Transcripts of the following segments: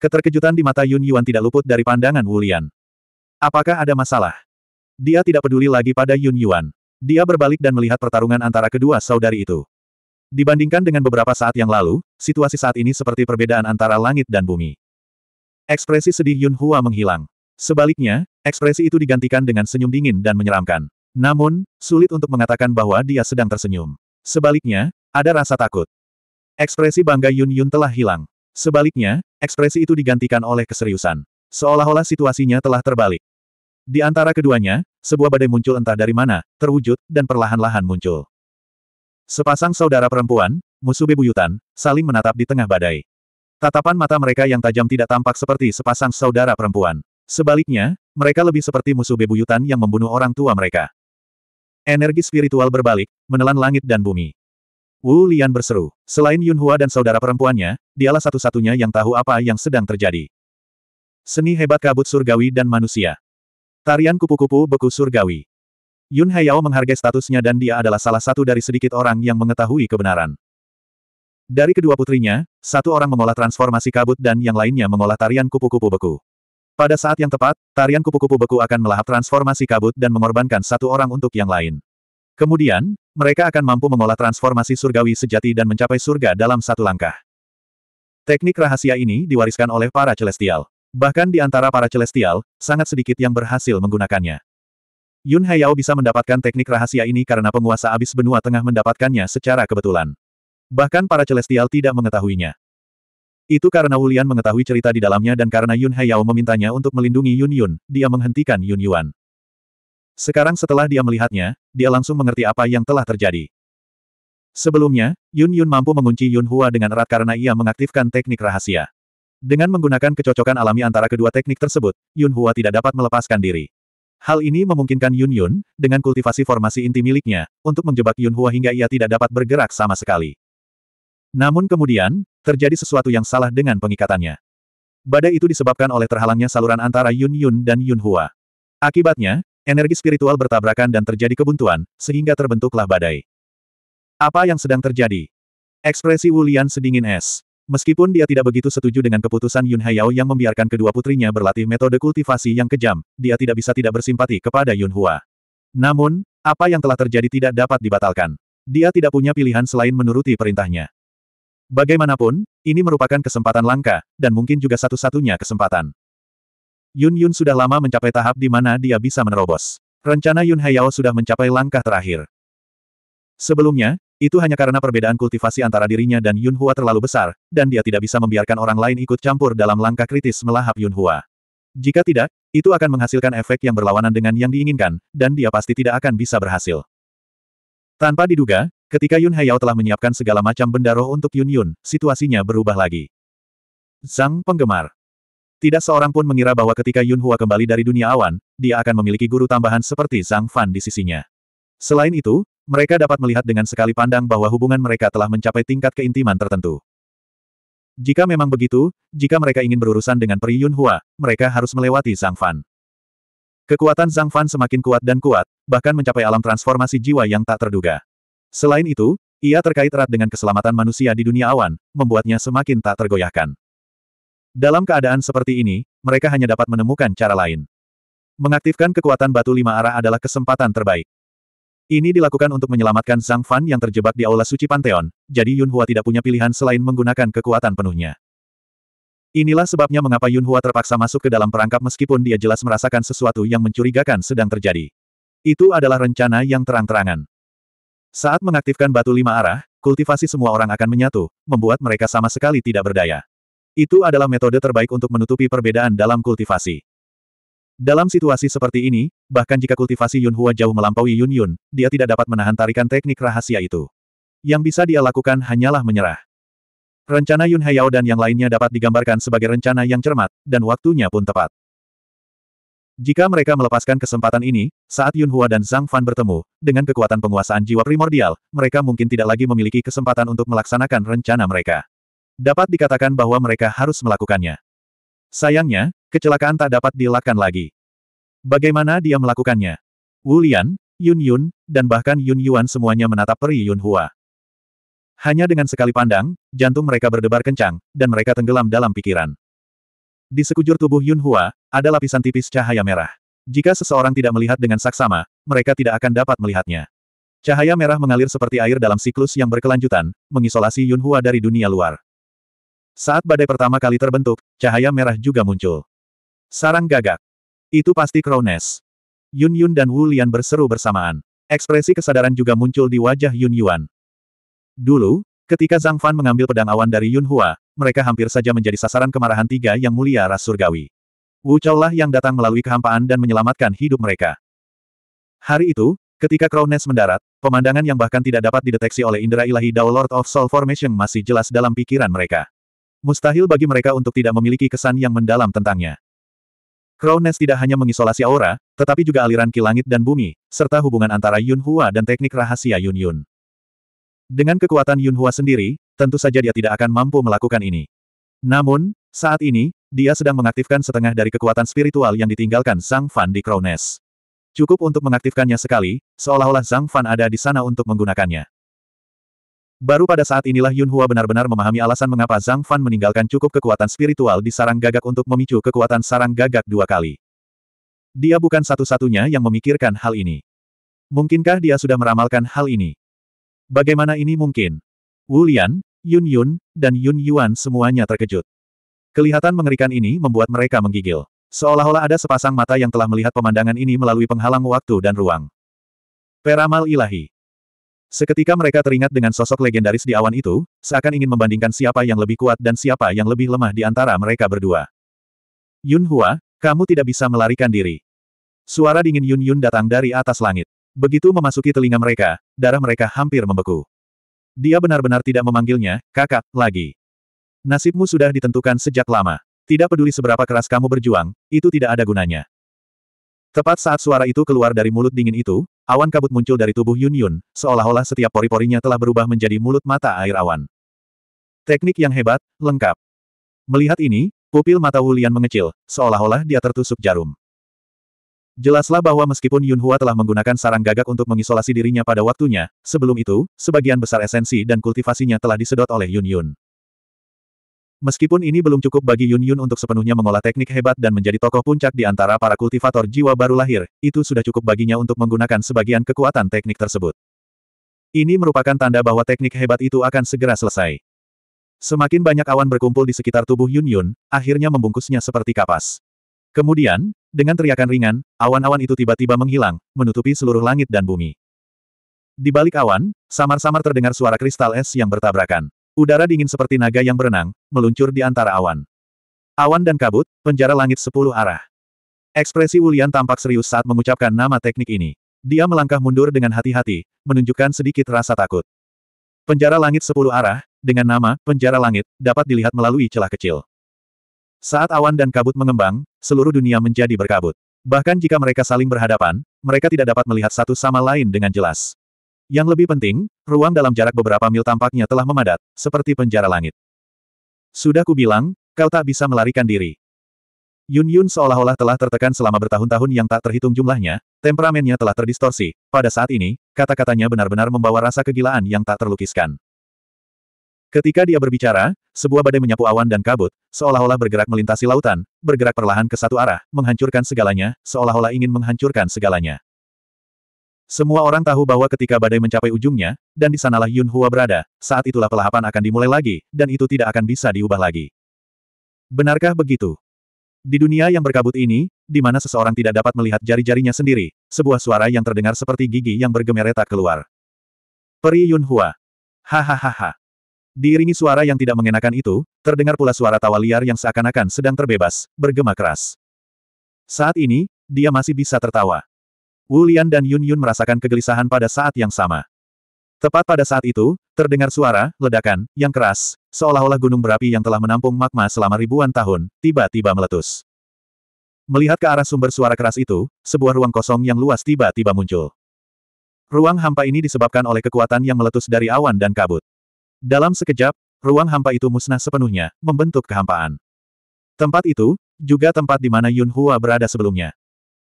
Keterkejutan di mata Yun Yuan tidak luput dari pandangan Wulian. Apakah ada masalah? Dia tidak peduli lagi pada Yun Yuan. Dia berbalik dan melihat pertarungan antara kedua saudari itu. Dibandingkan dengan beberapa saat yang lalu, situasi saat ini seperti perbedaan antara langit dan bumi. Ekspresi sedih Yun Hua menghilang. Sebaliknya, ekspresi itu digantikan dengan senyum dingin dan menyeramkan. Namun, sulit untuk mengatakan bahwa dia sedang tersenyum. Sebaliknya, ada rasa takut. Ekspresi bangga Yun Yun telah hilang. Sebaliknya, ekspresi itu digantikan oleh keseriusan. Seolah-olah situasinya telah terbalik. Di antara keduanya, sebuah badai muncul entah dari mana, terwujud, dan perlahan-lahan muncul. Sepasang saudara perempuan, musuh bebuyutan, saling menatap di tengah badai. Tatapan mata mereka yang tajam tidak tampak seperti sepasang saudara perempuan. Sebaliknya, mereka lebih seperti musuh bebuyutan yang membunuh orang tua mereka. Energi spiritual berbalik, menelan langit dan bumi. Wu Lian berseru. Selain Yun Hua dan saudara perempuannya, dialah satu-satunya yang tahu apa yang sedang terjadi. Seni hebat kabut surgawi dan manusia. Tarian kupu-kupu beku surgawi. Yun Hayao menghargai statusnya dan dia adalah salah satu dari sedikit orang yang mengetahui kebenaran. Dari kedua putrinya, satu orang mengolah transformasi kabut dan yang lainnya mengolah tarian kupu-kupu beku. Pada saat yang tepat, tarian kupu-kupu beku akan melahap transformasi kabut dan mengorbankan satu orang untuk yang lain. Kemudian, mereka akan mampu mengolah transformasi surgawi sejati dan mencapai surga dalam satu langkah. Teknik rahasia ini diwariskan oleh para celestial. Bahkan di antara para celestial, sangat sedikit yang berhasil menggunakannya. Yun Haiyao bisa mendapatkan teknik rahasia ini karena penguasa abis benua tengah mendapatkannya secara kebetulan. Bahkan para celestial tidak mengetahuinya. Itu karena Wulian mengetahui cerita di dalamnya dan karena Yun Haiyao memintanya untuk melindungi Yun Yun, dia menghentikan Yun Yuan. Sekarang setelah dia melihatnya, dia langsung mengerti apa yang telah terjadi. Sebelumnya, Yun Yun mampu mengunci Yun Hua dengan erat karena ia mengaktifkan teknik rahasia. Dengan menggunakan kecocokan alami antara kedua teknik tersebut, Yun Hua tidak dapat melepaskan diri. Hal ini memungkinkan Yun Yun, dengan kultivasi formasi inti miliknya, untuk menjebak Yun Hua hingga ia tidak dapat bergerak sama sekali. Namun kemudian, terjadi sesuatu yang salah dengan pengikatannya. Badai itu disebabkan oleh terhalangnya saluran antara Yun Yun dan Yun Hua. Akibatnya, energi spiritual bertabrakan dan terjadi kebuntuan, sehingga terbentuklah badai. Apa yang sedang terjadi? Ekspresi Wulian sedingin es. Meskipun dia tidak begitu setuju dengan keputusan Yun Hayao yang membiarkan kedua putrinya berlatih metode kultivasi yang kejam, dia tidak bisa tidak bersimpati kepada Yun Hua. Namun, apa yang telah terjadi tidak dapat dibatalkan. Dia tidak punya pilihan selain menuruti perintahnya. Bagaimanapun, ini merupakan kesempatan langka, dan mungkin juga satu-satunya kesempatan. Yun Yun sudah lama mencapai tahap di mana dia bisa menerobos. Rencana Yun Hayao sudah mencapai langkah terakhir. Sebelumnya, itu hanya karena perbedaan kultivasi antara dirinya dan Yun Hua terlalu besar, dan dia tidak bisa membiarkan orang lain ikut campur dalam langkah kritis melahap Yun Hua. Jika tidak, itu akan menghasilkan efek yang berlawanan dengan yang diinginkan, dan dia pasti tidak akan bisa berhasil. Tanpa diduga, ketika Yun Hayao telah menyiapkan segala macam benda roh untuk Yun Yun, situasinya berubah lagi. Sang penggemar. Tidak seorang pun mengira bahwa ketika Yun Hua kembali dari dunia awan, dia akan memiliki guru tambahan seperti Zhang Fan di sisinya. Selain itu, mereka dapat melihat dengan sekali pandang bahwa hubungan mereka telah mencapai tingkat keintiman tertentu. Jika memang begitu, jika mereka ingin berurusan dengan Peri Yun Hua, mereka harus melewati Zhang Fan. Kekuatan Zhang Fan semakin kuat dan kuat, bahkan mencapai alam transformasi jiwa yang tak terduga. Selain itu, ia terkait erat dengan keselamatan manusia di dunia awan, membuatnya semakin tak tergoyahkan. Dalam keadaan seperti ini, mereka hanya dapat menemukan cara lain. Mengaktifkan kekuatan batu lima arah adalah kesempatan terbaik. Ini dilakukan untuk menyelamatkan Zhang Fan yang terjebak di aula suci Pantheon, jadi Yun Hua tidak punya pilihan selain menggunakan kekuatan penuhnya. Inilah sebabnya mengapa Yun Hua terpaksa masuk ke dalam perangkap meskipun dia jelas merasakan sesuatu yang mencurigakan sedang terjadi. Itu adalah rencana yang terang-terangan. Saat mengaktifkan batu lima arah, kultivasi semua orang akan menyatu, membuat mereka sama sekali tidak berdaya. Itu adalah metode terbaik untuk menutupi perbedaan dalam kultivasi. Dalam situasi seperti ini, bahkan jika kultivasi Yunhua jauh melampaui Yunyun, Yun, dia tidak dapat menahan tarikan teknik rahasia itu. Yang bisa dia lakukan hanyalah menyerah. Rencana Yun Hayao dan yang lainnya dapat digambarkan sebagai rencana yang cermat, dan waktunya pun tepat. Jika mereka melepaskan kesempatan ini, saat Yunhua dan Zhang Fan bertemu, dengan kekuatan penguasaan jiwa primordial, mereka mungkin tidak lagi memiliki kesempatan untuk melaksanakan rencana mereka. Dapat dikatakan bahwa mereka harus melakukannya. Sayangnya, kecelakaan tak dapat dilakukan lagi. Bagaimana dia melakukannya? Wu Lian, Yun Yun, dan bahkan Yun Yuan semuanya menatap peri Yun Hua. Hanya dengan sekali pandang, jantung mereka berdebar kencang, dan mereka tenggelam dalam pikiran. Di sekujur tubuh Yun Hua, ada lapisan tipis cahaya merah. Jika seseorang tidak melihat dengan saksama, mereka tidak akan dapat melihatnya. Cahaya merah mengalir seperti air dalam siklus yang berkelanjutan, mengisolasi Yun Hua dari dunia luar. Saat badai pertama kali terbentuk, cahaya merah juga muncul. Sarang gagak. Itu pasti Crownes. Yun Yun dan Wu Lian berseru bersamaan. Ekspresi kesadaran juga muncul di wajah Yun Yuan. Dulu, ketika Zhang Fan mengambil pedang awan dari Yun Hua, mereka hampir saja menjadi sasaran kemarahan tiga yang mulia ras surgawi. Wu Chao lah yang datang melalui kehampaan dan menyelamatkan hidup mereka. Hari itu, Ketika Crownes mendarat, pemandangan yang bahkan tidak dapat dideteksi oleh indera ilahi Dao Lord of Soul Formation masih jelas dalam pikiran mereka. Mustahil bagi mereka untuk tidak memiliki kesan yang mendalam tentangnya. Crownes tidak hanya mengisolasi aura, tetapi juga aliran ki langit dan bumi, serta hubungan antara Yun Hua dan teknik rahasia Yun Yun. Dengan kekuatan Yun Hua sendiri, tentu saja dia tidak akan mampu melakukan ini. Namun, saat ini, dia sedang mengaktifkan setengah dari kekuatan spiritual yang ditinggalkan Zhang Fan di Crownes. Cukup untuk mengaktifkannya sekali, seolah-olah Zhang Fan ada di sana untuk menggunakannya. Baru pada saat inilah Yun Hua benar-benar memahami alasan mengapa Zhang Fan meninggalkan cukup kekuatan spiritual di sarang gagak untuk memicu kekuatan sarang gagak dua kali. Dia bukan satu-satunya yang memikirkan hal ini. Mungkinkah dia sudah meramalkan hal ini? Bagaimana ini mungkin? Wu Lian, Yun Yun, dan Yun Yuan semuanya terkejut. Kelihatan mengerikan ini membuat mereka menggigil. Seolah-olah ada sepasang mata yang telah melihat pemandangan ini melalui penghalang waktu dan ruang. Peramal ilahi. Seketika mereka teringat dengan sosok legendaris di awan itu, seakan ingin membandingkan siapa yang lebih kuat dan siapa yang lebih lemah di antara mereka berdua. Yun Hua, kamu tidak bisa melarikan diri. Suara dingin Yun Yun datang dari atas langit. Begitu memasuki telinga mereka, darah mereka hampir membeku. Dia benar-benar tidak memanggilnya, kakak, lagi. Nasibmu sudah ditentukan sejak lama. Tidak peduli seberapa keras kamu berjuang, itu tidak ada gunanya. Tepat saat suara itu keluar dari mulut dingin itu, Awan kabut muncul dari tubuh Yun Yun, seolah-olah setiap pori-porinya telah berubah menjadi mulut mata air awan. Teknik yang hebat, lengkap. Melihat ini, pupil mata Wulian mengecil, seolah-olah dia tertusuk jarum. Jelaslah bahwa meskipun Yun Hua telah menggunakan sarang gagak untuk mengisolasi dirinya pada waktunya, sebelum itu, sebagian besar esensi dan kultivasinya telah disedot oleh Yun Yun. Meskipun ini belum cukup bagi Yun Yun untuk sepenuhnya mengolah teknik hebat dan menjadi tokoh puncak di antara para kultivator jiwa baru lahir, itu sudah cukup baginya untuk menggunakan sebagian kekuatan teknik tersebut. Ini merupakan tanda bahwa teknik hebat itu akan segera selesai. Semakin banyak awan berkumpul di sekitar tubuh Yun Yun, akhirnya membungkusnya seperti kapas. Kemudian, dengan teriakan ringan, awan-awan itu tiba-tiba menghilang, menutupi seluruh langit dan bumi. Di balik awan, samar-samar terdengar suara kristal es yang bertabrakan. Udara dingin seperti naga yang berenang, meluncur di antara awan. Awan dan kabut, penjara langit sepuluh arah. Ekspresi Wulian tampak serius saat mengucapkan nama teknik ini. Dia melangkah mundur dengan hati-hati, menunjukkan sedikit rasa takut. Penjara langit sepuluh arah, dengan nama, penjara langit, dapat dilihat melalui celah kecil. Saat awan dan kabut mengembang, seluruh dunia menjadi berkabut. Bahkan jika mereka saling berhadapan, mereka tidak dapat melihat satu sama lain dengan jelas. Yang lebih penting, ruang dalam jarak beberapa mil tampaknya telah memadat, seperti penjara langit. Sudah kubilang, kau tak bisa melarikan diri. Yun Yun seolah-olah telah tertekan selama bertahun-tahun yang tak terhitung jumlahnya, temperamennya telah terdistorsi. Pada saat ini, kata-katanya benar-benar membawa rasa kegilaan yang tak terlukiskan. Ketika dia berbicara, sebuah badai menyapu awan dan kabut, seolah-olah bergerak melintasi lautan, bergerak perlahan ke satu arah, menghancurkan segalanya, seolah-olah ingin menghancurkan segalanya. Semua orang tahu bahwa ketika badai mencapai ujungnya, dan di sanalah Yun Hua berada, saat itulah pelahapan akan dimulai lagi, dan itu tidak akan bisa diubah lagi. Benarkah begitu? Di dunia yang berkabut ini, di mana seseorang tidak dapat melihat jari-jarinya sendiri, sebuah suara yang terdengar seperti gigi yang bergemeretak keluar. Peri Yun Hua. Hahaha. Diiringi suara yang tidak mengenakan itu, terdengar pula suara tawa liar yang seakan-akan sedang terbebas, bergema keras. Saat ini, dia masih bisa tertawa. Wu Lian dan Yun Yun merasakan kegelisahan pada saat yang sama. Tepat pada saat itu, terdengar suara, ledakan, yang keras, seolah-olah gunung berapi yang telah menampung magma selama ribuan tahun, tiba-tiba meletus. Melihat ke arah sumber suara keras itu, sebuah ruang kosong yang luas tiba-tiba muncul. Ruang hampa ini disebabkan oleh kekuatan yang meletus dari awan dan kabut. Dalam sekejap, ruang hampa itu musnah sepenuhnya, membentuk kehampaan. Tempat itu, juga tempat di mana Yun Hua berada sebelumnya.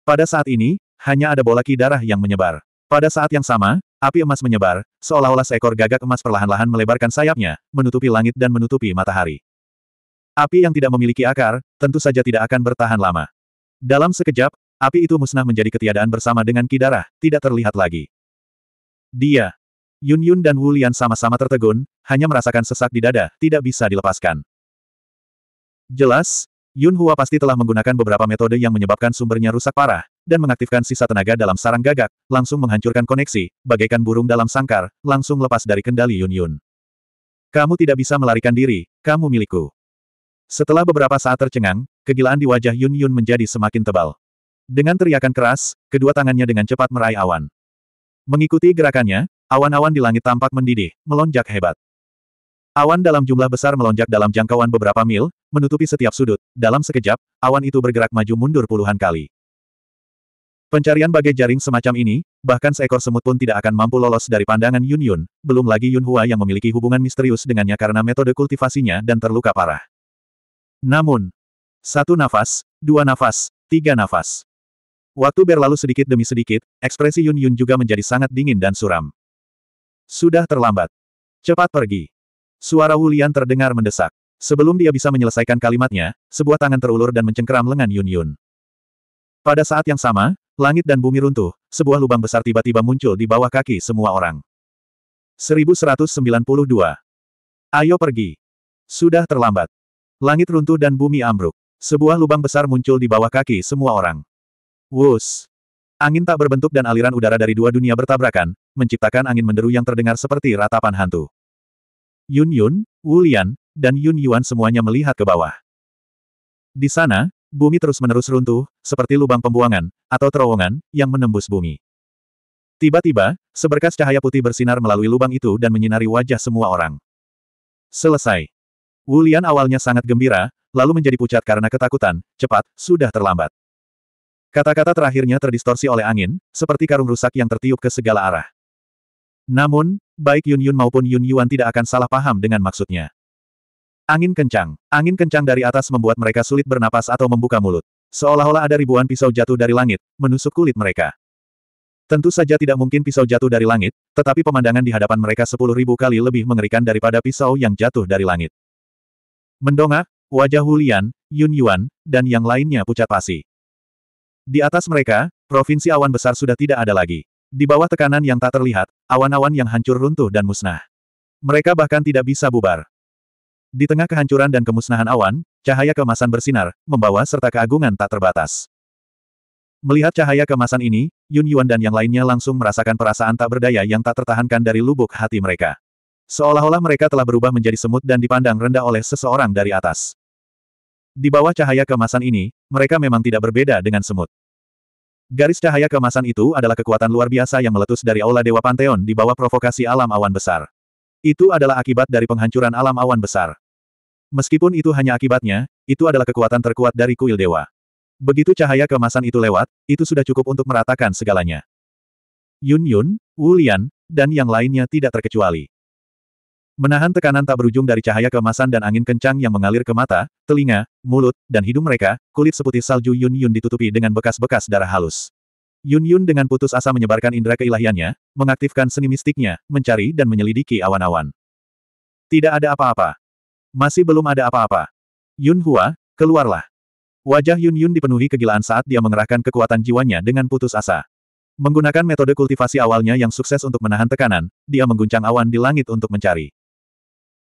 Pada saat ini, hanya ada bola ki darah yang menyebar. Pada saat yang sama, api emas menyebar, seolah-olah seekor gagak emas perlahan-lahan melebarkan sayapnya, menutupi langit dan menutupi matahari. Api yang tidak memiliki akar, tentu saja tidak akan bertahan lama. Dalam sekejap, api itu musnah menjadi ketiadaan bersama dengan ki darah, tidak terlihat lagi. Dia, Yun Yun dan Wu Lian sama-sama tertegun, hanya merasakan sesak di dada, tidak bisa dilepaskan. Jelas, Yun Hua pasti telah menggunakan beberapa metode yang menyebabkan sumbernya rusak parah, dan mengaktifkan sisa tenaga dalam sarang gagak, langsung menghancurkan koneksi, bagaikan burung dalam sangkar, langsung lepas dari kendali Yun Yun. Kamu tidak bisa melarikan diri, kamu milikku. Setelah beberapa saat tercengang, kegilaan di wajah Yun Yun menjadi semakin tebal. Dengan teriakan keras, kedua tangannya dengan cepat meraih awan. Mengikuti gerakannya, awan-awan di langit tampak mendidih, melonjak hebat. Awan dalam jumlah besar melonjak dalam jangkauan beberapa mil, menutupi setiap sudut. Dalam sekejap, awan itu bergerak maju mundur puluhan kali. Pencarian bagai jaring semacam ini, bahkan seekor semut pun tidak akan mampu lolos dari pandangan Yun Yun, belum lagi Yun Hua yang memiliki hubungan misterius dengannya karena metode kultivasinya dan terluka parah. Namun, satu nafas, dua nafas, tiga nafas. Waktu berlalu sedikit demi sedikit, ekspresi Yun Yun juga menjadi sangat dingin dan suram. Sudah terlambat. Cepat pergi. Suara Wulian terdengar mendesak. Sebelum dia bisa menyelesaikan kalimatnya, sebuah tangan terulur dan mencengkeram lengan Yun Yun. Pada saat yang sama, Langit dan bumi runtuh, sebuah lubang besar tiba-tiba muncul di bawah kaki semua orang. 1192. Ayo pergi. Sudah terlambat. Langit runtuh dan bumi ambruk. Sebuah lubang besar muncul di bawah kaki semua orang. Wus. Angin tak berbentuk dan aliran udara dari dua dunia bertabrakan, menciptakan angin menderu yang terdengar seperti ratapan hantu. Yun Yun, Wu Lian, dan Yun Yuan semuanya melihat ke bawah. Di sana, Bumi terus-menerus runtuh, seperti lubang pembuangan, atau terowongan, yang menembus bumi. Tiba-tiba, seberkas cahaya putih bersinar melalui lubang itu dan menyinari wajah semua orang. Selesai. Wulian awalnya sangat gembira, lalu menjadi pucat karena ketakutan, cepat, sudah terlambat. Kata-kata terakhirnya terdistorsi oleh angin, seperti karung rusak yang tertiup ke segala arah. Namun, baik Yun Yun maupun Yun Yuan tidak akan salah paham dengan maksudnya. Angin kencang. Angin kencang dari atas membuat mereka sulit bernapas atau membuka mulut. Seolah-olah ada ribuan pisau jatuh dari langit, menusuk kulit mereka. Tentu saja tidak mungkin pisau jatuh dari langit, tetapi pemandangan di hadapan mereka sepuluh ribu kali lebih mengerikan daripada pisau yang jatuh dari langit. Mendongak, wajah Hulian, Yun Yuan, dan yang lainnya pucat pasi. Di atas mereka, provinsi awan besar sudah tidak ada lagi. Di bawah tekanan yang tak terlihat, awan-awan yang hancur runtuh dan musnah. Mereka bahkan tidak bisa bubar. Di tengah kehancuran dan kemusnahan awan, cahaya kemasan bersinar, membawa serta keagungan tak terbatas. Melihat cahaya kemasan ini, Yun Yuan dan yang lainnya langsung merasakan perasaan tak berdaya yang tak tertahankan dari lubuk hati mereka. Seolah-olah mereka telah berubah menjadi semut dan dipandang rendah oleh seseorang dari atas. Di bawah cahaya kemasan ini, mereka memang tidak berbeda dengan semut. Garis cahaya kemasan itu adalah kekuatan luar biasa yang meletus dari Aula Dewa Panteon di bawah provokasi alam awan besar. Itu adalah akibat dari penghancuran alam awan besar. Meskipun itu hanya akibatnya, itu adalah kekuatan terkuat dari kuil dewa. Begitu cahaya kemasan itu lewat, itu sudah cukup untuk meratakan segalanya. Yun Yun, Wu Lian, dan yang lainnya tidak terkecuali. Menahan tekanan tak berujung dari cahaya kemasan dan angin kencang yang mengalir ke mata, telinga, mulut, dan hidung mereka, kulit seputih salju Yun Yun ditutupi dengan bekas-bekas darah halus. Yun Yun dengan putus asa menyebarkan indera keilahiannya, mengaktifkan seni mistiknya, mencari dan menyelidiki awan-awan. Tidak ada apa-apa. Masih belum ada apa-apa. Yun Hua, keluarlah. Wajah Yun Yun dipenuhi kegilaan saat dia mengerahkan kekuatan jiwanya dengan putus asa. Menggunakan metode kultivasi awalnya yang sukses untuk menahan tekanan, dia mengguncang awan di langit untuk mencari.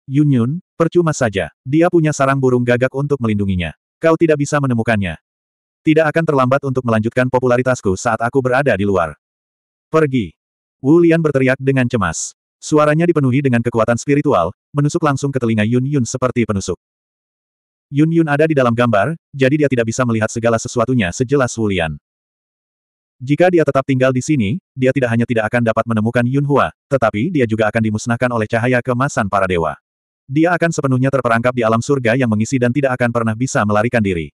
Yun Yun, percuma saja, dia punya sarang burung gagak untuk melindunginya. Kau tidak bisa menemukannya. Tidak akan terlambat untuk melanjutkan popularitasku saat aku berada di luar. Pergi. Wu Lian berteriak dengan cemas. Suaranya dipenuhi dengan kekuatan spiritual, menusuk langsung ke telinga Yun Yun seperti penusuk. Yun Yun ada di dalam gambar, jadi dia tidak bisa melihat segala sesuatunya sejelas Wu Lian. Jika dia tetap tinggal di sini, dia tidak hanya tidak akan dapat menemukan Yun Hua, tetapi dia juga akan dimusnahkan oleh cahaya kemasan para dewa. Dia akan sepenuhnya terperangkap di alam surga yang mengisi dan tidak akan pernah bisa melarikan diri.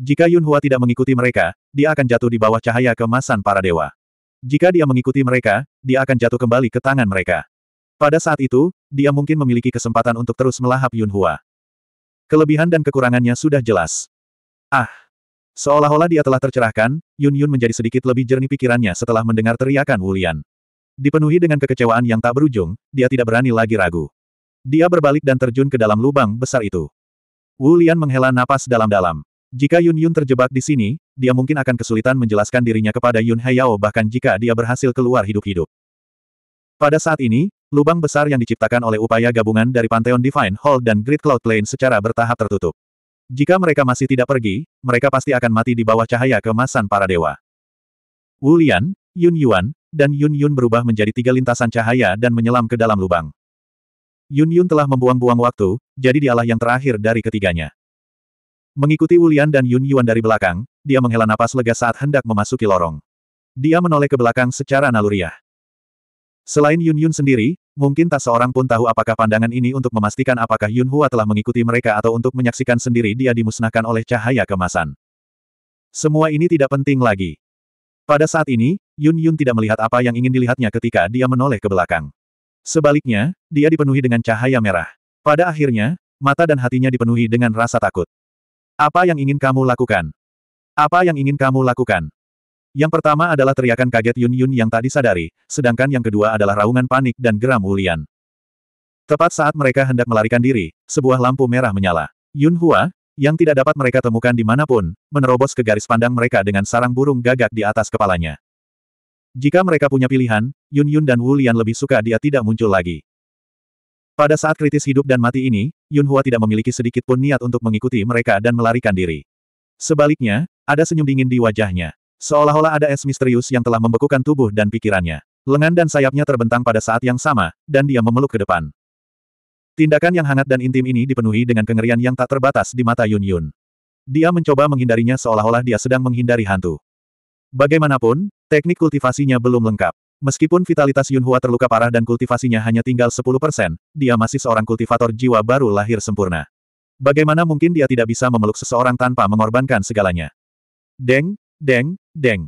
Jika Yun Hua tidak mengikuti mereka, dia akan jatuh di bawah cahaya kemasan para dewa. Jika dia mengikuti mereka, dia akan jatuh kembali ke tangan mereka. Pada saat itu, dia mungkin memiliki kesempatan untuk terus melahap Yun Hua. Kelebihan dan kekurangannya sudah jelas. Ah! Seolah-olah dia telah tercerahkan, Yun Yun menjadi sedikit lebih jernih pikirannya setelah mendengar teriakan Wulian. Dipenuhi dengan kekecewaan yang tak berujung, dia tidak berani lagi ragu. Dia berbalik dan terjun ke dalam lubang besar itu. Wulian menghela napas dalam-dalam. Jika Yun Yun terjebak di sini, dia mungkin akan kesulitan menjelaskan dirinya kepada Yun Haiyao bahkan jika dia berhasil keluar hidup-hidup. Pada saat ini, lubang besar yang diciptakan oleh upaya gabungan dari Pantheon Divine Hall dan Great Cloud Lane secara bertahap tertutup. Jika mereka masih tidak pergi, mereka pasti akan mati di bawah cahaya kemasan para dewa. Wu Lian, Yun Yuan, dan Yun Yun berubah menjadi tiga lintasan cahaya dan menyelam ke dalam lubang. Yun Yun telah membuang-buang waktu, jadi dialah yang terakhir dari ketiganya. Mengikuti Wulian dan Yun Yuan dari belakang, dia menghela napas lega saat hendak memasuki lorong. Dia menoleh ke belakang secara naluriah. Selain Yun Yun sendiri, mungkin tak seorang pun tahu apakah pandangan ini untuk memastikan apakah Yun Hua telah mengikuti mereka atau untuk menyaksikan sendiri dia dimusnahkan oleh cahaya kemasan. Semua ini tidak penting lagi. Pada saat ini, Yun Yun tidak melihat apa yang ingin dilihatnya ketika dia menoleh ke belakang. Sebaliknya, dia dipenuhi dengan cahaya merah. Pada akhirnya, mata dan hatinya dipenuhi dengan rasa takut. Apa yang ingin kamu lakukan? Apa yang ingin kamu lakukan? Yang pertama adalah teriakan kaget Yun Yun yang tak disadari, sedangkan yang kedua adalah raungan panik dan geram Wulian. Tepat saat mereka hendak melarikan diri, sebuah lampu merah menyala. Yun Hua, yang tidak dapat mereka temukan dimanapun, menerobos ke garis pandang mereka dengan sarang burung gagak di atas kepalanya. Jika mereka punya pilihan, Yun Yun dan Wulian lebih suka dia tidak muncul lagi. Pada saat kritis hidup dan mati ini, Yunhua tidak memiliki sedikit pun niat untuk mengikuti mereka dan melarikan diri. Sebaliknya, ada senyum dingin di wajahnya. Seolah-olah ada es misterius yang telah membekukan tubuh dan pikirannya. Lengan dan sayapnya terbentang pada saat yang sama, dan dia memeluk ke depan. Tindakan yang hangat dan intim ini dipenuhi dengan kengerian yang tak terbatas di mata Yun Yun. Dia mencoba menghindarinya seolah-olah dia sedang menghindari hantu. Bagaimanapun, teknik kultivasinya belum lengkap. Meskipun vitalitas Yunhua terluka parah dan kultivasinya hanya tinggal 10%, dia masih seorang kultivator jiwa baru lahir sempurna. Bagaimana mungkin dia tidak bisa memeluk seseorang tanpa mengorbankan segalanya? Deng, deng, deng.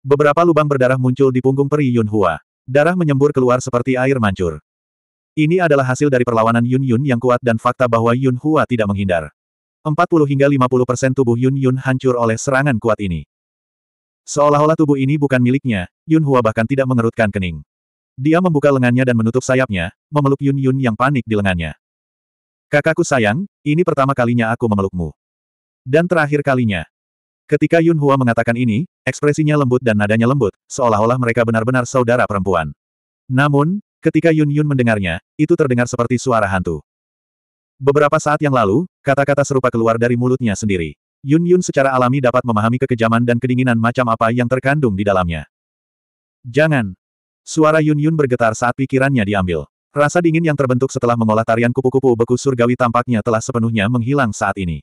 Beberapa lubang berdarah muncul di punggung peri Yunhua. Darah menyembur keluar seperti air mancur. Ini adalah hasil dari perlawanan Yun Yun yang kuat dan fakta bahwa Yun Hua tidak menghindar. 40 hingga 50 persen tubuh Yun Yun hancur oleh serangan kuat ini. Seolah-olah tubuh ini bukan miliknya, Yun Hua bahkan tidak mengerutkan kening. Dia membuka lengannya dan menutup sayapnya, memeluk Yun Yun yang panik di lengannya. Kakakku sayang, ini pertama kalinya aku memelukmu. Dan terakhir kalinya. Ketika Yun Hua mengatakan ini, ekspresinya lembut dan nadanya lembut, seolah-olah mereka benar-benar saudara perempuan. Namun, ketika Yun Yun mendengarnya, itu terdengar seperti suara hantu. Beberapa saat yang lalu, kata-kata serupa keluar dari mulutnya sendiri. Yun Yun secara alami dapat memahami kekejaman dan kedinginan macam apa yang terkandung di dalamnya. Jangan! Suara Yun Yun bergetar saat pikirannya diambil. Rasa dingin yang terbentuk setelah mengolah tarian kupu-kupu beku surgawi tampaknya telah sepenuhnya menghilang saat ini.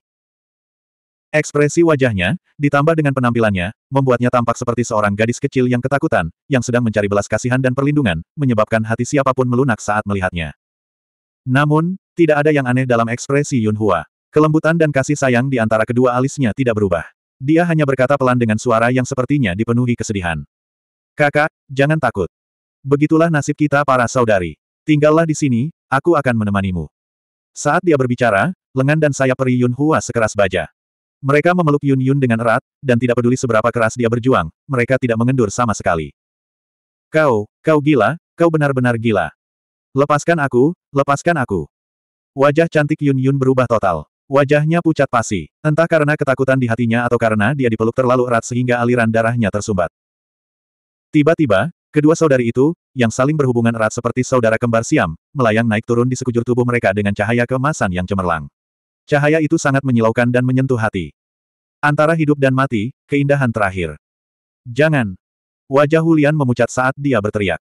Ekspresi wajahnya, ditambah dengan penampilannya, membuatnya tampak seperti seorang gadis kecil yang ketakutan, yang sedang mencari belas kasihan dan perlindungan, menyebabkan hati siapapun melunak saat melihatnya. Namun, tidak ada yang aneh dalam ekspresi Yun Hua. Kelembutan dan kasih sayang di antara kedua alisnya tidak berubah. Dia hanya berkata pelan dengan suara yang sepertinya dipenuhi kesedihan. Kakak, jangan takut. Begitulah nasib kita para saudari. Tinggallah di sini, aku akan menemanimu. Saat dia berbicara, lengan dan sayap peri Yun Hua sekeras baja. Mereka memeluk Yun Yun dengan erat, dan tidak peduli seberapa keras dia berjuang, mereka tidak mengendur sama sekali. Kau, kau gila, kau benar-benar gila. Lepaskan aku, lepaskan aku. Wajah cantik Yun Yun berubah total. Wajahnya pucat pasi. Entah karena ketakutan di hatinya atau karena dia dipeluk terlalu erat sehingga aliran darahnya tersumbat. Tiba-tiba, kedua saudari itu, yang saling berhubungan erat seperti saudara kembar siam, melayang naik turun di sekujur tubuh mereka dengan cahaya kemasan yang cemerlang. Cahaya itu sangat menyilaukan dan menyentuh hati. Antara hidup dan mati, keindahan terakhir. Jangan! Wajah Hulian memucat saat dia berteriak.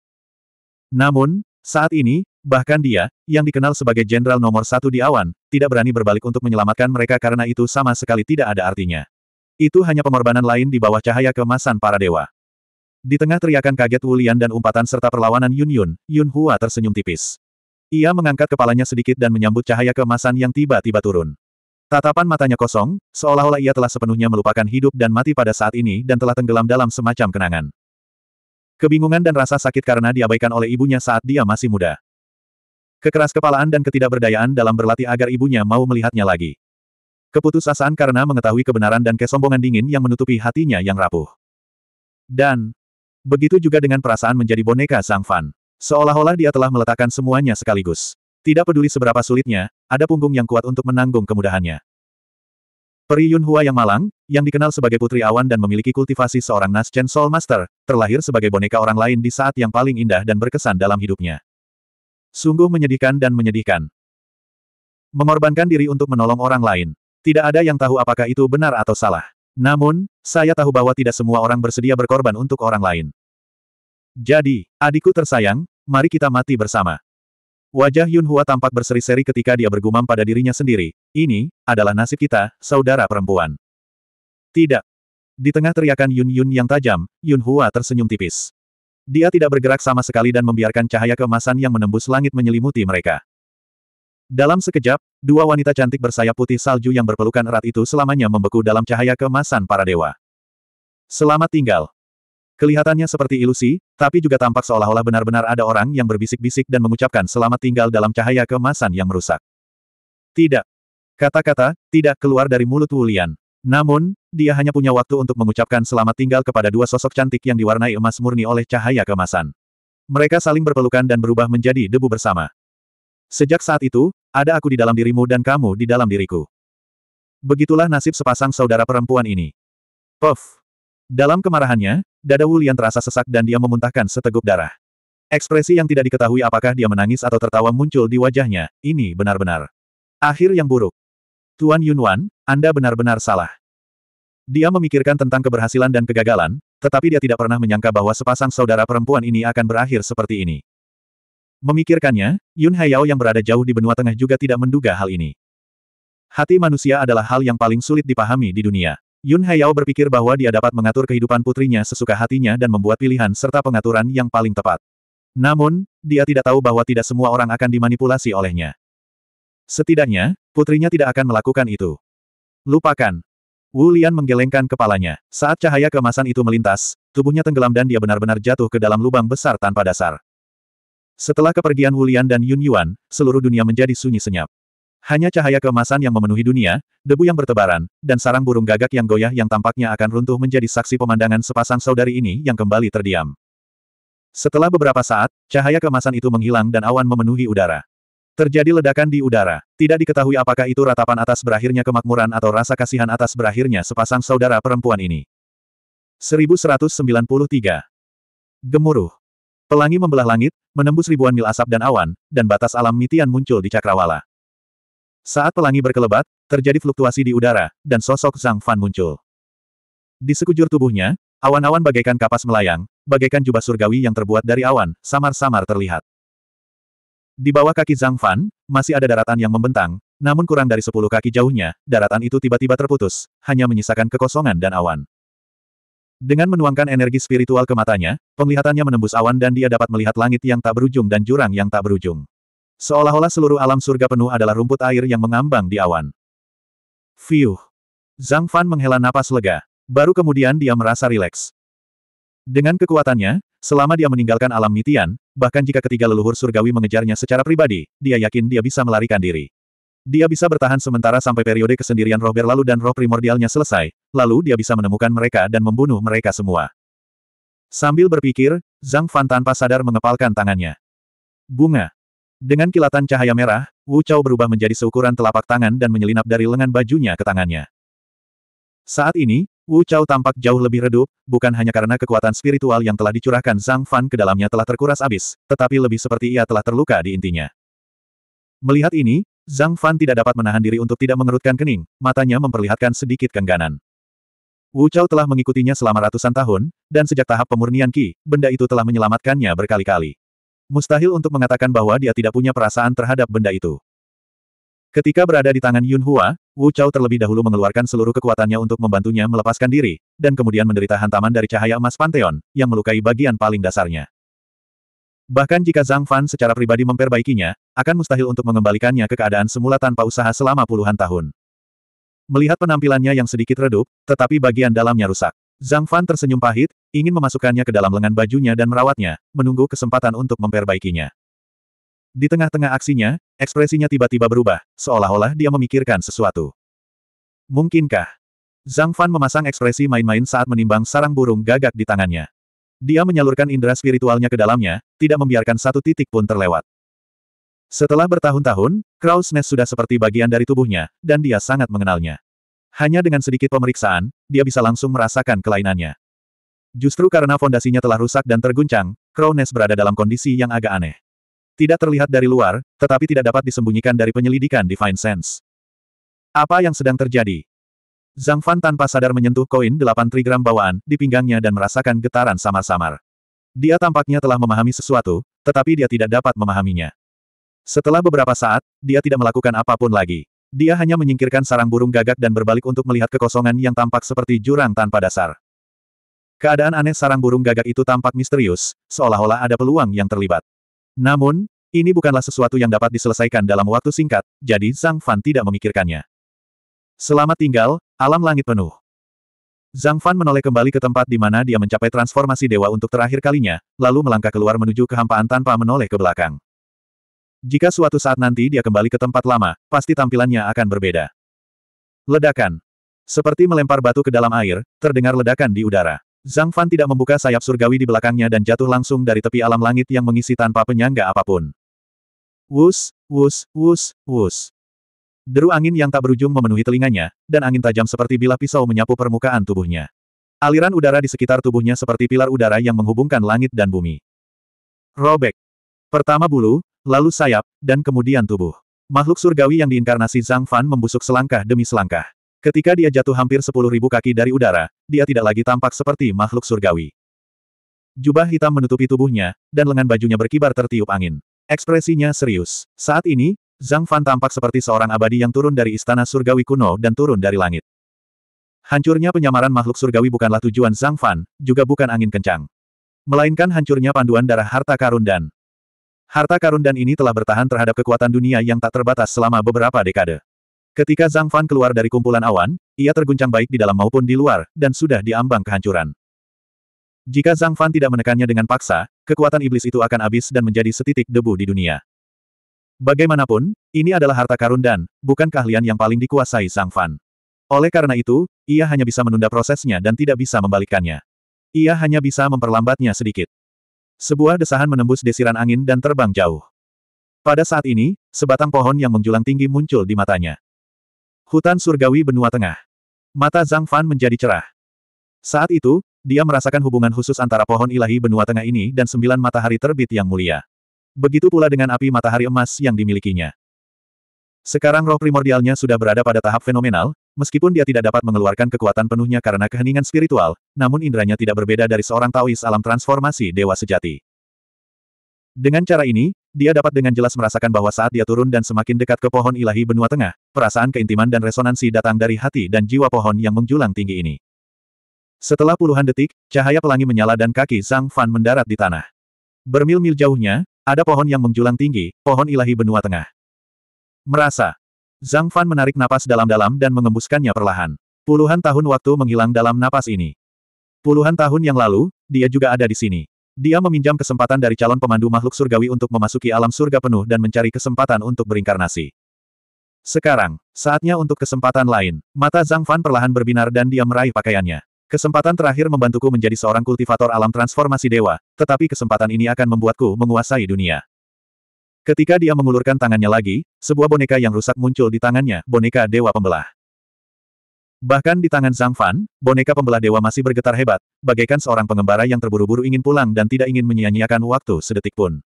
Namun, saat ini, Bahkan dia, yang dikenal sebagai jenderal nomor satu di awan, tidak berani berbalik untuk menyelamatkan mereka karena itu sama sekali tidak ada artinya. Itu hanya pengorbanan lain di bawah cahaya kemasan para dewa. Di tengah teriakan kaget Wulian dan umpatan serta perlawanan Yun Yun, Yun Hua tersenyum tipis. Ia mengangkat kepalanya sedikit dan menyambut cahaya kemasan yang tiba-tiba turun. Tatapan matanya kosong, seolah-olah ia telah sepenuhnya melupakan hidup dan mati pada saat ini dan telah tenggelam dalam semacam kenangan. Kebingungan dan rasa sakit karena diabaikan oleh ibunya saat dia masih muda. Kekeras kepalaan dan ketidakberdayaan dalam berlatih agar ibunya mau melihatnya lagi. Keputusasaan karena mengetahui kebenaran dan kesombongan dingin yang menutupi hatinya yang rapuh. Dan, begitu juga dengan perasaan menjadi boneka Sang Fan. Seolah-olah dia telah meletakkan semuanya sekaligus. Tidak peduli seberapa sulitnya, ada punggung yang kuat untuk menanggung kemudahannya. Peri Yunhua yang malang, yang dikenal sebagai putri awan dan memiliki kultivasi seorang Nas Chen Soul Master, terlahir sebagai boneka orang lain di saat yang paling indah dan berkesan dalam hidupnya. Sungguh menyedihkan dan menyedihkan. Mengorbankan diri untuk menolong orang lain. Tidak ada yang tahu apakah itu benar atau salah. Namun, saya tahu bahwa tidak semua orang bersedia berkorban untuk orang lain. Jadi, adikku tersayang, mari kita mati bersama. Wajah Yun Hua tampak berseri-seri ketika dia bergumam pada dirinya sendiri. Ini, adalah nasib kita, saudara perempuan. Tidak. Di tengah teriakan Yun Yun yang tajam, Yun Hua tersenyum tipis. Dia tidak bergerak sama sekali dan membiarkan cahaya keemasan yang menembus langit menyelimuti mereka. Dalam sekejap, dua wanita cantik bersayap putih salju yang berpelukan erat itu selamanya membeku dalam cahaya keemasan para dewa. Selamat tinggal. Kelihatannya seperti ilusi, tapi juga tampak seolah-olah benar-benar ada orang yang berbisik-bisik dan mengucapkan selamat tinggal dalam cahaya keemasan yang merusak. Tidak. Kata-kata, tidak keluar dari mulut Wulian. Namun, dia hanya punya waktu untuk mengucapkan selamat tinggal kepada dua sosok cantik yang diwarnai emas murni oleh cahaya kemasan. Mereka saling berpelukan dan berubah menjadi debu bersama. Sejak saat itu, ada aku di dalam dirimu dan kamu di dalam diriku. Begitulah nasib sepasang saudara perempuan ini. Puff. Dalam kemarahannya, dada Wulian terasa sesak dan dia memuntahkan seteguk darah. Ekspresi yang tidak diketahui apakah dia menangis atau tertawa muncul di wajahnya, ini benar-benar. Akhir yang buruk. Tuan Yunwan, Anda benar-benar salah. Dia memikirkan tentang keberhasilan dan kegagalan, tetapi dia tidak pernah menyangka bahwa sepasang saudara perempuan ini akan berakhir seperti ini. Memikirkannya, Yun Haiyao yang berada jauh di benua tengah juga tidak menduga hal ini. Hati manusia adalah hal yang paling sulit dipahami di dunia. Yun Haiyao berpikir bahwa dia dapat mengatur kehidupan putrinya sesuka hatinya dan membuat pilihan serta pengaturan yang paling tepat. Namun, dia tidak tahu bahwa tidak semua orang akan dimanipulasi olehnya. Setidaknya, putrinya tidak akan melakukan itu. Lupakan. Wu Lian menggelengkan kepalanya. Saat cahaya kemasan itu melintas, tubuhnya tenggelam dan dia benar-benar jatuh ke dalam lubang besar tanpa dasar. Setelah kepergian Wu Lian dan Yun Yuan, seluruh dunia menjadi sunyi senyap. Hanya cahaya kemasan yang memenuhi dunia, debu yang bertebaran, dan sarang burung gagak yang goyah yang tampaknya akan runtuh menjadi saksi pemandangan sepasang saudari ini yang kembali terdiam. Setelah beberapa saat, cahaya kemasan itu menghilang dan awan memenuhi udara. Terjadi ledakan di udara. Tidak diketahui apakah itu ratapan atas berakhirnya kemakmuran atau rasa kasihan atas berakhirnya sepasang saudara perempuan ini. 1193. Gemuruh. Pelangi membelah langit, menembus ribuan mil asap dan awan, dan batas alam mitian muncul di cakrawala. Saat pelangi berkelebat, terjadi fluktuasi di udara, dan sosok Zhang Fan muncul. Di sekujur tubuhnya, awan-awan bagaikan kapas melayang, bagaikan jubah surgawi yang terbuat dari awan, samar-samar terlihat. Di bawah kaki Zhang Fan, masih ada daratan yang membentang, namun kurang dari sepuluh kaki jauhnya, daratan itu tiba-tiba terputus, hanya menyisakan kekosongan dan awan. Dengan menuangkan energi spiritual ke matanya, penglihatannya menembus awan dan dia dapat melihat langit yang tak berujung dan jurang yang tak berujung. Seolah-olah seluruh alam surga penuh adalah rumput air yang mengambang di awan. Fiuh! Zhang Fan menghela napas lega. Baru kemudian dia merasa rileks. Dengan kekuatannya, selama dia meninggalkan alam mitian, bahkan jika ketiga leluhur surgawi mengejarnya secara pribadi, dia yakin dia bisa melarikan diri. Dia bisa bertahan sementara sampai periode kesendirian roh berlalu dan roh primordialnya selesai, lalu dia bisa menemukan mereka dan membunuh mereka semua. Sambil berpikir, Zhang Fan tanpa sadar mengepalkan tangannya. Bunga. Dengan kilatan cahaya merah, Wu Chao berubah menjadi seukuran telapak tangan dan menyelinap dari lengan bajunya ke tangannya. Saat ini, Wu Chao tampak jauh lebih redup, bukan hanya karena kekuatan spiritual yang telah dicurahkan Zhang Fan ke dalamnya telah terkuras abis, tetapi lebih seperti ia telah terluka di intinya. Melihat ini, Zhang Fan tidak dapat menahan diri untuk tidak mengerutkan kening, matanya memperlihatkan sedikit kengganan. Wu Chao telah mengikutinya selama ratusan tahun, dan sejak tahap pemurnian Qi, benda itu telah menyelamatkannya berkali-kali. Mustahil untuk mengatakan bahwa dia tidak punya perasaan terhadap benda itu. Ketika berada di tangan Yun Hua, Wu Chao terlebih dahulu mengeluarkan seluruh kekuatannya untuk membantunya melepaskan diri, dan kemudian menderita hantaman dari cahaya emas Pantheon, yang melukai bagian paling dasarnya. Bahkan jika Zhang Fan secara pribadi memperbaikinya, akan mustahil untuk mengembalikannya ke keadaan semula tanpa usaha selama puluhan tahun. Melihat penampilannya yang sedikit redup, tetapi bagian dalamnya rusak. Zhang Fan tersenyum pahit, ingin memasukkannya ke dalam lengan bajunya dan merawatnya, menunggu kesempatan untuk memperbaikinya. Di tengah-tengah aksinya, ekspresinya tiba-tiba berubah, seolah-olah dia memikirkan sesuatu. Mungkinkah? Zhang Fan memasang ekspresi main-main saat menimbang sarang burung gagak di tangannya. Dia menyalurkan indera spiritualnya ke dalamnya, tidak membiarkan satu titik pun terlewat. Setelah bertahun-tahun, Kraus Nest sudah seperti bagian dari tubuhnya, dan dia sangat mengenalnya. Hanya dengan sedikit pemeriksaan, dia bisa langsung merasakan kelainannya. Justru karena fondasinya telah rusak dan terguncang, Kraus Nest berada dalam kondisi yang agak aneh. Tidak terlihat dari luar, tetapi tidak dapat disembunyikan dari penyelidikan Divine Sense. Apa yang sedang terjadi? Zhang Fan tanpa sadar menyentuh koin 8 trigram bawaan di pinggangnya dan merasakan getaran samar-samar. Dia tampaknya telah memahami sesuatu, tetapi dia tidak dapat memahaminya. Setelah beberapa saat, dia tidak melakukan apapun lagi. Dia hanya menyingkirkan sarang burung gagak dan berbalik untuk melihat kekosongan yang tampak seperti jurang tanpa dasar. Keadaan aneh sarang burung gagak itu tampak misterius, seolah-olah ada peluang yang terlibat. Namun, ini bukanlah sesuatu yang dapat diselesaikan dalam waktu singkat, jadi Zhang Fan tidak memikirkannya. Selamat tinggal, alam langit penuh. Zhang Fan menoleh kembali ke tempat di mana dia mencapai transformasi dewa untuk terakhir kalinya, lalu melangkah keluar menuju kehampaan tanpa menoleh ke belakang. Jika suatu saat nanti dia kembali ke tempat lama, pasti tampilannya akan berbeda. Ledakan. Seperti melempar batu ke dalam air, terdengar ledakan di udara. Zhang Fan tidak membuka sayap surgawi di belakangnya dan jatuh langsung dari tepi alam langit yang mengisi tanpa penyangga apapun. Wus, wus, wus, wus. Deru angin yang tak berujung memenuhi telinganya, dan angin tajam seperti bilah pisau menyapu permukaan tubuhnya. Aliran udara di sekitar tubuhnya seperti pilar udara yang menghubungkan langit dan bumi. Robek. Pertama bulu, lalu sayap, dan kemudian tubuh. Makhluk surgawi yang diinkarnasi Zhang Fan membusuk selangkah demi selangkah. Ketika dia jatuh hampir sepuluh ribu kaki dari udara, dia tidak lagi tampak seperti makhluk surgawi. Jubah hitam menutupi tubuhnya, dan lengan bajunya berkibar tertiup angin. Ekspresinya serius. Saat ini, Zhang Fan tampak seperti seorang abadi yang turun dari istana surgawi kuno dan turun dari langit. Hancurnya penyamaran makhluk surgawi bukanlah tujuan Zhang Fan, juga bukan angin kencang. Melainkan hancurnya panduan darah harta karun dan Harta karun dan ini telah bertahan terhadap kekuatan dunia yang tak terbatas selama beberapa dekade. Ketika Zhang Fan keluar dari kumpulan awan, ia terguncang baik di dalam maupun di luar, dan sudah diambang kehancuran. Jika Zhang Fan tidak menekannya dengan paksa, kekuatan iblis itu akan habis dan menjadi setitik debu di dunia. Bagaimanapun, ini adalah harta karun dan, bukan keahlian yang paling dikuasai Zhang Fan. Oleh karena itu, ia hanya bisa menunda prosesnya dan tidak bisa membalikkannya. Ia hanya bisa memperlambatnya sedikit. Sebuah desahan menembus desiran angin dan terbang jauh. Pada saat ini, sebatang pohon yang menjulang tinggi muncul di matanya. Hutan surgawi benua tengah. Mata Zhang Fan menjadi cerah. Saat itu, dia merasakan hubungan khusus antara pohon ilahi benua tengah ini dan sembilan matahari terbit yang mulia. Begitu pula dengan api matahari emas yang dimilikinya. Sekarang roh primordialnya sudah berada pada tahap fenomenal, meskipun dia tidak dapat mengeluarkan kekuatan penuhnya karena keheningan spiritual, namun inderanya tidak berbeda dari seorang Taois alam transformasi dewa sejati. Dengan cara ini, dia dapat dengan jelas merasakan bahwa saat dia turun dan semakin dekat ke pohon ilahi benua tengah, perasaan keintiman dan resonansi datang dari hati dan jiwa pohon yang menjulang tinggi ini. Setelah puluhan detik, cahaya pelangi menyala dan kaki Zhang Fan mendarat di tanah. Bermil-mil jauhnya, ada pohon yang menjulang tinggi, pohon ilahi benua tengah. Merasa. Zhang Fan menarik napas dalam-dalam dan mengembuskannya perlahan. Puluhan tahun waktu menghilang dalam napas ini. Puluhan tahun yang lalu, dia juga ada di sini. Dia meminjam kesempatan dari calon pemandu makhluk surgawi untuk memasuki alam surga penuh dan mencari kesempatan untuk berinkarnasi. Sekarang, saatnya untuk kesempatan lain. Mata Zhang Fan perlahan berbinar dan dia meraih pakaiannya. Kesempatan terakhir membantuku menjadi seorang kultivator alam transformasi dewa, tetapi kesempatan ini akan membuatku menguasai dunia. Ketika dia mengulurkan tangannya lagi, sebuah boneka yang rusak muncul di tangannya, boneka dewa pembelah. Bahkan di tangan Zhang Fan, boneka pembelah dewa masih bergetar hebat, bagaikan seorang pengembara yang terburu-buru ingin pulang dan tidak ingin menyia-nyiakan waktu sedetik pun.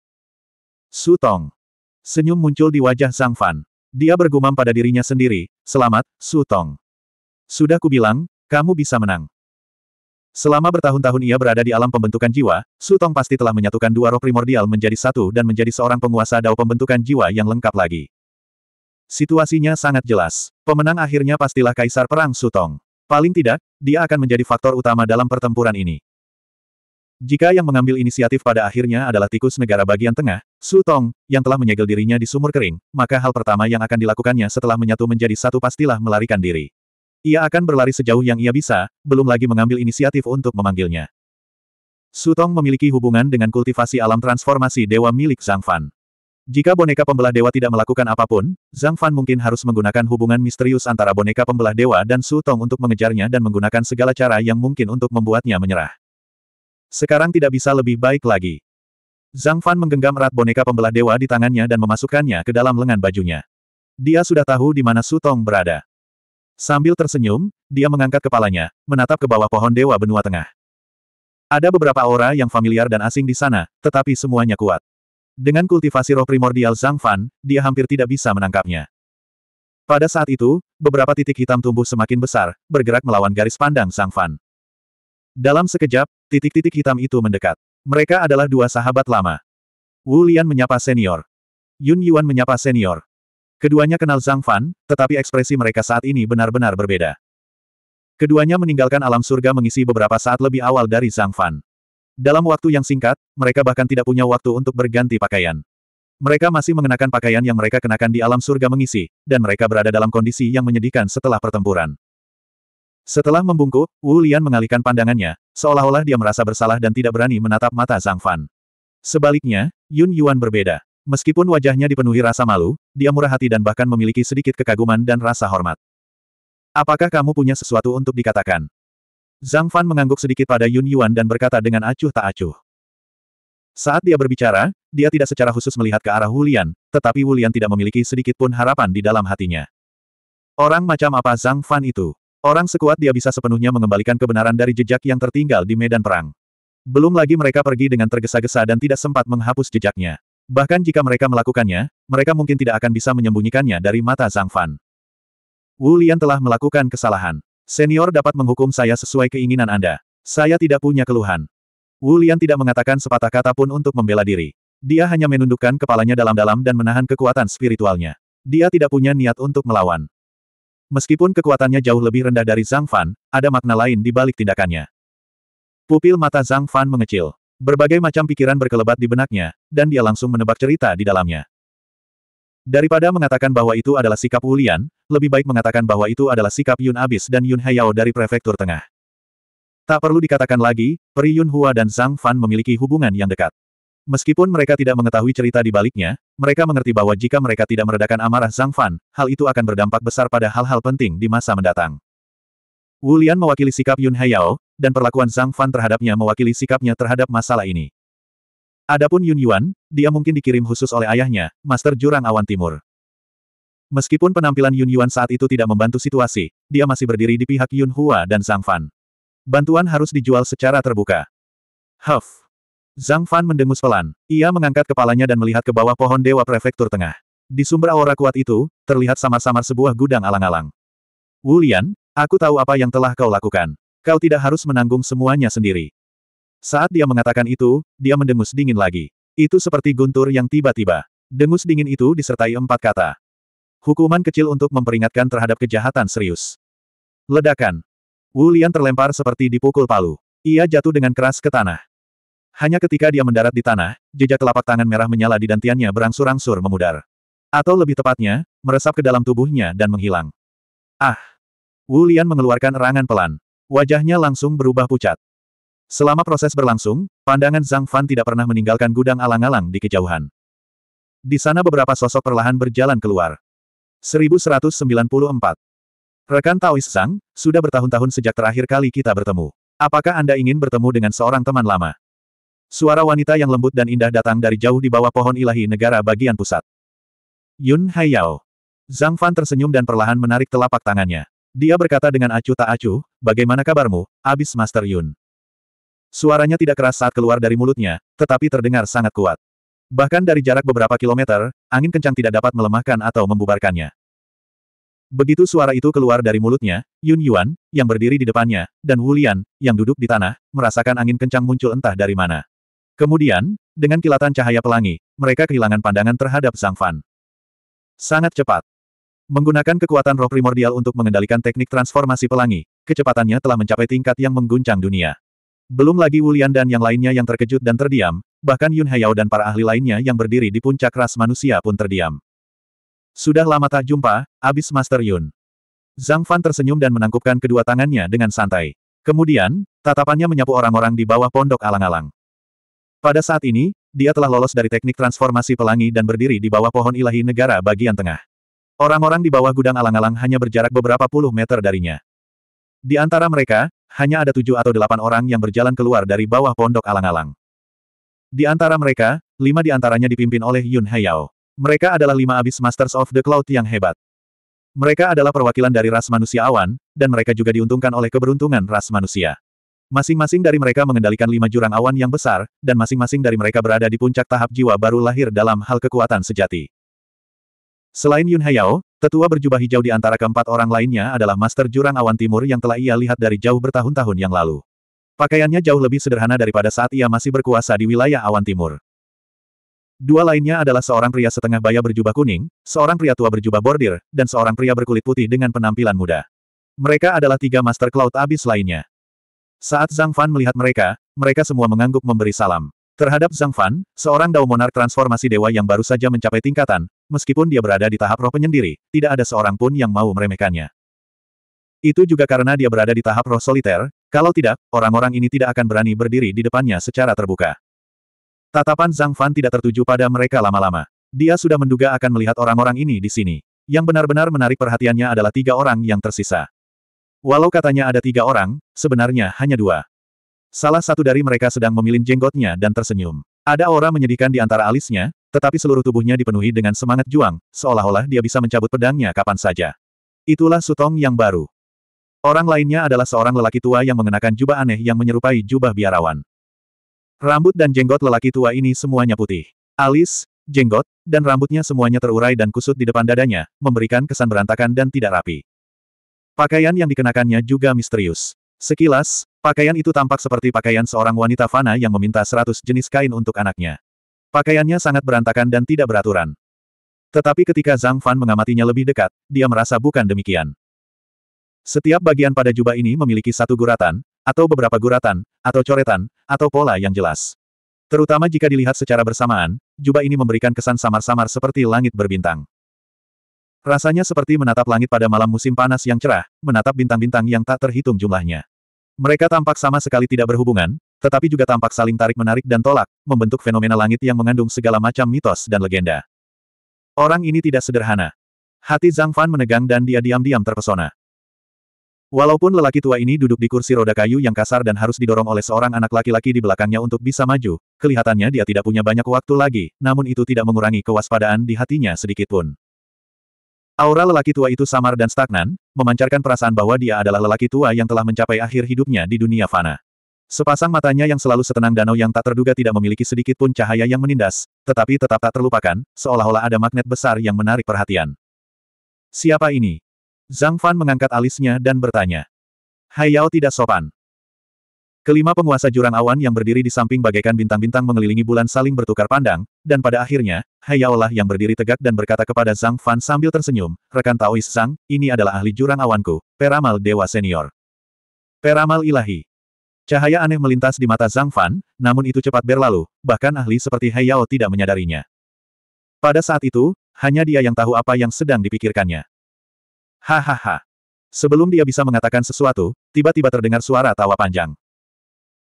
Su Tong. Senyum muncul di wajah Zhang Fan. Dia bergumam pada dirinya sendiri, selamat, Su Tong. Sudah kubilang, kamu bisa menang. Selama bertahun-tahun ia berada di alam pembentukan jiwa, Su Tong pasti telah menyatukan dua roh primordial menjadi satu dan menjadi seorang penguasa dao pembentukan jiwa yang lengkap lagi. Situasinya sangat jelas. Pemenang akhirnya pastilah Kaisar Perang Sutong. Paling tidak, dia akan menjadi faktor utama dalam pertempuran ini. Jika yang mengambil inisiatif pada akhirnya adalah tikus negara bagian tengah, Sutong, yang telah menyegel dirinya di sumur kering, maka hal pertama yang akan dilakukannya setelah menyatu menjadi satu pastilah melarikan diri. Ia akan berlari sejauh yang ia bisa, belum lagi mengambil inisiatif untuk memanggilnya. Sutong memiliki hubungan dengan kultivasi alam transformasi dewa milik Zhang Fan. Jika boneka pembelah dewa tidak melakukan apapun, Zhang Fan mungkin harus menggunakan hubungan misterius antara boneka pembelah dewa dan Su Tong untuk mengejarnya dan menggunakan segala cara yang mungkin untuk membuatnya menyerah. Sekarang tidak bisa lebih baik lagi. Zhang Fan menggenggam erat boneka pembelah dewa di tangannya dan memasukkannya ke dalam lengan bajunya. Dia sudah tahu di mana Su Tong berada. Sambil tersenyum, dia mengangkat kepalanya, menatap ke bawah pohon dewa benua tengah. Ada beberapa aura yang familiar dan asing di sana, tetapi semuanya kuat. Dengan kultivasi roh primordial Zhang Fan, dia hampir tidak bisa menangkapnya. Pada saat itu, beberapa titik hitam tumbuh semakin besar, bergerak melawan garis pandang Zhang Fan. Dalam sekejap, titik-titik hitam itu mendekat. Mereka adalah dua sahabat lama. Wu Lian menyapa senior. Yun Yuan menyapa senior. Keduanya kenal Zhang Fan, tetapi ekspresi mereka saat ini benar-benar berbeda. Keduanya meninggalkan alam surga mengisi beberapa saat lebih awal dari Zhang Fan. Dalam waktu yang singkat, mereka bahkan tidak punya waktu untuk berganti pakaian. Mereka masih mengenakan pakaian yang mereka kenakan di alam surga mengisi, dan mereka berada dalam kondisi yang menyedihkan setelah pertempuran. Setelah membungkuk, Wu Lian mengalihkan pandangannya, seolah-olah dia merasa bersalah dan tidak berani menatap mata Zhang Fan. Sebaliknya, Yun Yuan berbeda. Meskipun wajahnya dipenuhi rasa malu, dia murah hati dan bahkan memiliki sedikit kekaguman dan rasa hormat. Apakah kamu punya sesuatu untuk dikatakan? Zhang Fan mengangguk sedikit pada Yun Yuan dan berkata dengan acuh tak acuh. Saat dia berbicara, dia tidak secara khusus melihat ke arah Wulian, tetapi Wulian tidak memiliki sedikit pun harapan di dalam hatinya. Orang macam apa Zhang Fan itu? Orang sekuat dia bisa sepenuhnya mengembalikan kebenaran dari jejak yang tertinggal di medan perang. Belum lagi mereka pergi dengan tergesa-gesa dan tidak sempat menghapus jejaknya. Bahkan jika mereka melakukannya, mereka mungkin tidak akan bisa menyembunyikannya dari mata Zhang Fan. Wu Lian telah melakukan kesalahan. Senior dapat menghukum saya sesuai keinginan Anda. Saya tidak punya keluhan. Wu Lian tidak mengatakan sepatah kata pun untuk membela diri. Dia hanya menundukkan kepalanya dalam-dalam dan menahan kekuatan spiritualnya. Dia tidak punya niat untuk melawan. Meskipun kekuatannya jauh lebih rendah dari Zhang Fan, ada makna lain di balik tindakannya. Pupil mata Zhang Fan mengecil. Berbagai macam pikiran berkelebat di benaknya, dan dia langsung menebak cerita di dalamnya. Daripada mengatakan bahwa itu adalah sikap Wulian, lebih baik mengatakan bahwa itu adalah sikap Yun Abis dan Yun Hayao dari prefektur tengah. Tak perlu dikatakan lagi, Peri Yun Hua dan Zhang Fan memiliki hubungan yang dekat. Meskipun mereka tidak mengetahui cerita di baliknya, mereka mengerti bahwa jika mereka tidak meredakan amarah Zhang Fan, hal itu akan berdampak besar pada hal-hal penting di masa mendatang. Wulian mewakili sikap Yun Hayao, dan perlakuan Zhang Fan terhadapnya mewakili sikapnya terhadap masalah ini. Adapun Yun Yuan, dia mungkin dikirim khusus oleh ayahnya, Master Jurang Awan Timur. Meskipun penampilan Yun Yuan saat itu tidak membantu situasi, dia masih berdiri di pihak Yun Hua dan Zhang Fan. Bantuan harus dijual secara terbuka. Huff! Zhang Fan mendengus pelan. Ia mengangkat kepalanya dan melihat ke bawah pohon dewa prefektur tengah. Di sumber aura kuat itu, terlihat samar-samar sebuah gudang alang-alang. Wulian, aku tahu apa yang telah kau lakukan. Kau tidak harus menanggung semuanya sendiri. Saat dia mengatakan itu, dia mendengus dingin lagi. Itu seperti guntur yang tiba-tiba. Dengus dingin itu disertai empat kata. Hukuman kecil untuk memperingatkan terhadap kejahatan serius. Ledakan. Wu terlempar seperti dipukul palu. Ia jatuh dengan keras ke tanah. Hanya ketika dia mendarat di tanah, jejak telapak tangan merah menyala di dantiannya berangsur-angsur memudar. Atau lebih tepatnya, meresap ke dalam tubuhnya dan menghilang. Ah! Wu mengeluarkan erangan pelan. Wajahnya langsung berubah pucat. Selama proses berlangsung, pandangan Zhang Fan tidak pernah meninggalkan gudang alang-alang di kejauhan. Di sana beberapa sosok perlahan berjalan keluar. 1194. Rekan Taois Zhang, sudah bertahun-tahun sejak terakhir kali kita bertemu. Apakah Anda ingin bertemu dengan seorang teman lama? Suara wanita yang lembut dan indah datang dari jauh di bawah pohon ilahi negara bagian pusat. Yun Haiyao. Zhang Fan tersenyum dan perlahan menarik telapak tangannya. Dia berkata dengan acuh tak acuh, bagaimana kabarmu, abis Master Yun? Suaranya tidak keras saat keluar dari mulutnya, tetapi terdengar sangat kuat. Bahkan dari jarak beberapa kilometer, angin kencang tidak dapat melemahkan atau membubarkannya. Begitu suara itu keluar dari mulutnya, Yun Yuan, yang berdiri di depannya, dan Wu Lian, yang duduk di tanah, merasakan angin kencang muncul entah dari mana. Kemudian, dengan kilatan cahaya pelangi, mereka kehilangan pandangan terhadap Zhang Fan. Sangat cepat. Menggunakan kekuatan roh primordial untuk mengendalikan teknik transformasi pelangi, kecepatannya telah mencapai tingkat yang mengguncang dunia. Belum lagi Wulian dan yang lainnya yang terkejut dan terdiam, bahkan Yun Hayao dan para ahli lainnya yang berdiri di puncak ras manusia pun terdiam. Sudah lama tak jumpa, abis Master Yun. Zhang Fan tersenyum dan menangkupkan kedua tangannya dengan santai. Kemudian, tatapannya menyapu orang-orang di bawah pondok alang-alang. Pada saat ini, dia telah lolos dari teknik transformasi pelangi dan berdiri di bawah pohon ilahi negara bagian tengah. Orang-orang di bawah gudang alang-alang hanya berjarak beberapa puluh meter darinya. Di antara mereka, hanya ada tujuh atau delapan orang yang berjalan keluar dari bawah pondok alang-alang. Di antara mereka, lima di antaranya dipimpin oleh Yun Haiyao. Mereka adalah lima abis Masters of the Cloud yang hebat. Mereka adalah perwakilan dari ras manusia awan, dan mereka juga diuntungkan oleh keberuntungan ras manusia. Masing-masing dari mereka mengendalikan lima jurang awan yang besar, dan masing-masing dari mereka berada di puncak tahap jiwa baru lahir dalam hal kekuatan sejati. Selain Yun Hayao, Tetua berjubah hijau di antara keempat orang lainnya adalah Master Jurang Awan Timur yang telah ia lihat dari jauh bertahun-tahun yang lalu. Pakaiannya jauh lebih sederhana daripada saat ia masih berkuasa di wilayah Awan Timur. Dua lainnya adalah seorang pria setengah baya berjubah kuning, seorang pria tua berjubah bordir, dan seorang pria berkulit putih dengan penampilan muda. Mereka adalah tiga Master Cloud Abis lainnya. Saat Zhang Fan melihat mereka, mereka semua mengangguk memberi salam. Terhadap Zhang Fan, seorang Dao Monark transformasi dewa yang baru saja mencapai tingkatan, meskipun dia berada di tahap roh penyendiri, tidak ada seorang pun yang mau meremehkannya. Itu juga karena dia berada di tahap roh soliter, kalau tidak, orang-orang ini tidak akan berani berdiri di depannya secara terbuka. Tatapan Zhang Fan tidak tertuju pada mereka lama-lama. Dia sudah menduga akan melihat orang-orang ini di sini. Yang benar-benar menarik perhatiannya adalah tiga orang yang tersisa. Walau katanya ada tiga orang, sebenarnya hanya dua. Salah satu dari mereka sedang memilin jenggotnya dan tersenyum. Ada aura menyedihkan di antara alisnya, tetapi seluruh tubuhnya dipenuhi dengan semangat juang, seolah-olah dia bisa mencabut pedangnya kapan saja. Itulah Sutong yang baru. Orang lainnya adalah seorang lelaki tua yang mengenakan jubah aneh yang menyerupai jubah biarawan. Rambut dan jenggot lelaki tua ini semuanya putih. Alis, jenggot, dan rambutnya semuanya terurai dan kusut di depan dadanya, memberikan kesan berantakan dan tidak rapi. Pakaian yang dikenakannya juga misterius. Sekilas, pakaian itu tampak seperti pakaian seorang wanita fana yang meminta seratus jenis kain untuk anaknya. Pakaiannya sangat berantakan dan tidak beraturan. Tetapi ketika Zhang Fan mengamatinya lebih dekat, dia merasa bukan demikian. Setiap bagian pada jubah ini memiliki satu guratan, atau beberapa guratan, atau coretan, atau pola yang jelas. Terutama jika dilihat secara bersamaan, jubah ini memberikan kesan samar-samar seperti langit berbintang. Rasanya seperti menatap langit pada malam musim panas yang cerah, menatap bintang-bintang yang tak terhitung jumlahnya. Mereka tampak sama sekali tidak berhubungan, tetapi juga tampak saling tarik-menarik dan tolak, membentuk fenomena langit yang mengandung segala macam mitos dan legenda. Orang ini tidak sederhana. Hati Zhang Fan menegang dan dia diam-diam terpesona. Walaupun lelaki tua ini duduk di kursi roda kayu yang kasar dan harus didorong oleh seorang anak laki-laki di belakangnya untuk bisa maju, kelihatannya dia tidak punya banyak waktu lagi, namun itu tidak mengurangi kewaspadaan di hatinya sedikitpun. Aura lelaki tua itu samar dan stagnan, memancarkan perasaan bahwa dia adalah lelaki tua yang telah mencapai akhir hidupnya di dunia fana. Sepasang matanya yang selalu setenang danau yang tak terduga tidak memiliki sedikit pun cahaya yang menindas, tetapi tetap tak terlupakan, seolah-olah ada magnet besar yang menarik perhatian. Siapa ini? Zhang Fan mengangkat alisnya dan bertanya. Hayao tidak sopan. Kelima penguasa jurang awan yang berdiri di samping bagaikan bintang-bintang mengelilingi bulan saling bertukar pandang, dan pada akhirnya, Hayaolah yang berdiri tegak dan berkata kepada Zhang Fan sambil tersenyum, rekan Taois Zhang, ini adalah ahli jurang awanku, Peramal Dewa Senior. Peramal Ilahi. Cahaya aneh melintas di mata Zhang Fan, namun itu cepat berlalu, bahkan ahli seperti Hayao tidak menyadarinya. Pada saat itu, hanya dia yang tahu apa yang sedang dipikirkannya. Hahaha. Sebelum dia bisa mengatakan sesuatu, tiba-tiba terdengar suara tawa panjang.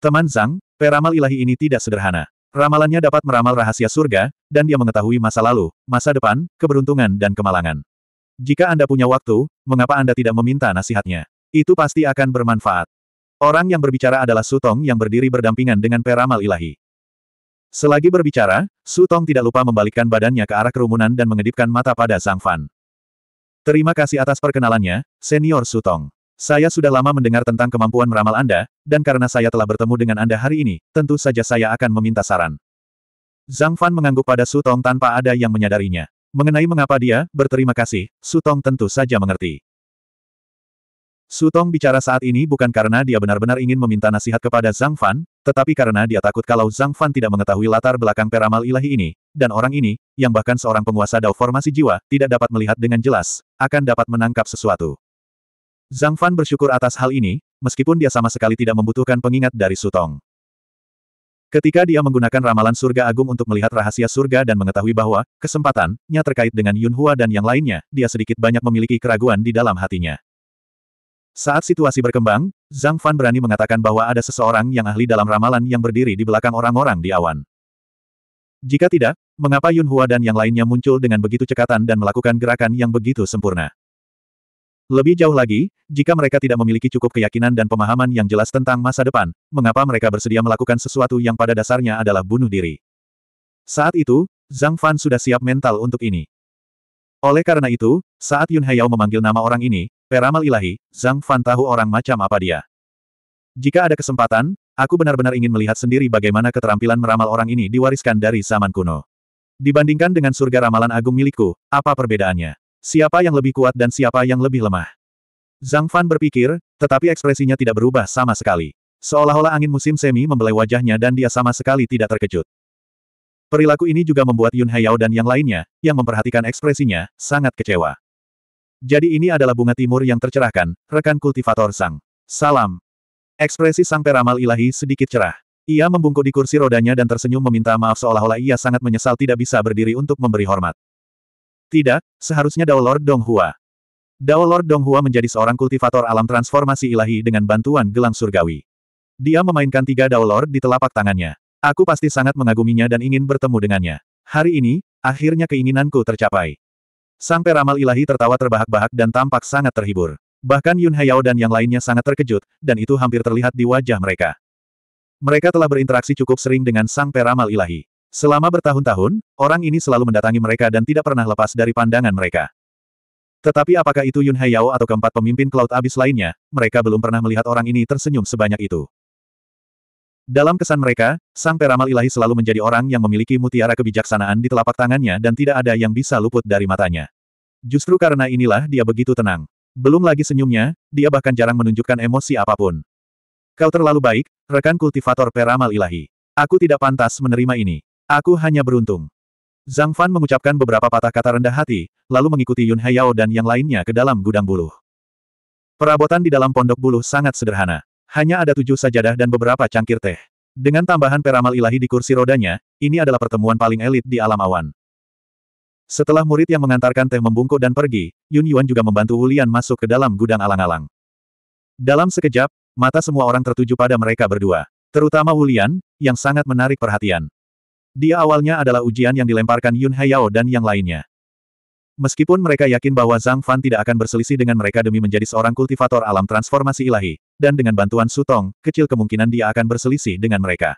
Teman Zhang, peramal ilahi ini tidak sederhana. Ramalannya dapat meramal rahasia surga, dan dia mengetahui masa lalu, masa depan, keberuntungan dan kemalangan. Jika Anda punya waktu, mengapa Anda tidak meminta nasihatnya? Itu pasti akan bermanfaat. Orang yang berbicara adalah Sutong yang berdiri berdampingan dengan peramal ilahi. Selagi berbicara, Sutong tidak lupa membalikkan badannya ke arah kerumunan dan mengedipkan mata pada Zhang Fan. Terima kasih atas perkenalannya, Senior Sutong. Saya sudah lama mendengar tentang kemampuan meramal Anda, dan karena saya telah bertemu dengan Anda hari ini, tentu saja saya akan meminta saran. Zhang Fan mengangguk pada Su Tong tanpa ada yang menyadarinya. Mengenai mengapa dia, berterima kasih, Su Tong tentu saja mengerti. Su Tong bicara saat ini bukan karena dia benar-benar ingin meminta nasihat kepada Zhang Fan, tetapi karena dia takut kalau Zhang Fan tidak mengetahui latar belakang peramal ilahi ini, dan orang ini, yang bahkan seorang penguasa dao formasi jiwa, tidak dapat melihat dengan jelas, akan dapat menangkap sesuatu. Zhang Fan bersyukur atas hal ini, meskipun dia sama sekali tidak membutuhkan pengingat dari Sutong. Ketika dia menggunakan ramalan surga agung untuk melihat rahasia surga dan mengetahui bahwa, kesempatannya terkait dengan Yunhua dan yang lainnya, dia sedikit banyak memiliki keraguan di dalam hatinya. Saat situasi berkembang, Zhang Fan berani mengatakan bahwa ada seseorang yang ahli dalam ramalan yang berdiri di belakang orang-orang di awan. Jika tidak, mengapa Yunhua dan yang lainnya muncul dengan begitu cekatan dan melakukan gerakan yang begitu sempurna? Lebih jauh lagi, jika mereka tidak memiliki cukup keyakinan dan pemahaman yang jelas tentang masa depan, mengapa mereka bersedia melakukan sesuatu yang pada dasarnya adalah bunuh diri? Saat itu, Zhang Fan sudah siap mental untuk ini. Oleh karena itu, saat Yun Hayao memanggil nama orang ini, peramal ilahi, Zhang Fan tahu orang macam apa dia. Jika ada kesempatan, aku benar-benar ingin melihat sendiri bagaimana keterampilan meramal orang ini diwariskan dari zaman kuno. Dibandingkan dengan surga ramalan agung milikku, apa perbedaannya? Siapa yang lebih kuat dan siapa yang lebih lemah? Zhang Fan berpikir, tetapi ekspresinya tidak berubah sama sekali. Seolah-olah angin musim semi membelai wajahnya dan dia sama sekali tidak terkejut. Perilaku ini juga membuat Yun Haiyao dan yang lainnya, yang memperhatikan ekspresinya, sangat kecewa. Jadi ini adalah bunga timur yang tercerahkan, rekan kultivator Sang. Salam. Ekspresi Sang Peramal Ilahi sedikit cerah. Ia membungkuk di kursi rodanya dan tersenyum meminta maaf seolah-olah ia sangat menyesal tidak bisa berdiri untuk memberi hormat. Tidak, seharusnya Dao Lord Donghua. Dao Lord Donghua menjadi seorang kultivator alam transformasi ilahi dengan bantuan gelang surgawi. Dia memainkan tiga Dao Lord di telapak tangannya. Aku pasti sangat mengaguminya dan ingin bertemu dengannya. Hari ini, akhirnya keinginanku tercapai. Sang peramal ilahi tertawa terbahak-bahak dan tampak sangat terhibur. Bahkan Yun Hayao dan yang lainnya sangat terkejut, dan itu hampir terlihat di wajah mereka. Mereka telah berinteraksi cukup sering dengan sang peramal ilahi. Selama bertahun-tahun, orang ini selalu mendatangi mereka dan tidak pernah lepas dari pandangan mereka. Tetapi apakah itu Yun Haiyao atau keempat pemimpin Cloud Abyss lainnya, mereka belum pernah melihat orang ini tersenyum sebanyak itu. Dalam kesan mereka, Sang Peramal Ilahi selalu menjadi orang yang memiliki mutiara kebijaksanaan di telapak tangannya dan tidak ada yang bisa luput dari matanya. Justru karena inilah dia begitu tenang. Belum lagi senyumnya, dia bahkan jarang menunjukkan emosi apapun. Kau terlalu baik, rekan kultivator Peramal Ilahi. Aku tidak pantas menerima ini. Aku hanya beruntung. Zhang Fan mengucapkan beberapa patah kata rendah hati, lalu mengikuti Yun Haiyao dan yang lainnya ke dalam gudang buluh. Perabotan di dalam pondok buluh sangat sederhana. Hanya ada tujuh sajadah dan beberapa cangkir teh. Dengan tambahan peramal ilahi di kursi rodanya, ini adalah pertemuan paling elit di alam awan. Setelah murid yang mengantarkan teh membungkuk dan pergi, Yun Yuan juga membantu Wulian masuk ke dalam gudang alang-alang. Dalam sekejap, mata semua orang tertuju pada mereka berdua. Terutama Wulian, yang sangat menarik perhatian. Dia awalnya adalah ujian yang dilemparkan Yun Haiyao dan yang lainnya. Meskipun mereka yakin bahwa Zhang Fan tidak akan berselisih dengan mereka demi menjadi seorang kultivator alam transformasi ilahi, dan dengan bantuan Sutong, kecil kemungkinan dia akan berselisih dengan mereka.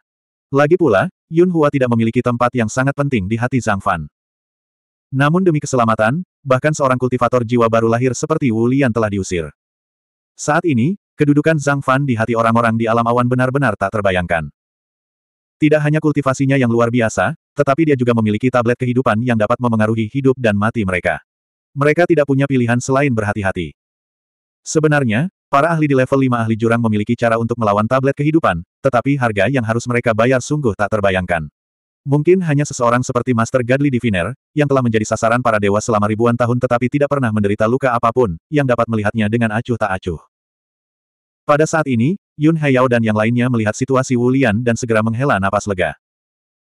Lagi pula, Yun Hua tidak memiliki tempat yang sangat penting di hati Zhang Fan. Namun demi keselamatan, bahkan seorang kultivator jiwa baru lahir seperti Wu Lian telah diusir. Saat ini, kedudukan Zhang Fan di hati orang-orang di alam awan benar-benar tak terbayangkan. Tidak hanya kultivasinya yang luar biasa, tetapi dia juga memiliki tablet kehidupan yang dapat memengaruhi hidup dan mati mereka. Mereka tidak punya pilihan selain berhati-hati. Sebenarnya, para ahli di level 5 ahli jurang memiliki cara untuk melawan tablet kehidupan, tetapi harga yang harus mereka bayar sungguh tak terbayangkan. Mungkin hanya seseorang seperti Master Gadli Diviner, yang telah menjadi sasaran para dewa selama ribuan tahun tetapi tidak pernah menderita luka apapun, yang dapat melihatnya dengan acuh tak acuh. Pada saat ini, Yun Haiyao dan yang lainnya melihat situasi Wulian dan segera menghela napas lega.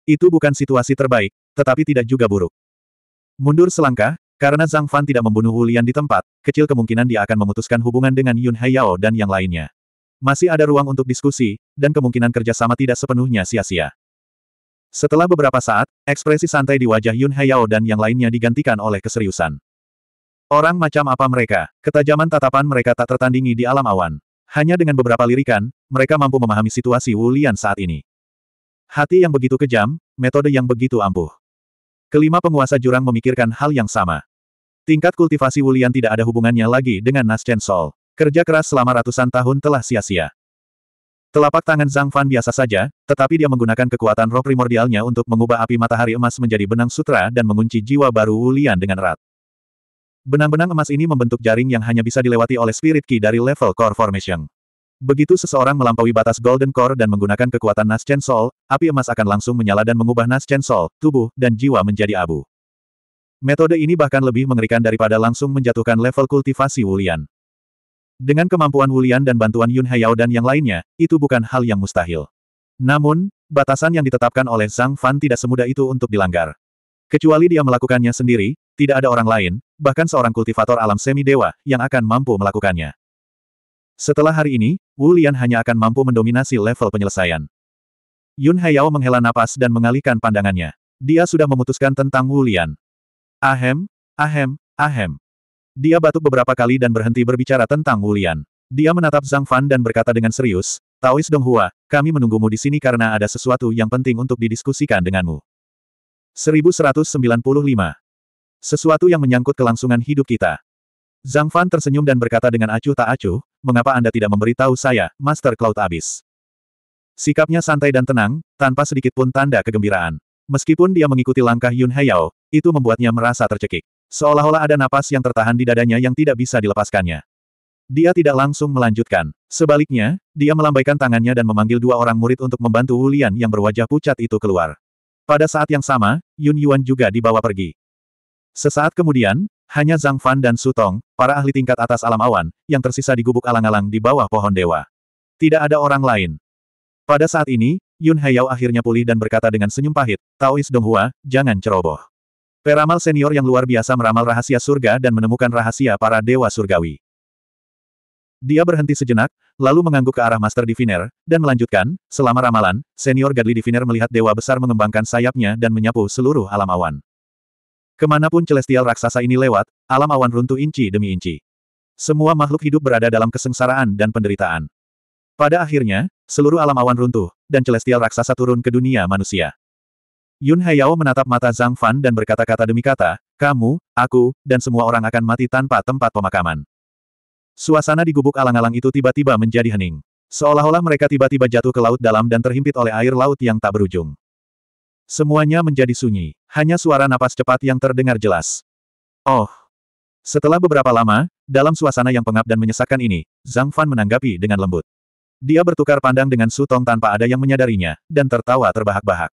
Itu bukan situasi terbaik, tetapi tidak juga buruk. Mundur selangkah, karena Zhang Fan tidak membunuh Wulian di tempat, kecil kemungkinan dia akan memutuskan hubungan dengan Yun Haiyao dan yang lainnya. Masih ada ruang untuk diskusi, dan kemungkinan kerjasama tidak sepenuhnya sia-sia. Setelah beberapa saat, ekspresi santai di wajah Yun Haiyao dan yang lainnya digantikan oleh keseriusan. Orang macam apa mereka? Ketajaman tatapan mereka tak tertandingi di alam awan. Hanya dengan beberapa lirikan, mereka mampu memahami situasi Wulian saat ini. Hati yang begitu kejam, metode yang begitu ampuh. Kelima penguasa jurang memikirkan hal yang sama. Tingkat kultivasi Wulian tidak ada hubungannya lagi dengan Naschen Sol. Kerja keras selama ratusan tahun telah sia-sia. Telapak tangan Zhang Fan biasa saja, tetapi dia menggunakan kekuatan roh primordialnya untuk mengubah api matahari emas menjadi benang sutra dan mengunci jiwa baru Wulian dengan erat. Benang-benang emas ini membentuk jaring yang hanya bisa dilewati oleh Spirit Key dari level Core Formation. Begitu seseorang melampaui batas Golden Core dan menggunakan kekuatan Naschen Soul, api emas akan langsung menyala dan mengubah Naschen Soul, tubuh, dan jiwa menjadi abu. Metode ini bahkan lebih mengerikan daripada langsung menjatuhkan level kultivasi Wulian. Dengan kemampuan Wulian dan bantuan Yun Hayao dan yang lainnya, itu bukan hal yang mustahil. Namun, batasan yang ditetapkan oleh Zhang Fan tidak semudah itu untuk dilanggar. Kecuali dia melakukannya sendiri, tidak ada orang lain, bahkan seorang kultivator alam semi-dewa, yang akan mampu melakukannya. Setelah hari ini, Wu Lian hanya akan mampu mendominasi level penyelesaian. Yun Hayao menghela napas dan mengalihkan pandangannya. Dia sudah memutuskan tentang Wu Lian. Ahem, ahem, ahem. Dia batuk beberapa kali dan berhenti berbicara tentang Wu Lian. Dia menatap Zhang Fan dan berkata dengan serius, Taois Donghua, kami menunggumu di sini karena ada sesuatu yang penting untuk didiskusikan denganmu. 1195 sesuatu yang menyangkut kelangsungan hidup kita. Zhang Fan tersenyum dan berkata dengan acuh tak acuh, mengapa Anda tidak memberitahu saya, Master Cloud Abyss? Sikapnya santai dan tenang, tanpa sedikit pun tanda kegembiraan. Meskipun dia mengikuti langkah Yun Heyao, itu membuatnya merasa tercekik. Seolah-olah ada napas yang tertahan di dadanya yang tidak bisa dilepaskannya. Dia tidak langsung melanjutkan. Sebaliknya, dia melambaikan tangannya dan memanggil dua orang murid untuk membantu Wulian yang berwajah pucat itu keluar. Pada saat yang sama, Yun Yuan juga dibawa pergi. Sesaat kemudian, hanya Zhang Fan dan Su Tong, para ahli tingkat atas alam awan, yang tersisa di gubuk alang-alang di bawah pohon dewa. Tidak ada orang lain. Pada saat ini, Yun Haiyao akhirnya pulih dan berkata dengan senyum pahit, Taois Donghua, jangan ceroboh. Peramal senior yang luar biasa meramal rahasia surga dan menemukan rahasia para dewa surgawi. Dia berhenti sejenak, lalu mengangguk ke arah Master Diviner, dan melanjutkan, selama ramalan, senior Gadli Diviner melihat dewa besar mengembangkan sayapnya dan menyapu seluruh alam awan. Kemanapun celestial raksasa ini lewat, alam awan runtuh inci demi inci. Semua makhluk hidup berada dalam kesengsaraan dan penderitaan. Pada akhirnya, seluruh alam awan runtuh, dan celestial raksasa turun ke dunia manusia. Yun Hayao menatap mata Zhang Fan dan berkata-kata demi kata, kamu, aku, dan semua orang akan mati tanpa tempat pemakaman. Suasana di gubuk alang-alang itu tiba-tiba menjadi hening. Seolah-olah mereka tiba-tiba jatuh ke laut dalam dan terhimpit oleh air laut yang tak berujung. Semuanya menjadi sunyi, hanya suara napas cepat yang terdengar jelas. Oh! Setelah beberapa lama, dalam suasana yang pengap dan menyesakkan ini, Zhang Fan menanggapi dengan lembut. Dia bertukar pandang dengan Su Tong tanpa ada yang menyadarinya, dan tertawa terbahak-bahak.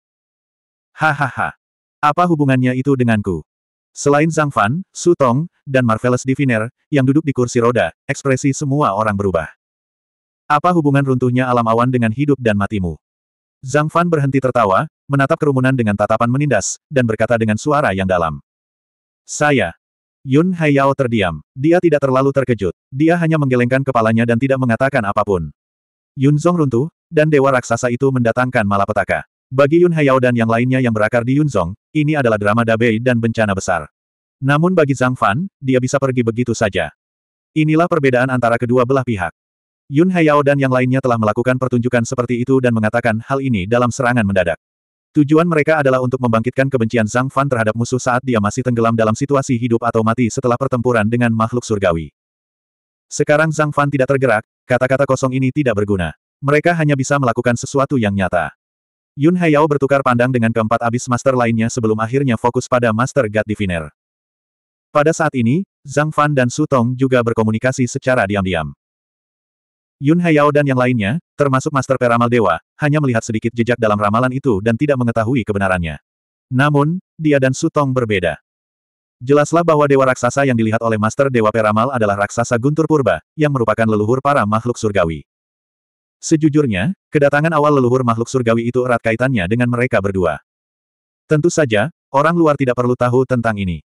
Hahaha! Apa hubungannya itu denganku? Selain Zhang Fan, Su Tong, dan Marvelous Diviner, yang duduk di kursi roda, ekspresi semua orang berubah. Apa hubungan runtuhnya alam awan dengan hidup dan matimu? Zhang Fan berhenti tertawa, menatap kerumunan dengan tatapan menindas, dan berkata dengan suara yang dalam. Saya. Yun Haiyao terdiam. Dia tidak terlalu terkejut. Dia hanya menggelengkan kepalanya dan tidak mengatakan apapun. Yun Zong runtuh, dan dewa raksasa itu mendatangkan malapetaka. Bagi Yun Haiyao dan yang lainnya yang berakar di Yun Zong, ini adalah drama dabei dan bencana besar. Namun bagi Zhang Fan, dia bisa pergi begitu saja. Inilah perbedaan antara kedua belah pihak. Yun Haiyao dan yang lainnya telah melakukan pertunjukan seperti itu dan mengatakan hal ini dalam serangan mendadak. Tujuan mereka adalah untuk membangkitkan kebencian Zhang Fan terhadap musuh saat dia masih tenggelam dalam situasi hidup atau mati setelah pertempuran dengan makhluk surgawi. Sekarang Zhang Fan tidak tergerak, kata-kata kosong ini tidak berguna. Mereka hanya bisa melakukan sesuatu yang nyata. Yun Haiyao bertukar pandang dengan keempat abis master lainnya sebelum akhirnya fokus pada Master God Diviner. Pada saat ini, Zhang Fan dan Su Tong juga berkomunikasi secara diam-diam. Yun Hayao dan yang lainnya, termasuk Master Peramal Dewa, hanya melihat sedikit jejak dalam ramalan itu dan tidak mengetahui kebenarannya. Namun, dia dan Sutong berbeda. Jelaslah bahwa dewa raksasa yang dilihat oleh Master Dewa Peramal adalah raksasa Guntur Purba, yang merupakan leluhur para makhluk surgawi. Sejujurnya, kedatangan awal leluhur makhluk surgawi itu erat kaitannya dengan mereka berdua. Tentu saja, orang luar tidak perlu tahu tentang ini.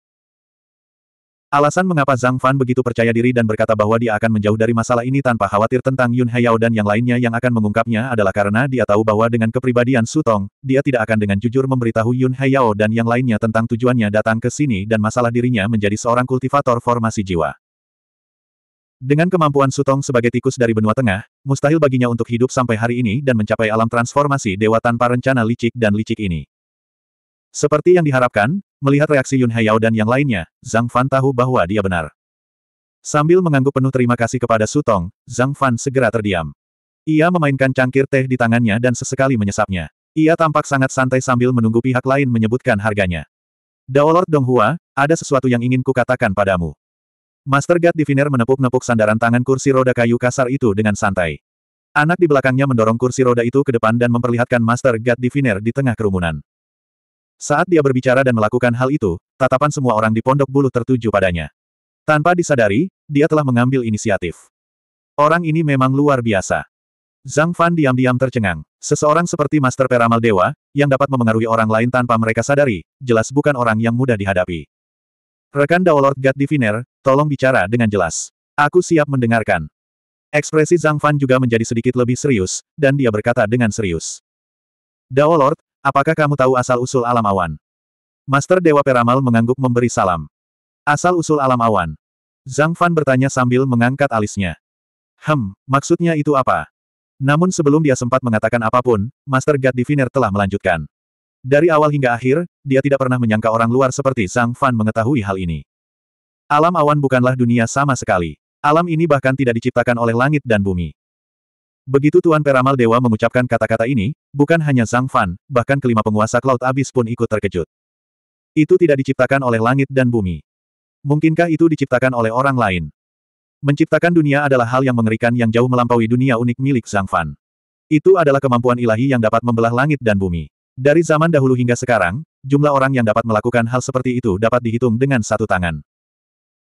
Alasan mengapa Zhang Fan begitu percaya diri dan berkata bahwa dia akan menjauh dari masalah ini tanpa khawatir tentang Yun Hayao dan yang lainnya yang akan mengungkapnya adalah karena dia tahu bahwa dengan kepribadian Sutong, dia tidak akan dengan jujur memberitahu Yun Hayao dan yang lainnya tentang tujuannya datang ke sini dan masalah dirinya menjadi seorang kultivator formasi jiwa. Dengan kemampuan Sutong sebagai tikus dari benua tengah, mustahil baginya untuk hidup sampai hari ini dan mencapai alam transformasi dewa tanpa rencana licik dan licik ini. Seperti yang diharapkan, melihat reaksi Yun Hayao dan yang lainnya, Zhang Fan tahu bahwa dia benar. Sambil mengangguk penuh terima kasih kepada Sutong, Zhang Fan segera terdiam. Ia memainkan cangkir teh di tangannya dan sesekali menyesapnya. Ia tampak sangat santai sambil menunggu pihak lain menyebutkan harganya. Dao Lord Donghua, ada sesuatu yang ingin kukatakan padamu. Master God Diviner menepuk-nepuk sandaran tangan kursi roda kayu kasar itu dengan santai. Anak di belakangnya mendorong kursi roda itu ke depan dan memperlihatkan Master God Diviner di tengah kerumunan. Saat dia berbicara dan melakukan hal itu, tatapan semua orang di pondok bulu tertuju padanya. Tanpa disadari, dia telah mengambil inisiatif. Orang ini memang luar biasa. Zhang Fan diam-diam tercengang. Seseorang seperti Master Peramal Dewa, yang dapat memengaruhi orang lain tanpa mereka sadari, jelas bukan orang yang mudah dihadapi. Rekan Lord God Diviner, tolong bicara dengan jelas. Aku siap mendengarkan. Ekspresi Zhang Fan juga menjadi sedikit lebih serius, dan dia berkata dengan serius. Lord, Apakah kamu tahu asal-usul alam awan? Master Dewa Peramal mengangguk memberi salam. Asal-usul alam awan. Zhang Fan bertanya sambil mengangkat alisnya. Hem, maksudnya itu apa? Namun sebelum dia sempat mengatakan apapun, Master God Diviner telah melanjutkan. Dari awal hingga akhir, dia tidak pernah menyangka orang luar seperti Zhang Fan mengetahui hal ini. Alam awan bukanlah dunia sama sekali. Alam ini bahkan tidak diciptakan oleh langit dan bumi. Begitu Tuan Peramal Dewa mengucapkan kata-kata ini, bukan hanya Zhang Fan, bahkan kelima penguasa Cloud Abyss pun ikut terkejut. Itu tidak diciptakan oleh langit dan bumi. Mungkinkah itu diciptakan oleh orang lain? Menciptakan dunia adalah hal yang mengerikan yang jauh melampaui dunia unik milik Zhang Fan. Itu adalah kemampuan ilahi yang dapat membelah langit dan bumi. Dari zaman dahulu hingga sekarang, jumlah orang yang dapat melakukan hal seperti itu dapat dihitung dengan satu tangan.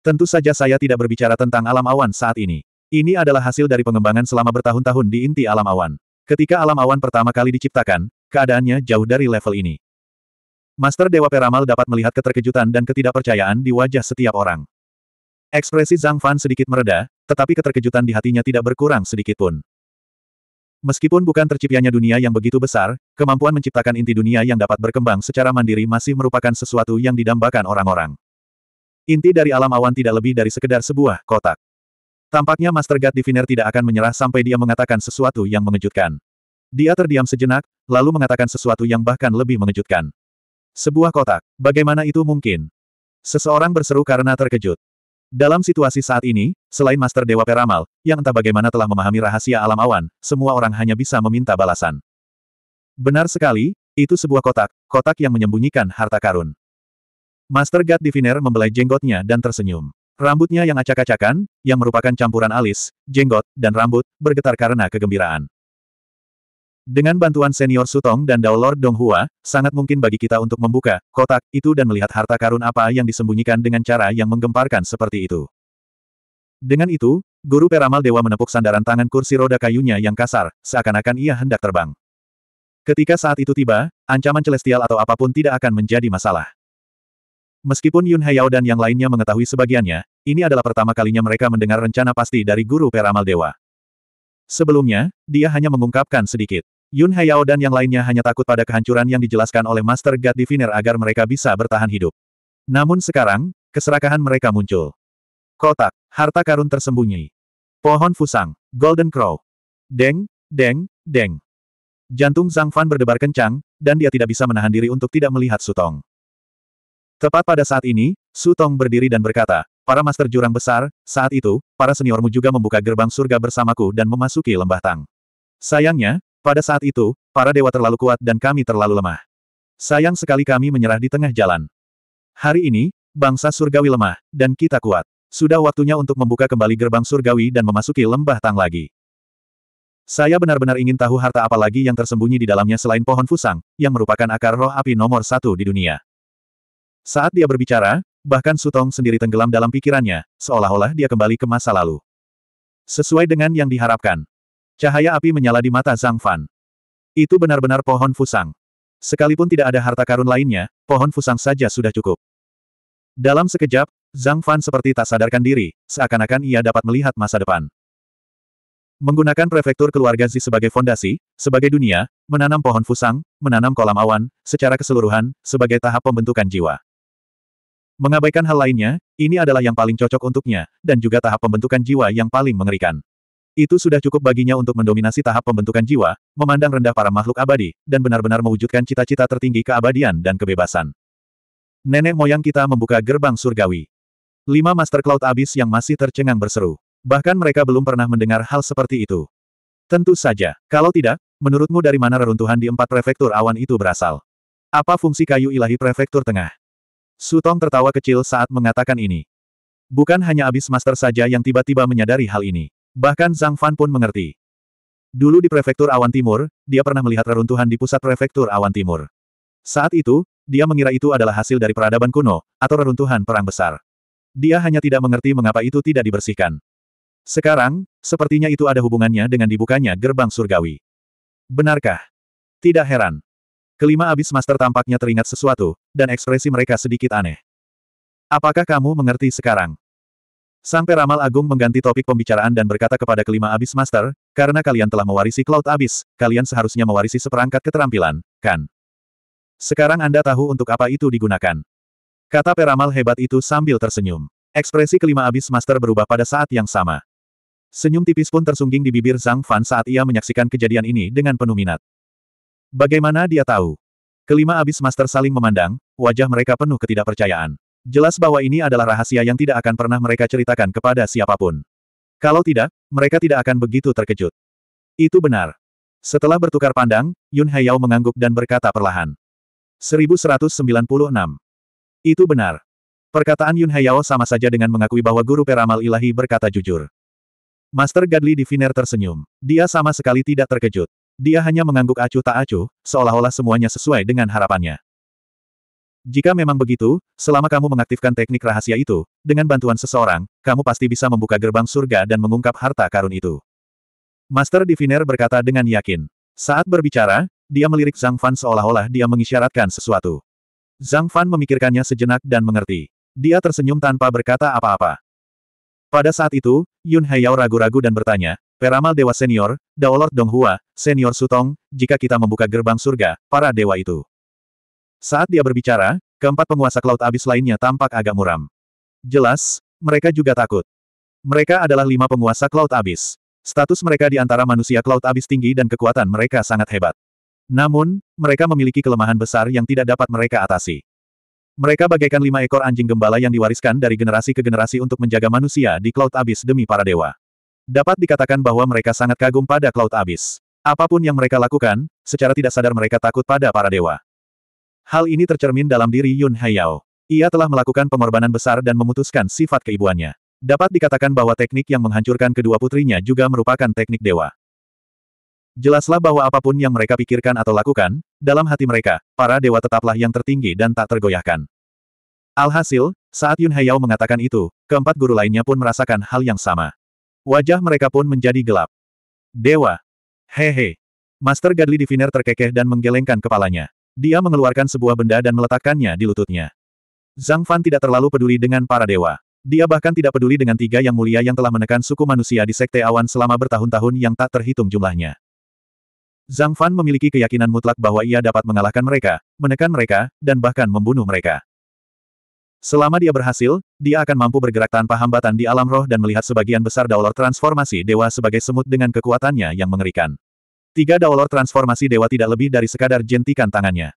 Tentu saja saya tidak berbicara tentang alam awan saat ini. Ini adalah hasil dari pengembangan selama bertahun-tahun di inti alam awan. Ketika alam awan pertama kali diciptakan, keadaannya jauh dari level ini. Master Dewa Peramal dapat melihat keterkejutan dan ketidakpercayaan di wajah setiap orang. Ekspresi Zhang Fan sedikit mereda, tetapi keterkejutan di hatinya tidak berkurang sedikit pun. Meskipun bukan terciptanya dunia yang begitu besar, kemampuan menciptakan inti dunia yang dapat berkembang secara mandiri masih merupakan sesuatu yang didambakan orang-orang. Inti dari alam awan tidak lebih dari sekedar sebuah kotak. Tampaknya Master God Diviner tidak akan menyerah sampai dia mengatakan sesuatu yang mengejutkan. Dia terdiam sejenak, lalu mengatakan sesuatu yang bahkan lebih mengejutkan. Sebuah kotak. Bagaimana itu mungkin? Seseorang berseru karena terkejut. Dalam situasi saat ini, selain Master Dewa Peramal, yang entah bagaimana telah memahami rahasia alam awan, semua orang hanya bisa meminta balasan. Benar sekali, itu sebuah kotak, kotak yang menyembunyikan harta karun. Master God Diviner membelai jenggotnya dan tersenyum. Rambutnya yang acak-acakan, yang merupakan campuran alis, jenggot, dan rambut, bergetar karena kegembiraan. Dengan bantuan senior Sutong dan Lord Donghua, sangat mungkin bagi kita untuk membuka kotak itu dan melihat harta karun apa yang disembunyikan dengan cara yang menggemparkan seperti itu. Dengan itu, Guru Peramal Dewa menepuk sandaran tangan kursi roda kayunya yang kasar, seakan-akan ia hendak terbang. Ketika saat itu tiba, ancaman celestial atau apapun tidak akan menjadi masalah. Meskipun Yun Hayao dan yang lainnya mengetahui sebagiannya, ini adalah pertama kalinya mereka mendengar rencana pasti dari Guru Peramal Dewa. Sebelumnya, dia hanya mengungkapkan sedikit. Yun Hayao dan yang lainnya hanya takut pada kehancuran yang dijelaskan oleh Master God Diviner agar mereka bisa bertahan hidup. Namun sekarang, keserakahan mereka muncul. Kotak, harta karun tersembunyi. Pohon fusang, Golden Crow. Deng, deng, deng. Jantung Zhang Fan berdebar kencang, dan dia tidak bisa menahan diri untuk tidak melihat Sutong. Tepat pada saat ini, Su Tong berdiri dan berkata, para master jurang besar, saat itu, para seniormu juga membuka gerbang surga bersamaku dan memasuki lembah Tang. Sayangnya, pada saat itu, para dewa terlalu kuat dan kami terlalu lemah. Sayang sekali kami menyerah di tengah jalan. Hari ini, bangsa surgawi lemah, dan kita kuat. Sudah waktunya untuk membuka kembali gerbang surgawi dan memasuki lembah Tang lagi. Saya benar-benar ingin tahu harta apa lagi yang tersembunyi di dalamnya selain pohon fusang, yang merupakan akar roh api nomor satu di dunia. Saat dia berbicara, bahkan Sutong sendiri tenggelam dalam pikirannya, seolah-olah dia kembali ke masa lalu. Sesuai dengan yang diharapkan. Cahaya api menyala di mata Zhang Fan. Itu benar-benar pohon fusang. Sekalipun tidak ada harta karun lainnya, pohon fusang saja sudah cukup. Dalam sekejap, Zhang Fan seperti tak sadarkan diri, seakan-akan ia dapat melihat masa depan. Menggunakan prefektur keluarga Zi sebagai fondasi, sebagai dunia, menanam pohon fusang, menanam kolam awan, secara keseluruhan, sebagai tahap pembentukan jiwa. Mengabaikan hal lainnya, ini adalah yang paling cocok untuknya, dan juga tahap pembentukan jiwa yang paling mengerikan. Itu sudah cukup baginya untuk mendominasi tahap pembentukan jiwa, memandang rendah para makhluk abadi, dan benar-benar mewujudkan cita-cita tertinggi keabadian dan kebebasan. Nenek moyang kita membuka gerbang surgawi. Lima Master Cloud Abis yang masih tercengang berseru. Bahkan mereka belum pernah mendengar hal seperti itu. Tentu saja, kalau tidak, menurutmu dari mana reruntuhan di empat prefektur awan itu berasal? Apa fungsi kayu ilahi prefektur tengah? Sutong tertawa kecil saat mengatakan ini. Bukan hanya abis master saja yang tiba-tiba menyadari hal ini. Bahkan Zhang Fan pun mengerti. Dulu di prefektur Awan Timur, dia pernah melihat reruntuhan di pusat prefektur Awan Timur. Saat itu, dia mengira itu adalah hasil dari peradaban kuno, atau reruntuhan perang besar. Dia hanya tidak mengerti mengapa itu tidak dibersihkan. Sekarang, sepertinya itu ada hubungannya dengan dibukanya gerbang surgawi. Benarkah? Tidak heran, Kelima abis master tampaknya teringat sesuatu, dan ekspresi mereka sedikit aneh. Apakah kamu mengerti sekarang? Sang Peramal Agung mengganti topik pembicaraan dan berkata kepada kelima abis master, karena kalian telah mewarisi Cloud Abis, kalian seharusnya mewarisi seperangkat keterampilan, kan? Sekarang Anda tahu untuk apa itu digunakan. Kata Peramal hebat itu sambil tersenyum. Ekspresi kelima abis master berubah pada saat yang sama. Senyum tipis pun tersungging di bibir Zhang Fan saat ia menyaksikan kejadian ini dengan penuh minat. Bagaimana dia tahu? Kelima abis master saling memandang, wajah mereka penuh ketidakpercayaan. Jelas bahwa ini adalah rahasia yang tidak akan pernah mereka ceritakan kepada siapapun. Kalau tidak, mereka tidak akan begitu terkejut. Itu benar. Setelah bertukar pandang, Yun Haiyao mengangguk dan berkata perlahan. 1196. Itu benar. Perkataan Yun Haiyao sama saja dengan mengakui bahwa guru peramal ilahi berkata jujur. Master Gadli Diviner tersenyum. Dia sama sekali tidak terkejut. Dia hanya mengangguk acuh tak acuh, seolah-olah semuanya sesuai dengan harapannya. Jika memang begitu, selama kamu mengaktifkan teknik rahasia itu, dengan bantuan seseorang, kamu pasti bisa membuka gerbang surga dan mengungkap harta karun itu. Master Diviner berkata dengan yakin. Saat berbicara, dia melirik Zhang Fan seolah-olah dia mengisyaratkan sesuatu. Zhang Fan memikirkannya sejenak dan mengerti. Dia tersenyum tanpa berkata apa-apa. Pada saat itu, Yun Haiyao ragu-ragu dan bertanya, Peramal Dewa Senior, Daolord Donghua, Senior Sutong, jika kita membuka gerbang surga, para dewa itu. Saat dia berbicara, keempat penguasa Cloud Abyss lainnya tampak agak muram. Jelas, mereka juga takut. Mereka adalah lima penguasa Cloud Abyss. Status mereka di antara manusia Cloud Abyss tinggi dan kekuatan mereka sangat hebat. Namun, mereka memiliki kelemahan besar yang tidak dapat mereka atasi. Mereka bagaikan lima ekor anjing gembala yang diwariskan dari generasi ke generasi untuk menjaga manusia di Cloud Abyss demi para dewa. Dapat dikatakan bahwa mereka sangat kagum pada Cloud Abyss. Apapun yang mereka lakukan, secara tidak sadar mereka takut pada para dewa. Hal ini tercermin dalam diri Yun Haiyao. Ia telah melakukan pengorbanan besar dan memutuskan sifat keibuannya. Dapat dikatakan bahwa teknik yang menghancurkan kedua putrinya juga merupakan teknik dewa. Jelaslah bahwa apapun yang mereka pikirkan atau lakukan, dalam hati mereka, para dewa tetaplah yang tertinggi dan tak tergoyahkan. Alhasil, saat Yun Haiyao mengatakan itu, keempat guru lainnya pun merasakan hal yang sama. Wajah mereka pun menjadi gelap. Dewa. Hehe. Master Gadli Diviner terkekeh dan menggelengkan kepalanya. Dia mengeluarkan sebuah benda dan meletakkannya di lututnya. Zhang Fan tidak terlalu peduli dengan para dewa. Dia bahkan tidak peduli dengan tiga yang mulia yang telah menekan suku manusia di Sekte Awan selama bertahun-tahun yang tak terhitung jumlahnya. Zhang Fan memiliki keyakinan mutlak bahwa ia dapat mengalahkan mereka, menekan mereka, dan bahkan membunuh mereka. Selama dia berhasil, dia akan mampu bergerak tanpa hambatan di alam roh dan melihat sebagian besar daulor transformasi dewa sebagai semut dengan kekuatannya yang mengerikan. Tiga daulor transformasi dewa tidak lebih dari sekadar jentikan tangannya.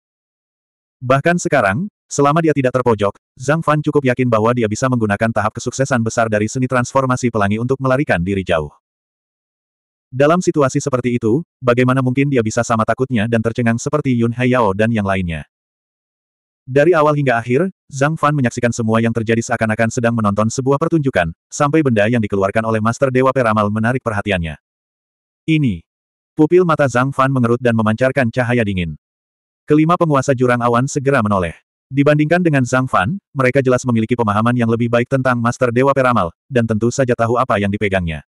Bahkan sekarang, selama dia tidak terpojok, Zhang Fan cukup yakin bahwa dia bisa menggunakan tahap kesuksesan besar dari seni transformasi pelangi untuk melarikan diri jauh. Dalam situasi seperti itu, bagaimana mungkin dia bisa sama takutnya dan tercengang seperti Yun Haiyao dan yang lainnya? Dari awal hingga akhir, Zhang Fan menyaksikan semua yang terjadi seakan-akan sedang menonton sebuah pertunjukan, sampai benda yang dikeluarkan oleh Master Dewa Peramal menarik perhatiannya. Ini. Pupil mata Zhang Fan mengerut dan memancarkan cahaya dingin. Kelima penguasa jurang awan segera menoleh. Dibandingkan dengan Zhang Fan, mereka jelas memiliki pemahaman yang lebih baik tentang Master Dewa Peramal, dan tentu saja tahu apa yang dipegangnya.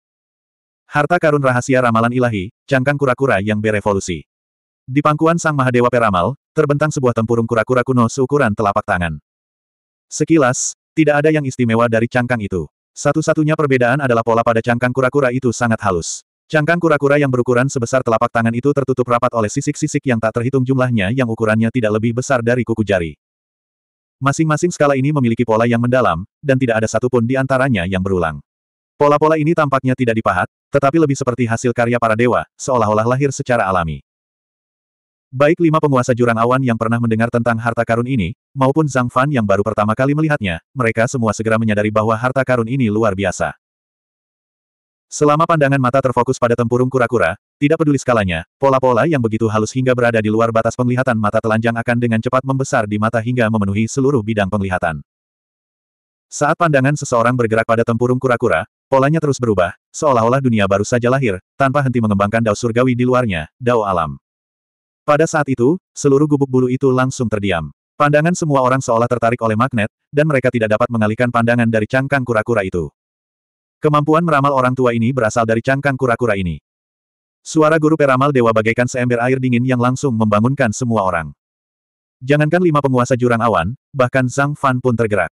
Harta karun rahasia ramalan ilahi, cangkang kura-kura yang berevolusi. Di pangkuan Sang Mahadewa Peramal, terbentang sebuah tempurung kura-kura kuno seukuran telapak tangan. Sekilas, tidak ada yang istimewa dari cangkang itu. Satu-satunya perbedaan adalah pola pada cangkang kura-kura itu sangat halus. Cangkang kura-kura yang berukuran sebesar telapak tangan itu tertutup rapat oleh sisik-sisik yang tak terhitung jumlahnya yang ukurannya tidak lebih besar dari kuku jari. Masing-masing skala ini memiliki pola yang mendalam, dan tidak ada satupun di antaranya yang berulang. Pola-pola ini tampaknya tidak dipahat, tetapi lebih seperti hasil karya para dewa, seolah-olah lahir secara alami. Baik lima penguasa jurang awan yang pernah mendengar tentang harta karun ini, maupun Zhang Fan yang baru pertama kali melihatnya, mereka semua segera menyadari bahwa harta karun ini luar biasa. Selama pandangan mata terfokus pada tempurung kura-kura, tidak peduli skalanya, pola-pola yang begitu halus hingga berada di luar batas penglihatan mata telanjang akan dengan cepat membesar di mata hingga memenuhi seluruh bidang penglihatan. Saat pandangan seseorang bergerak pada tempurung kura-kura, polanya terus berubah, seolah-olah dunia baru saja lahir, tanpa henti mengembangkan dao surgawi di luarnya, dao alam. Pada saat itu, seluruh gubuk bulu itu langsung terdiam. Pandangan semua orang seolah tertarik oleh magnet, dan mereka tidak dapat mengalihkan pandangan dari cangkang kura-kura itu. Kemampuan meramal orang tua ini berasal dari cangkang kura-kura ini. Suara guru peramal dewa bagaikan seember air dingin yang langsung membangunkan semua orang. Jangankan lima penguasa jurang awan, bahkan Zhang Fan pun tergerak.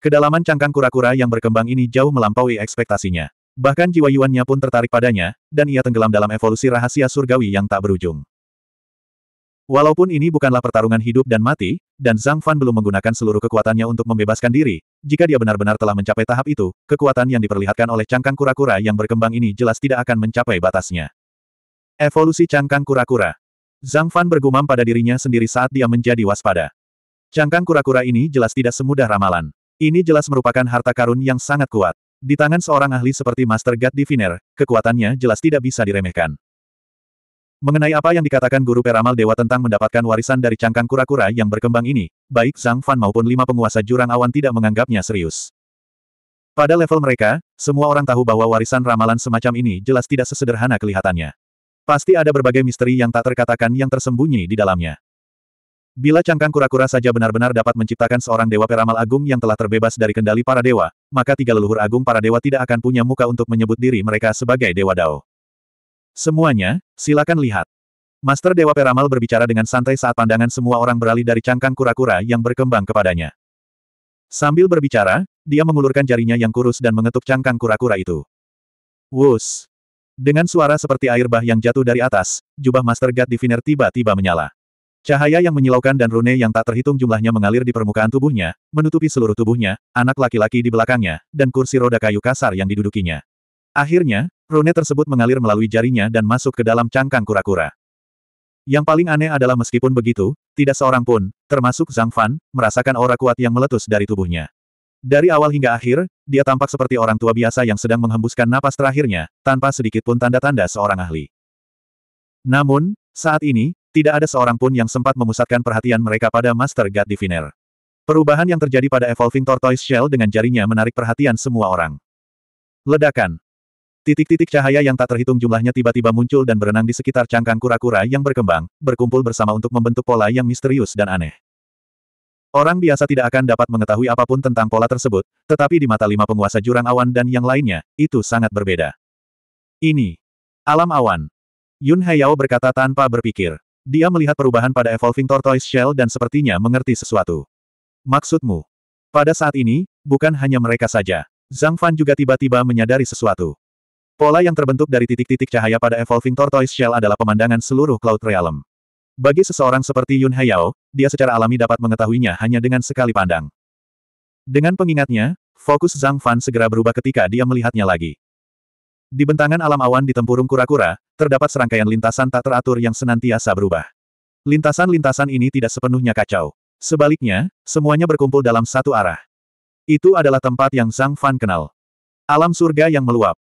Kedalaman cangkang kura-kura yang berkembang ini jauh melampaui ekspektasinya. Bahkan jiwa Yuannya pun tertarik padanya, dan ia tenggelam dalam evolusi rahasia surgawi yang tak berujung. Walaupun ini bukanlah pertarungan hidup dan mati, dan Zhang Fan belum menggunakan seluruh kekuatannya untuk membebaskan diri, jika dia benar-benar telah mencapai tahap itu, kekuatan yang diperlihatkan oleh cangkang kura-kura yang berkembang ini jelas tidak akan mencapai batasnya. Evolusi cangkang kura-kura Zhang Fan bergumam pada dirinya sendiri saat dia menjadi waspada. Cangkang kura-kura ini jelas tidak semudah ramalan. Ini jelas merupakan harta karun yang sangat kuat. Di tangan seorang ahli seperti Master God Diviner, kekuatannya jelas tidak bisa diremehkan. Mengenai apa yang dikatakan Guru Peramal Dewa tentang mendapatkan warisan dari cangkang kura-kura yang berkembang ini, baik Zhang Fan maupun lima penguasa jurang awan tidak menganggapnya serius. Pada level mereka, semua orang tahu bahwa warisan ramalan semacam ini jelas tidak sesederhana kelihatannya. Pasti ada berbagai misteri yang tak terkatakan yang tersembunyi di dalamnya. Bila cangkang kura-kura saja benar-benar dapat menciptakan seorang dewa peramal agung yang telah terbebas dari kendali para dewa, maka tiga leluhur agung para dewa tidak akan punya muka untuk menyebut diri mereka sebagai dewa dao. Semuanya, silakan lihat. Master Dewa Peramal berbicara dengan santai saat pandangan semua orang beralih dari cangkang kura-kura yang berkembang kepadanya. Sambil berbicara, dia mengulurkan jarinya yang kurus dan mengetuk cangkang kura-kura itu. Wus! Dengan suara seperti air bah yang jatuh dari atas, jubah Master God Diviner tiba-tiba menyala. Cahaya yang menyilaukan dan rune yang tak terhitung jumlahnya mengalir di permukaan tubuhnya, menutupi seluruh tubuhnya, anak laki-laki di belakangnya, dan kursi roda kayu kasar yang didudukinya. Akhirnya, rune tersebut mengalir melalui jarinya dan masuk ke dalam cangkang kura-kura. Yang paling aneh adalah meskipun begitu, tidak seorang pun, termasuk Zhang Fan, merasakan aura kuat yang meletus dari tubuhnya. Dari awal hingga akhir, dia tampak seperti orang tua biasa yang sedang menghembuskan napas terakhirnya, tanpa sedikit pun tanda-tanda seorang ahli. Namun, saat ini, tidak ada seorang pun yang sempat memusatkan perhatian mereka pada Master God Diviner. Perubahan yang terjadi pada Evolving Tortoise Shell dengan jarinya menarik perhatian semua orang. Ledakan. Titik-titik cahaya yang tak terhitung jumlahnya tiba-tiba muncul dan berenang di sekitar cangkang kura-kura yang berkembang, berkumpul bersama untuk membentuk pola yang misterius dan aneh. Orang biasa tidak akan dapat mengetahui apapun tentang pola tersebut, tetapi di mata lima penguasa jurang awan dan yang lainnya, itu sangat berbeda. Ini. Alam awan. Yun Hayao berkata tanpa berpikir. Dia melihat perubahan pada Evolving Tortoise Shell dan sepertinya mengerti sesuatu. Maksudmu? Pada saat ini, bukan hanya mereka saja. Zhang Fan juga tiba-tiba menyadari sesuatu. Pola yang terbentuk dari titik-titik cahaya pada Evolving Tortoise Shell adalah pemandangan seluruh Cloud Realm. Bagi seseorang seperti Yun Hayao, dia secara alami dapat mengetahuinya hanya dengan sekali pandang. Dengan pengingatnya, fokus Zhang Fan segera berubah ketika dia melihatnya lagi. Di bentangan alam awan di tempurung kura-kura, terdapat serangkaian lintasan tak teratur yang senantiasa berubah. Lintasan-lintasan ini tidak sepenuhnya kacau. Sebaliknya, semuanya berkumpul dalam satu arah. Itu adalah tempat yang Zhang Fan kenal. Alam surga yang meluap.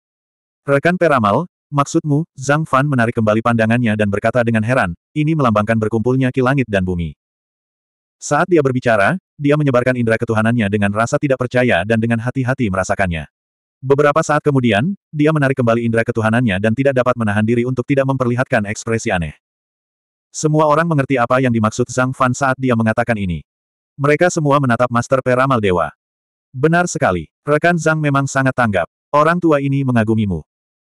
Rekan Peramal, maksudmu, Zhang Fan menarik kembali pandangannya dan berkata dengan heran, ini melambangkan berkumpulnya ki langit dan bumi. Saat dia berbicara, dia menyebarkan indera ketuhanannya dengan rasa tidak percaya dan dengan hati-hati merasakannya. Beberapa saat kemudian, dia menarik kembali indera ketuhanannya dan tidak dapat menahan diri untuk tidak memperlihatkan ekspresi aneh. Semua orang mengerti apa yang dimaksud Zhang Fan saat dia mengatakan ini. Mereka semua menatap Master Peramal Dewa. Benar sekali, rekan Zhang memang sangat tanggap. Orang tua ini mengagumimu.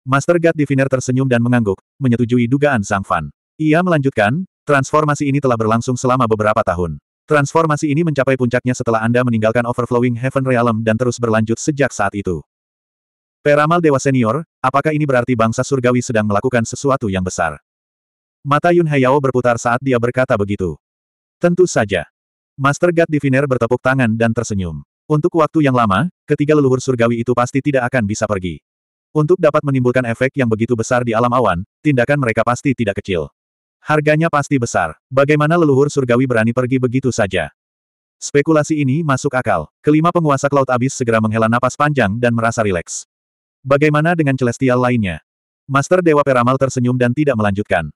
Master God Diviner tersenyum dan mengangguk, menyetujui dugaan Sang Fan. Ia melanjutkan, transformasi ini telah berlangsung selama beberapa tahun. Transformasi ini mencapai puncaknya setelah Anda meninggalkan Overflowing Heaven Realm dan terus berlanjut sejak saat itu. Peramal Dewa Senior, apakah ini berarti bangsa surgawi sedang melakukan sesuatu yang besar? Mata Yun Hayao berputar saat dia berkata begitu. Tentu saja. Master God Diviner bertepuk tangan dan tersenyum. Untuk waktu yang lama, ketiga leluhur surgawi itu pasti tidak akan bisa pergi. Untuk dapat menimbulkan efek yang begitu besar di alam awan, tindakan mereka pasti tidak kecil. Harganya pasti besar. Bagaimana leluhur surgawi berani pergi begitu saja? Spekulasi ini masuk akal. Kelima penguasa Cloud Abyss segera menghela napas panjang dan merasa rileks. Bagaimana dengan Celestial lainnya? Master Dewa Peramal tersenyum dan tidak melanjutkan.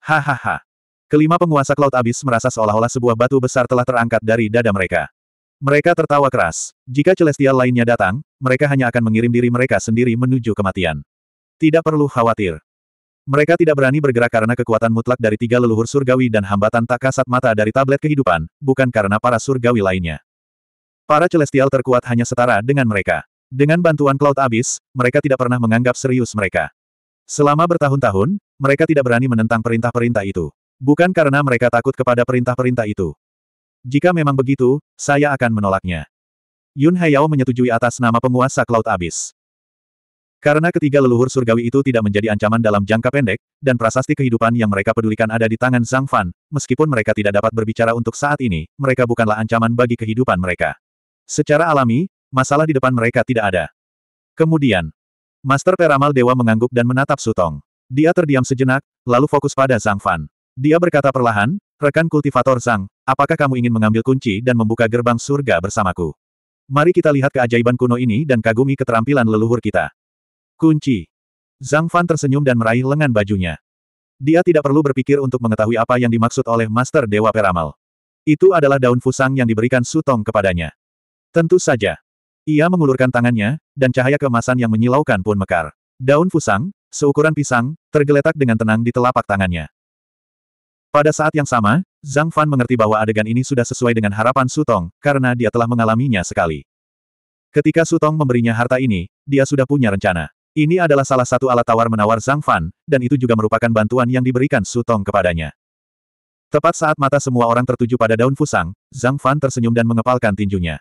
Hahaha. Kelima penguasa Cloud Abyss merasa seolah-olah sebuah batu besar telah terangkat dari dada mereka. Mereka tertawa keras. Jika Celestial lainnya datang, mereka hanya akan mengirim diri mereka sendiri menuju kematian. Tidak perlu khawatir. Mereka tidak berani bergerak karena kekuatan mutlak dari tiga leluhur surgawi dan hambatan tak kasat mata dari tablet kehidupan, bukan karena para surgawi lainnya. Para celestial terkuat hanya setara dengan mereka. Dengan bantuan Cloud Abyss, mereka tidak pernah menganggap serius mereka. Selama bertahun-tahun, mereka tidak berani menentang perintah-perintah itu. Bukan karena mereka takut kepada perintah-perintah itu. Jika memang begitu, saya akan menolaknya. Yun Hayao menyetujui atas nama penguasa Cloud Abyss. Karena ketiga leluhur surgawi itu tidak menjadi ancaman dalam jangka pendek, dan prasasti kehidupan yang mereka pedulikan ada di tangan Zhang Fan, meskipun mereka tidak dapat berbicara untuk saat ini, mereka bukanlah ancaman bagi kehidupan mereka. Secara alami, masalah di depan mereka tidak ada. Kemudian, Master Peramal Dewa mengangguk dan menatap Sutong. Dia terdiam sejenak, lalu fokus pada Zhang Fan. Dia berkata perlahan, rekan kultivator Zhang, apakah kamu ingin mengambil kunci dan membuka gerbang surga bersamaku? Mari kita lihat keajaiban kuno ini dan kagumi keterampilan leluhur kita. Kunci. Zhang Fan tersenyum dan meraih lengan bajunya. Dia tidak perlu berpikir untuk mengetahui apa yang dimaksud oleh Master Dewa Peramal. Itu adalah daun fusang yang diberikan Sutong kepadanya. Tentu saja. Ia mengulurkan tangannya, dan cahaya kemasan yang menyilaukan pun mekar. Daun fusang, seukuran pisang, tergeletak dengan tenang di telapak tangannya. Pada saat yang sama, Zhang Fan mengerti bahwa adegan ini sudah sesuai dengan harapan Sutong, karena dia telah mengalaminya sekali. Ketika Sutong memberinya harta ini, dia sudah punya rencana. Ini adalah salah satu alat tawar-menawar Zhang Fan, dan itu juga merupakan bantuan yang diberikan Sutong kepadanya. Tepat saat mata semua orang tertuju pada daun fusang, Zhang Fan tersenyum dan mengepalkan tinjunya.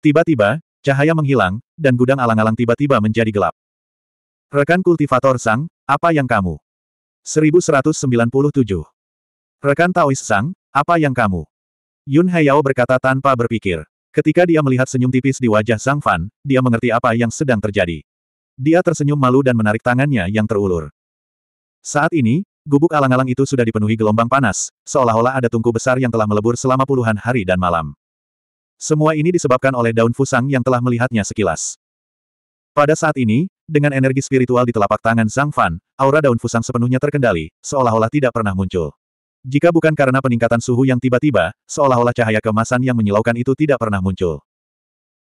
Tiba-tiba, cahaya menghilang, dan gudang alang-alang tiba-tiba menjadi gelap. Rekan kultivator Sang, apa yang kamu? 1197 Rekan Taois Sang, apa yang kamu? Yun Hayao berkata tanpa berpikir. Ketika dia melihat senyum tipis di wajah Zhang Fan, dia mengerti apa yang sedang terjadi. Dia tersenyum malu dan menarik tangannya yang terulur. Saat ini, gubuk alang-alang itu sudah dipenuhi gelombang panas, seolah-olah ada tungku besar yang telah melebur selama puluhan hari dan malam. Semua ini disebabkan oleh daun fusang yang telah melihatnya sekilas. Pada saat ini, dengan energi spiritual di telapak tangan Zhang Fan, aura daun fusang sepenuhnya terkendali, seolah-olah tidak pernah muncul. Jika bukan karena peningkatan suhu yang tiba-tiba, seolah-olah cahaya kemasan yang menyilaukan itu tidak pernah muncul.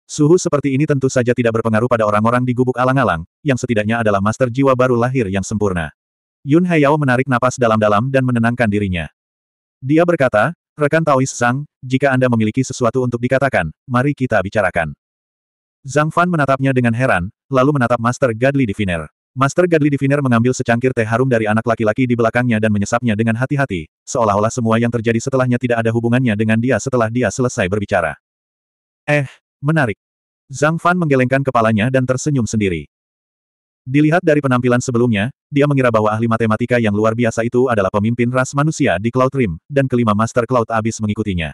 Suhu seperti ini tentu saja tidak berpengaruh pada orang-orang di gubuk alang-alang, yang setidaknya adalah master jiwa baru lahir yang sempurna. Yun Hayao menarik napas dalam-dalam dan menenangkan dirinya. Dia berkata, rekan Taois Sang, jika Anda memiliki sesuatu untuk dikatakan, mari kita bicarakan. Zhang Fan menatapnya dengan heran, lalu menatap Master Godly Diviner. Master Godly Diviner mengambil secangkir teh harum dari anak laki-laki di belakangnya dan menyesapnya dengan hati-hati, seolah-olah semua yang terjadi setelahnya tidak ada hubungannya dengan dia setelah dia selesai berbicara. Eh, menarik. Zhang Fan menggelengkan kepalanya dan tersenyum sendiri. Dilihat dari penampilan sebelumnya, dia mengira bahwa ahli matematika yang luar biasa itu adalah pemimpin ras manusia di Cloud Rim, dan kelima Master Cloud Abyss mengikutinya.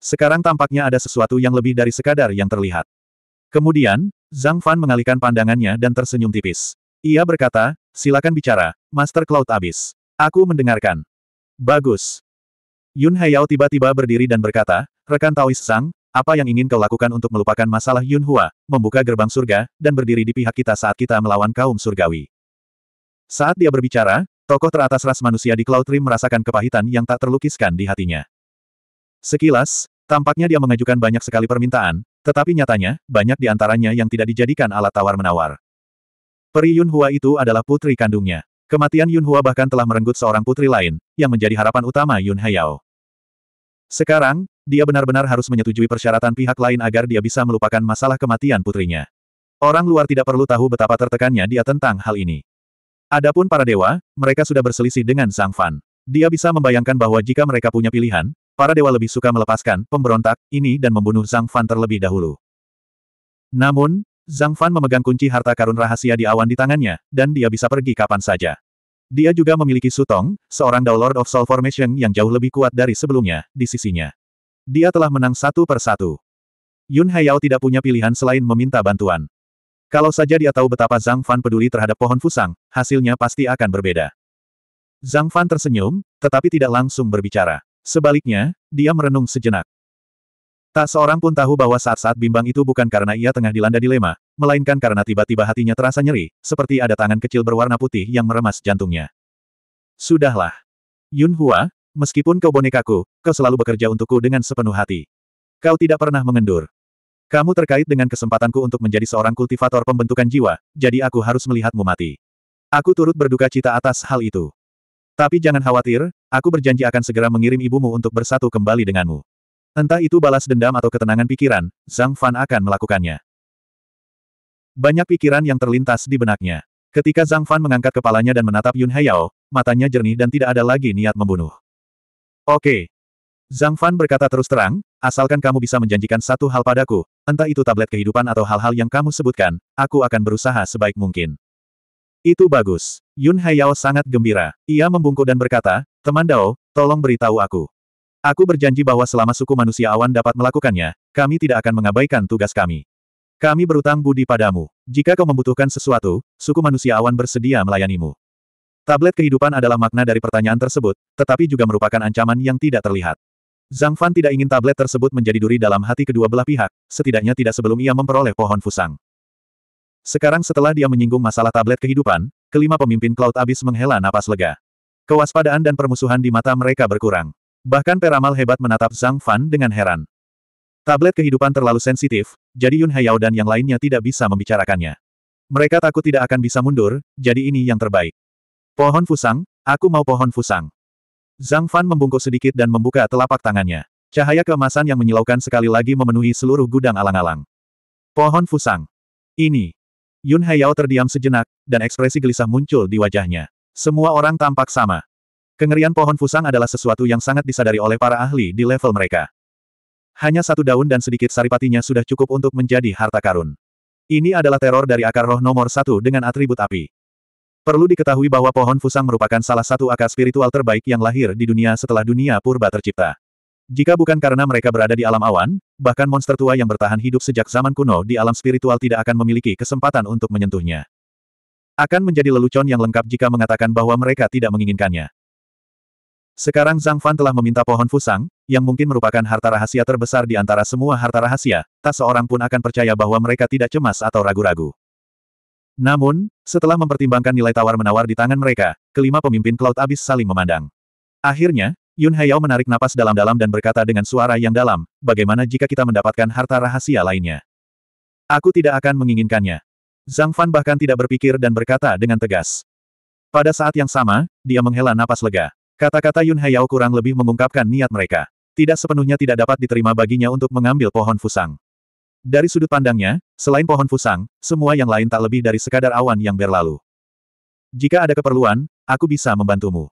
Sekarang tampaknya ada sesuatu yang lebih dari sekadar yang terlihat. Kemudian, Zhang Fan mengalihkan pandangannya dan tersenyum tipis. Ia berkata, silakan bicara, Master Cloud Abyss. Aku mendengarkan. Bagus. Yun Hayao tiba-tiba berdiri dan berkata, rekan Taois Sang, apa yang ingin kau lakukan untuk melupakan masalah Yun Hua, membuka gerbang surga, dan berdiri di pihak kita saat kita melawan kaum surgawi. Saat dia berbicara, tokoh teratas ras manusia di Cloud Rim merasakan kepahitan yang tak terlukiskan di hatinya. Sekilas, tampaknya dia mengajukan banyak sekali permintaan, tetapi nyatanya, banyak di antaranya yang tidak dijadikan alat tawar-menawar. Peri Yunhua itu adalah putri kandungnya. Kematian Yunhua bahkan telah merenggut seorang putri lain, yang menjadi harapan utama Yun Hayao. Sekarang, dia benar-benar harus menyetujui persyaratan pihak lain agar dia bisa melupakan masalah kematian putrinya. Orang luar tidak perlu tahu betapa tertekannya dia tentang hal ini. Adapun para dewa, mereka sudah berselisih dengan Zhang Fan. Dia bisa membayangkan bahwa jika mereka punya pilihan, para dewa lebih suka melepaskan pemberontak ini dan membunuh Zhang Fan terlebih dahulu. Namun, Zhang Fan memegang kunci harta karun rahasia di awan di tangannya, dan dia bisa pergi kapan saja. Dia juga memiliki Sutong, seorang Dao Lord of Soul Formation yang jauh lebih kuat dari sebelumnya, di sisinya. Dia telah menang satu per satu. Yun Haiyao tidak punya pilihan selain meminta bantuan. Kalau saja dia tahu betapa Zhang Fan peduli terhadap pohon fusang, hasilnya pasti akan berbeda. Zhang Fan tersenyum, tetapi tidak langsung berbicara. Sebaliknya, dia merenung sejenak. Tak seorang pun tahu bahwa saat-saat bimbang itu bukan karena ia tengah dilanda dilema, melainkan karena tiba-tiba hatinya terasa nyeri, seperti ada tangan kecil berwarna putih yang meremas jantungnya. Sudahlah. Yun Hua, meskipun kau bonekaku, kau selalu bekerja untukku dengan sepenuh hati. Kau tidak pernah mengendur. Kamu terkait dengan kesempatanku untuk menjadi seorang kultivator pembentukan jiwa, jadi aku harus melihatmu mati. Aku turut berduka cita atas hal itu. Tapi jangan khawatir, aku berjanji akan segera mengirim ibumu untuk bersatu kembali denganmu. Entah itu balas dendam atau ketenangan pikiran, Zhang Fan akan melakukannya. Banyak pikiran yang terlintas di benaknya. Ketika Zhang Fan mengangkat kepalanya dan menatap Yun Heyao, matanya jernih dan tidak ada lagi niat membunuh. Oke. Zhang Fan berkata terus terang, asalkan kamu bisa menjanjikan satu hal padaku, entah itu tablet kehidupan atau hal-hal yang kamu sebutkan, aku akan berusaha sebaik mungkin. Itu bagus. Yun Haiyao sangat gembira. Ia membungkuk dan berkata, Teman Dao, tolong beritahu aku. Aku berjanji bahwa selama suku manusia awan dapat melakukannya, kami tidak akan mengabaikan tugas kami. Kami berutang budi padamu. Jika kau membutuhkan sesuatu, suku manusia awan bersedia melayanimu. Tablet kehidupan adalah makna dari pertanyaan tersebut, tetapi juga merupakan ancaman yang tidak terlihat. Zhang Fan tidak ingin tablet tersebut menjadi duri dalam hati kedua belah pihak, setidaknya tidak sebelum ia memperoleh pohon fusang. Sekarang setelah dia menyinggung masalah tablet kehidupan, kelima pemimpin Cloud Abyss menghela napas lega. Kewaspadaan dan permusuhan di mata mereka berkurang. Bahkan peramal hebat menatap Zhang Fan dengan heran. Tablet kehidupan terlalu sensitif, jadi Yun Hayao dan yang lainnya tidak bisa membicarakannya. Mereka takut tidak akan bisa mundur, jadi ini yang terbaik. Pohon fusang, aku mau pohon fusang. Zhang Fan membungkuk sedikit dan membuka telapak tangannya. Cahaya keemasan yang menyilaukan sekali lagi memenuhi seluruh gudang alang-alang. Pohon fusang. Ini. Yun Hayao terdiam sejenak, dan ekspresi gelisah muncul di wajahnya. Semua orang tampak sama. Kengerian pohon fusang adalah sesuatu yang sangat disadari oleh para ahli di level mereka. Hanya satu daun dan sedikit saripatinya sudah cukup untuk menjadi harta karun. Ini adalah teror dari akar roh nomor satu dengan atribut api. Perlu diketahui bahwa pohon fusang merupakan salah satu akar spiritual terbaik yang lahir di dunia setelah dunia purba tercipta. Jika bukan karena mereka berada di alam awan, bahkan monster tua yang bertahan hidup sejak zaman kuno di alam spiritual tidak akan memiliki kesempatan untuk menyentuhnya. Akan menjadi lelucon yang lengkap jika mengatakan bahwa mereka tidak menginginkannya. Sekarang Zhang Fan telah meminta pohon fusang, yang mungkin merupakan harta rahasia terbesar di antara semua harta rahasia, tak seorang pun akan percaya bahwa mereka tidak cemas atau ragu-ragu. Namun, setelah mempertimbangkan nilai tawar-menawar di tangan mereka, kelima pemimpin Cloud Abyss saling memandang. Akhirnya, Yun Haiyao menarik napas dalam-dalam dan berkata dengan suara yang dalam, bagaimana jika kita mendapatkan harta rahasia lainnya? Aku tidak akan menginginkannya. Zhang Fan bahkan tidak berpikir dan berkata dengan tegas. Pada saat yang sama, dia menghela napas lega. Kata-kata Yun Hayao kurang lebih mengungkapkan niat mereka. Tidak sepenuhnya tidak dapat diterima baginya untuk mengambil pohon fusang. Dari sudut pandangnya, selain pohon fusang, semua yang lain tak lebih dari sekadar awan yang berlalu. Jika ada keperluan, aku bisa membantumu.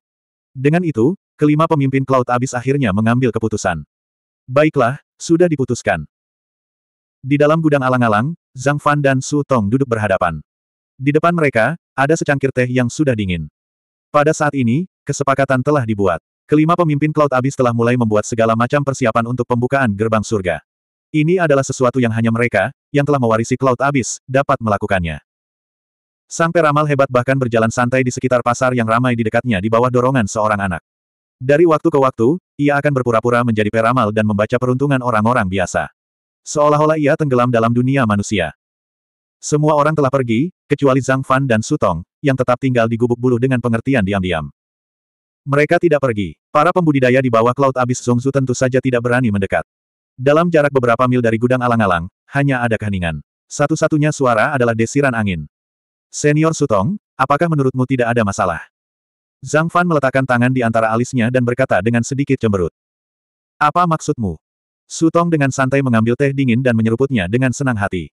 Dengan itu, kelima pemimpin Cloud Abyss akhirnya mengambil keputusan. Baiklah, sudah diputuskan. Di dalam gudang alang-alang, Zhang Fan dan Su Tong duduk berhadapan. Di depan mereka, ada secangkir teh yang sudah dingin. Pada saat ini, Kesepakatan telah dibuat. Kelima pemimpin Cloud Abyss telah mulai membuat segala macam persiapan untuk pembukaan gerbang surga. Ini adalah sesuatu yang hanya mereka, yang telah mewarisi Cloud Abyss, dapat melakukannya. Sang peramal hebat bahkan berjalan santai di sekitar pasar yang ramai di dekatnya di bawah dorongan seorang anak. Dari waktu ke waktu, ia akan berpura-pura menjadi peramal dan membaca peruntungan orang-orang biasa. Seolah-olah ia tenggelam dalam dunia manusia. Semua orang telah pergi, kecuali Zhang Fan dan Sutong, yang tetap tinggal di gubuk bulu dengan pengertian diam-diam. Mereka tidak pergi. Para pembudidaya di bawah Cloud Abyss Zongzu tentu saja tidak berani mendekat. Dalam jarak beberapa mil dari gudang alang-alang, hanya ada keheningan. Satu-satunya suara adalah desiran angin. Senior Sutong, apakah menurutmu tidak ada masalah? Zhang Fan meletakkan tangan di antara alisnya dan berkata dengan sedikit cemberut. Apa maksudmu? Sutong dengan santai mengambil teh dingin dan menyeruputnya dengan senang hati.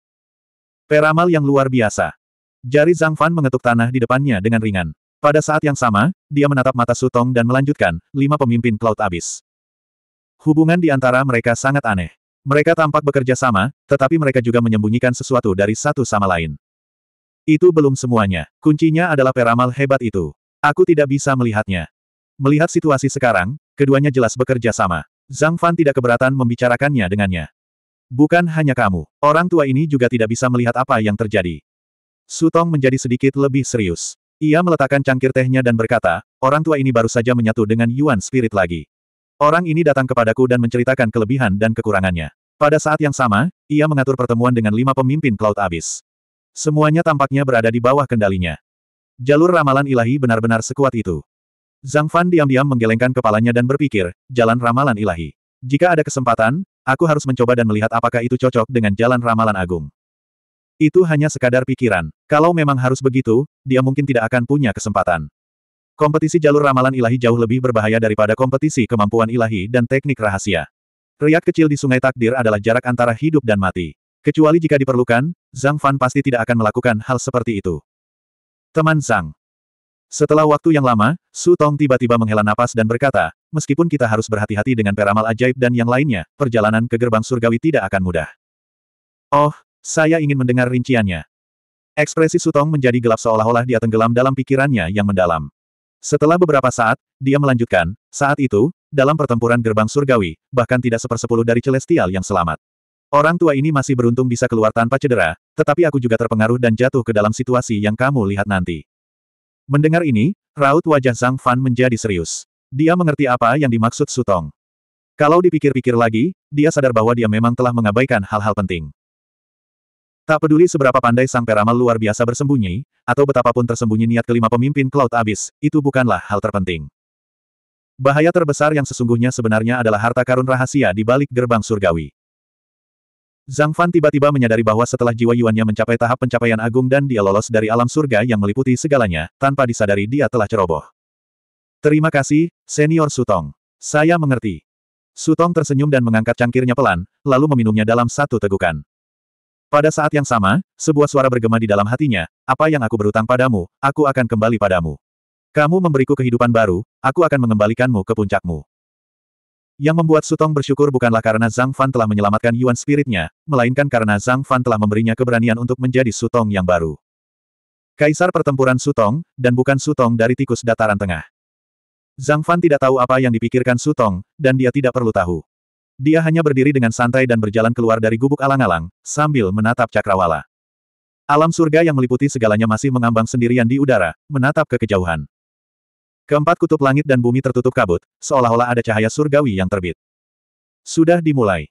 Peramal yang luar biasa. Jari Zhang Fan mengetuk tanah di depannya dengan ringan. Pada saat yang sama, dia menatap mata Sutong dan melanjutkan, lima pemimpin Cloud Abyss. Hubungan di antara mereka sangat aneh. Mereka tampak bekerja sama, tetapi mereka juga menyembunyikan sesuatu dari satu sama lain. Itu belum semuanya. Kuncinya adalah peramal hebat itu. Aku tidak bisa melihatnya. Melihat situasi sekarang, keduanya jelas bekerja sama. Zhang Fan tidak keberatan membicarakannya dengannya. Bukan hanya kamu, orang tua ini juga tidak bisa melihat apa yang terjadi. Sutong menjadi sedikit lebih serius. Ia meletakkan cangkir tehnya dan berkata, orang tua ini baru saja menyatu dengan Yuan Spirit lagi. Orang ini datang kepadaku dan menceritakan kelebihan dan kekurangannya. Pada saat yang sama, ia mengatur pertemuan dengan lima pemimpin Cloud Abyss. Semuanya tampaknya berada di bawah kendalinya. Jalur ramalan ilahi benar-benar sekuat itu. Zhang Fan diam-diam menggelengkan kepalanya dan berpikir, jalan ramalan ilahi. Jika ada kesempatan, aku harus mencoba dan melihat apakah itu cocok dengan jalan ramalan agung. Itu hanya sekadar pikiran. Kalau memang harus begitu, dia mungkin tidak akan punya kesempatan. Kompetisi jalur ramalan ilahi jauh lebih berbahaya daripada kompetisi kemampuan ilahi dan teknik rahasia. Riak kecil di sungai takdir adalah jarak antara hidup dan mati. Kecuali jika diperlukan, Zhang Fan pasti tidak akan melakukan hal seperti itu. Teman Zhang. Setelah waktu yang lama, Su Tong tiba-tiba menghela napas dan berkata, meskipun kita harus berhati-hati dengan peramal ajaib dan yang lainnya, perjalanan ke gerbang surgawi tidak akan mudah. Oh, saya ingin mendengar rinciannya. Ekspresi Sutong menjadi gelap seolah-olah dia tenggelam dalam pikirannya yang mendalam. Setelah beberapa saat, dia melanjutkan, saat itu, dalam pertempuran gerbang surgawi, bahkan tidak sepersepuluh dari celestial yang selamat. Orang tua ini masih beruntung bisa keluar tanpa cedera, tetapi aku juga terpengaruh dan jatuh ke dalam situasi yang kamu lihat nanti. Mendengar ini, raut wajah Zhang Fan menjadi serius. Dia mengerti apa yang dimaksud Sutong. Kalau dipikir-pikir lagi, dia sadar bahwa dia memang telah mengabaikan hal-hal penting. Tak peduli seberapa pandai sang peramal luar biasa bersembunyi, atau betapapun tersembunyi niat kelima pemimpin Cloud Abyss, itu bukanlah hal terpenting. Bahaya terbesar yang sesungguhnya sebenarnya adalah harta karun rahasia di balik gerbang surgawi. Zhang Fan tiba-tiba menyadari bahwa setelah jiwa Yuannya mencapai tahap pencapaian agung dan dia lolos dari alam surga yang meliputi segalanya, tanpa disadari dia telah ceroboh. Terima kasih, Senior Sutong. Saya mengerti. Sutong tersenyum dan mengangkat cangkirnya pelan, lalu meminumnya dalam satu tegukan. Pada saat yang sama, sebuah suara bergema di dalam hatinya, apa yang aku berutang padamu, aku akan kembali padamu. Kamu memberiku kehidupan baru, aku akan mengembalikanmu ke puncakmu. Yang membuat Sutong bersyukur bukanlah karena Zhang Fan telah menyelamatkan Yuan Spiritnya, melainkan karena Zhang Fan telah memberinya keberanian untuk menjadi Sutong yang baru. Kaisar pertempuran Sutong, dan bukan Sutong dari tikus dataran tengah. Zhang Fan tidak tahu apa yang dipikirkan Sutong, dan dia tidak perlu tahu. Dia hanya berdiri dengan santai dan berjalan keluar dari gubuk alang-alang, sambil menatap cakrawala. Alam surga yang meliputi segalanya masih mengambang sendirian di udara, menatap ke kejauhan. Keempat kutub langit dan bumi tertutup kabut, seolah-olah ada cahaya surgawi yang terbit. Sudah dimulai.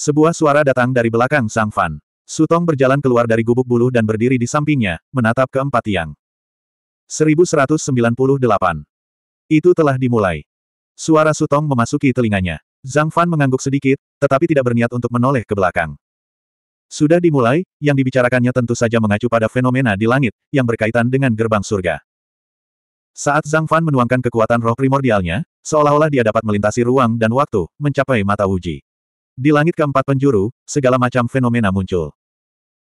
Sebuah suara datang dari belakang Sang Fan. Sutong berjalan keluar dari gubuk bulu dan berdiri di sampingnya, menatap keempat tiang. 1198. Itu telah dimulai. Suara Sutong memasuki telinganya. Zhang Fan mengangguk sedikit, tetapi tidak berniat untuk menoleh ke belakang. Sudah dimulai, yang dibicarakannya tentu saja mengacu pada fenomena di langit, yang berkaitan dengan gerbang surga. Saat Zhang Fan menuangkan kekuatan roh primordialnya, seolah-olah dia dapat melintasi ruang dan waktu, mencapai mata uji. Di langit keempat penjuru, segala macam fenomena muncul.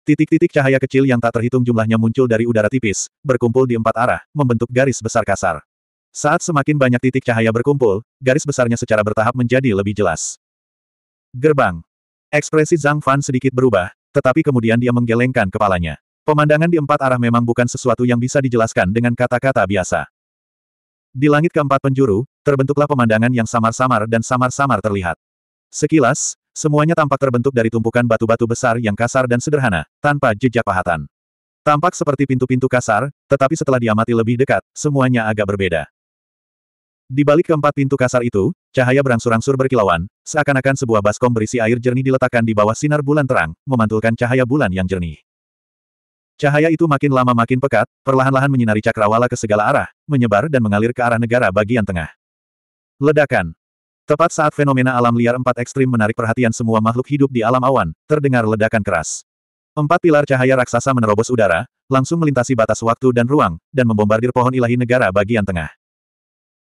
Titik-titik cahaya kecil yang tak terhitung jumlahnya muncul dari udara tipis, berkumpul di empat arah, membentuk garis besar kasar. Saat semakin banyak titik cahaya berkumpul, garis besarnya secara bertahap menjadi lebih jelas. Gerbang. Ekspresi Zhang Fan sedikit berubah, tetapi kemudian dia menggelengkan kepalanya. Pemandangan di empat arah memang bukan sesuatu yang bisa dijelaskan dengan kata-kata biasa. Di langit keempat penjuru, terbentuklah pemandangan yang samar-samar dan samar-samar terlihat. Sekilas, semuanya tampak terbentuk dari tumpukan batu-batu besar yang kasar dan sederhana, tanpa jejak pahatan. Tampak seperti pintu-pintu kasar, tetapi setelah diamati lebih dekat, semuanya agak berbeda. Di balik keempat pintu kasar itu, cahaya berangsur-angsur berkilauan, seakan-akan sebuah baskom berisi air jernih diletakkan di bawah sinar bulan terang, memantulkan cahaya bulan yang jernih. Cahaya itu makin lama makin pekat, perlahan-lahan menyinari cakrawala ke segala arah, menyebar dan mengalir ke arah negara bagian tengah. Ledakan. Tepat saat fenomena alam liar empat ekstrim menarik perhatian semua makhluk hidup di alam awan, terdengar ledakan keras. Empat pilar cahaya raksasa menerobos udara, langsung melintasi batas waktu dan ruang, dan membombardir pohon ilahi negara bagian tengah.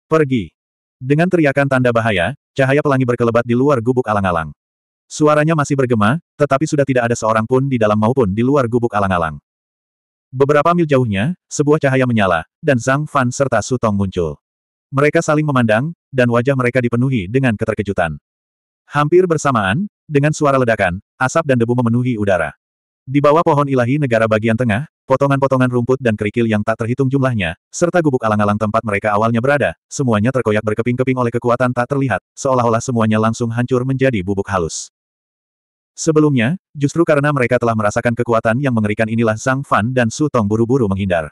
Pergi. Dengan teriakan tanda bahaya, cahaya pelangi berkelebat di luar gubuk alang-alang. Suaranya masih bergema, tetapi sudah tidak ada seorang pun di dalam maupun di luar gubuk alang-alang. Beberapa mil jauhnya, sebuah cahaya menyala, dan Zhang Fan serta sutong muncul. Mereka saling memandang, dan wajah mereka dipenuhi dengan keterkejutan. Hampir bersamaan, dengan suara ledakan, asap dan debu memenuhi udara. Di bawah pohon ilahi negara bagian tengah, Potongan-potongan rumput dan kerikil yang tak terhitung jumlahnya, serta gubuk alang-alang tempat mereka awalnya berada, semuanya terkoyak berkeping-keping oleh kekuatan tak terlihat, seolah-olah semuanya langsung hancur menjadi bubuk halus. Sebelumnya, justru karena mereka telah merasakan kekuatan yang mengerikan inilah Zhang Fan dan Su Tong buru-buru menghindar.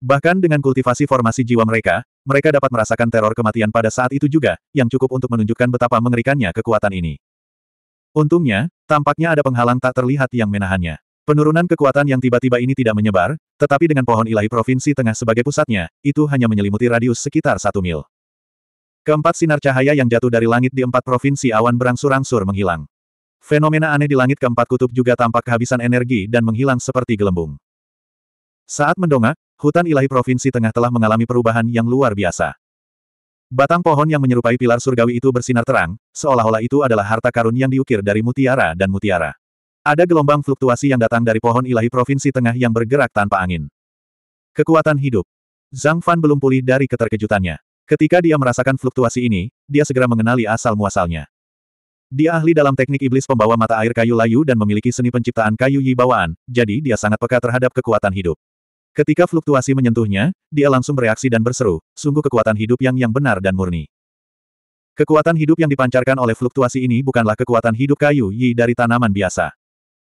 Bahkan dengan kultivasi formasi jiwa mereka, mereka dapat merasakan teror kematian pada saat itu juga, yang cukup untuk menunjukkan betapa mengerikannya kekuatan ini. Untungnya, tampaknya ada penghalang tak terlihat yang menahannya. Penurunan kekuatan yang tiba-tiba ini tidak menyebar, tetapi dengan pohon ilahi provinsi tengah sebagai pusatnya, itu hanya menyelimuti radius sekitar satu mil. Keempat sinar cahaya yang jatuh dari langit di empat provinsi awan berangsur-angsur menghilang. Fenomena aneh di langit keempat kutub juga tampak kehabisan energi dan menghilang seperti gelembung. Saat mendongak, hutan ilahi provinsi tengah telah mengalami perubahan yang luar biasa. Batang pohon yang menyerupai pilar surgawi itu bersinar terang, seolah-olah itu adalah harta karun yang diukir dari mutiara dan mutiara. Ada gelombang fluktuasi yang datang dari pohon ilahi provinsi tengah yang bergerak tanpa angin. Kekuatan hidup. Zhang Fan belum pulih dari keterkejutannya. Ketika dia merasakan fluktuasi ini, dia segera mengenali asal-muasalnya. Dia ahli dalam teknik iblis pembawa mata air kayu layu dan memiliki seni penciptaan kayu yi bawaan, jadi dia sangat peka terhadap kekuatan hidup. Ketika fluktuasi menyentuhnya, dia langsung bereaksi dan berseru, sungguh kekuatan hidup yang yang benar dan murni. Kekuatan hidup yang dipancarkan oleh fluktuasi ini bukanlah kekuatan hidup kayu yi dari tanaman biasa.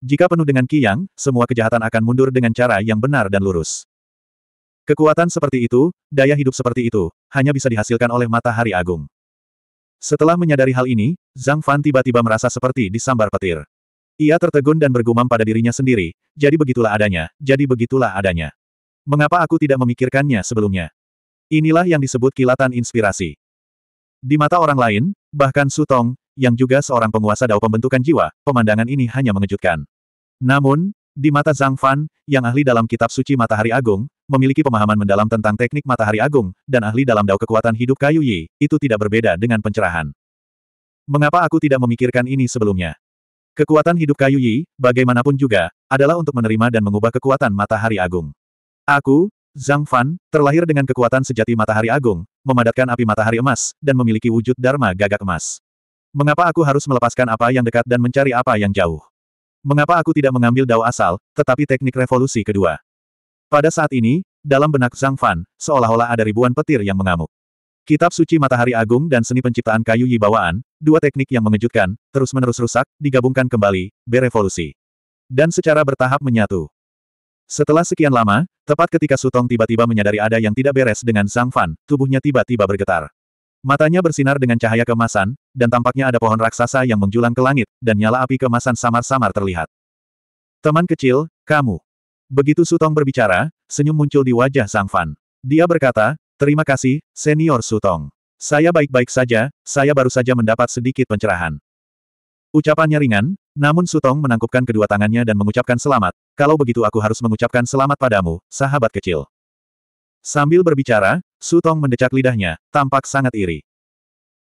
Jika penuh dengan kiyang, semua kejahatan akan mundur dengan cara yang benar dan lurus. Kekuatan seperti itu, daya hidup seperti itu, hanya bisa dihasilkan oleh matahari agung. Setelah menyadari hal ini, Zhang Fan tiba-tiba merasa seperti disambar petir. Ia tertegun dan bergumam pada dirinya sendiri, jadi begitulah adanya, jadi begitulah adanya. Mengapa aku tidak memikirkannya sebelumnya? Inilah yang disebut kilatan inspirasi. Di mata orang lain, bahkan Sutong, yang juga seorang penguasa dao pembentukan jiwa, pemandangan ini hanya mengejutkan. Namun, di mata Zhang Fan, yang ahli dalam kitab suci Matahari Agung, memiliki pemahaman mendalam tentang teknik Matahari Agung, dan ahli dalam dao kekuatan hidup kayu Yi, itu tidak berbeda dengan pencerahan. Mengapa aku tidak memikirkan ini sebelumnya? Kekuatan hidup kayu Yi, bagaimanapun juga, adalah untuk menerima dan mengubah kekuatan Matahari Agung. Aku, Zhang Fan, terlahir dengan kekuatan sejati matahari agung, memadatkan api matahari emas, dan memiliki wujud Dharma gagak emas. Mengapa aku harus melepaskan apa yang dekat dan mencari apa yang jauh? Mengapa aku tidak mengambil dao asal, tetapi teknik revolusi kedua? Pada saat ini, dalam benak Zhang Fan, seolah-olah ada ribuan petir yang mengamuk. Kitab Suci Matahari Agung dan Seni Penciptaan Kayu Yi Bawaan, dua teknik yang mengejutkan, terus-menerus rusak, digabungkan kembali, berevolusi. Dan secara bertahap menyatu. Setelah sekian lama, tepat ketika Sutong tiba-tiba menyadari ada yang tidak beres dengan Zhang Fan, tubuhnya tiba-tiba bergetar. Matanya bersinar dengan cahaya kemasan, dan tampaknya ada pohon raksasa yang menjulang ke langit, dan nyala api kemasan samar-samar terlihat. Teman kecil, kamu. Begitu Sutong berbicara, senyum muncul di wajah Sang Fan. Dia berkata, terima kasih, senior Sutong. Saya baik-baik saja, saya baru saja mendapat sedikit pencerahan. Ucapannya ringan, namun Sutong menangkupkan kedua tangannya dan mengucapkan selamat, kalau begitu aku harus mengucapkan selamat padamu, sahabat kecil. Sambil berbicara, Sutong mendecak lidahnya, tampak sangat iri.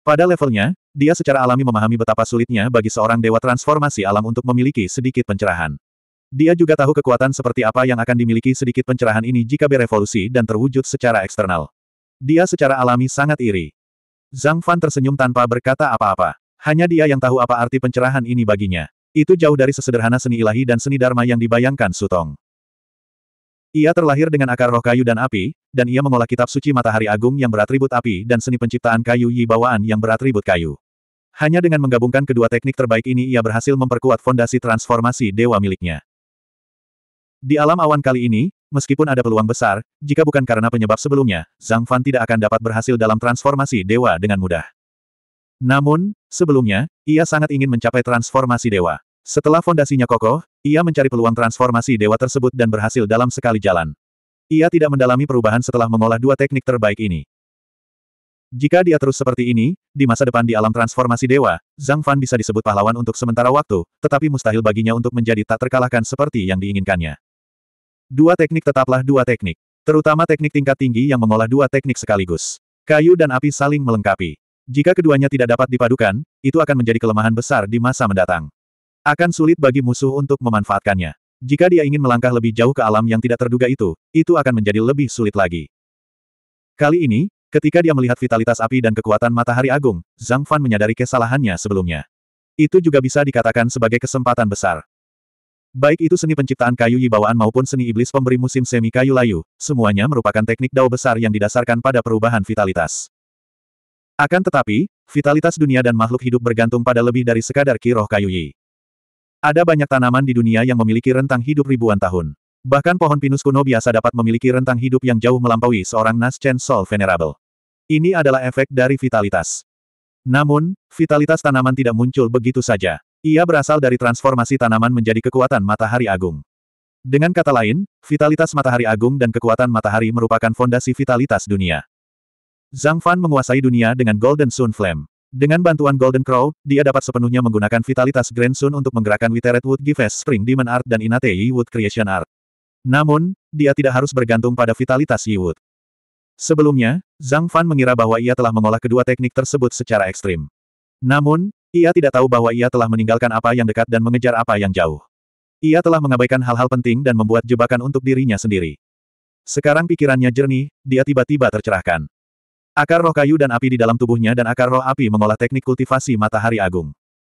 Pada levelnya, dia secara alami memahami betapa sulitnya bagi seorang dewa transformasi alam untuk memiliki sedikit pencerahan. Dia juga tahu kekuatan seperti apa yang akan dimiliki sedikit pencerahan ini jika berevolusi dan terwujud secara eksternal. Dia secara alami sangat iri. Zhang Fan tersenyum tanpa berkata apa-apa. Hanya dia yang tahu apa arti pencerahan ini baginya. Itu jauh dari sesederhana seni ilahi dan seni dharma yang dibayangkan Sutong. Ia terlahir dengan akar roh kayu dan api, dan ia mengolah kitab suci matahari agung yang beratribut api dan seni penciptaan kayu Yi bawaan yang beratribut kayu. Hanya dengan menggabungkan kedua teknik terbaik ini ia berhasil memperkuat fondasi transformasi dewa miliknya. Di alam awan kali ini, meskipun ada peluang besar, jika bukan karena penyebab sebelumnya, Zhang Fan tidak akan dapat berhasil dalam transformasi dewa dengan mudah. Namun, sebelumnya, ia sangat ingin mencapai transformasi dewa. Setelah fondasinya kokoh, ia mencari peluang transformasi dewa tersebut dan berhasil dalam sekali jalan. Ia tidak mendalami perubahan setelah mengolah dua teknik terbaik ini. Jika dia terus seperti ini, di masa depan di alam transformasi dewa, Zhang Fan bisa disebut pahlawan untuk sementara waktu, tetapi mustahil baginya untuk menjadi tak terkalahkan seperti yang diinginkannya. Dua teknik tetaplah dua teknik. Terutama teknik tingkat tinggi yang mengolah dua teknik sekaligus. Kayu dan api saling melengkapi. Jika keduanya tidak dapat dipadukan, itu akan menjadi kelemahan besar di masa mendatang. Akan sulit bagi musuh untuk memanfaatkannya. Jika dia ingin melangkah lebih jauh ke alam yang tidak terduga itu, itu akan menjadi lebih sulit lagi. Kali ini, ketika dia melihat vitalitas api dan kekuatan matahari agung, Zhang Fan menyadari kesalahannya sebelumnya. Itu juga bisa dikatakan sebagai kesempatan besar. Baik itu seni penciptaan kayu yi bawaan maupun seni iblis pemberi musim semi kayu layu, semuanya merupakan teknik dao besar yang didasarkan pada perubahan vitalitas. Akan tetapi, vitalitas dunia dan makhluk hidup bergantung pada lebih dari sekadar kiroh kayu yi. Ada banyak tanaman di dunia yang memiliki rentang hidup ribuan tahun. Bahkan pohon pinus kuno biasa dapat memiliki rentang hidup yang jauh melampaui seorang Naschen Sol Venerable. Ini adalah efek dari vitalitas. Namun, vitalitas tanaman tidak muncul begitu saja. Ia berasal dari transformasi tanaman menjadi kekuatan matahari agung. Dengan kata lain, vitalitas matahari agung dan kekuatan matahari merupakan fondasi vitalitas dunia. Zhang Fan menguasai dunia dengan Golden Sun Flame. Dengan bantuan Golden Crow, dia dapat sepenuhnya menggunakan vitalitas Grand Sun untuk menggerakkan Withered Wood Gives Spring Demon Art dan Inatei Wood Creation Art. Namun, dia tidak harus bergantung pada vitalitas Yi Wood. Sebelumnya, Zhang Fan mengira bahwa ia telah mengolah kedua teknik tersebut secara ekstrim. Namun, ia tidak tahu bahwa ia telah meninggalkan apa yang dekat dan mengejar apa yang jauh. Ia telah mengabaikan hal-hal penting dan membuat jebakan untuk dirinya sendiri. Sekarang pikirannya jernih, dia tiba-tiba tercerahkan. Akar roh kayu dan api di dalam tubuhnya dan akar roh api mengolah teknik kultivasi matahari agung.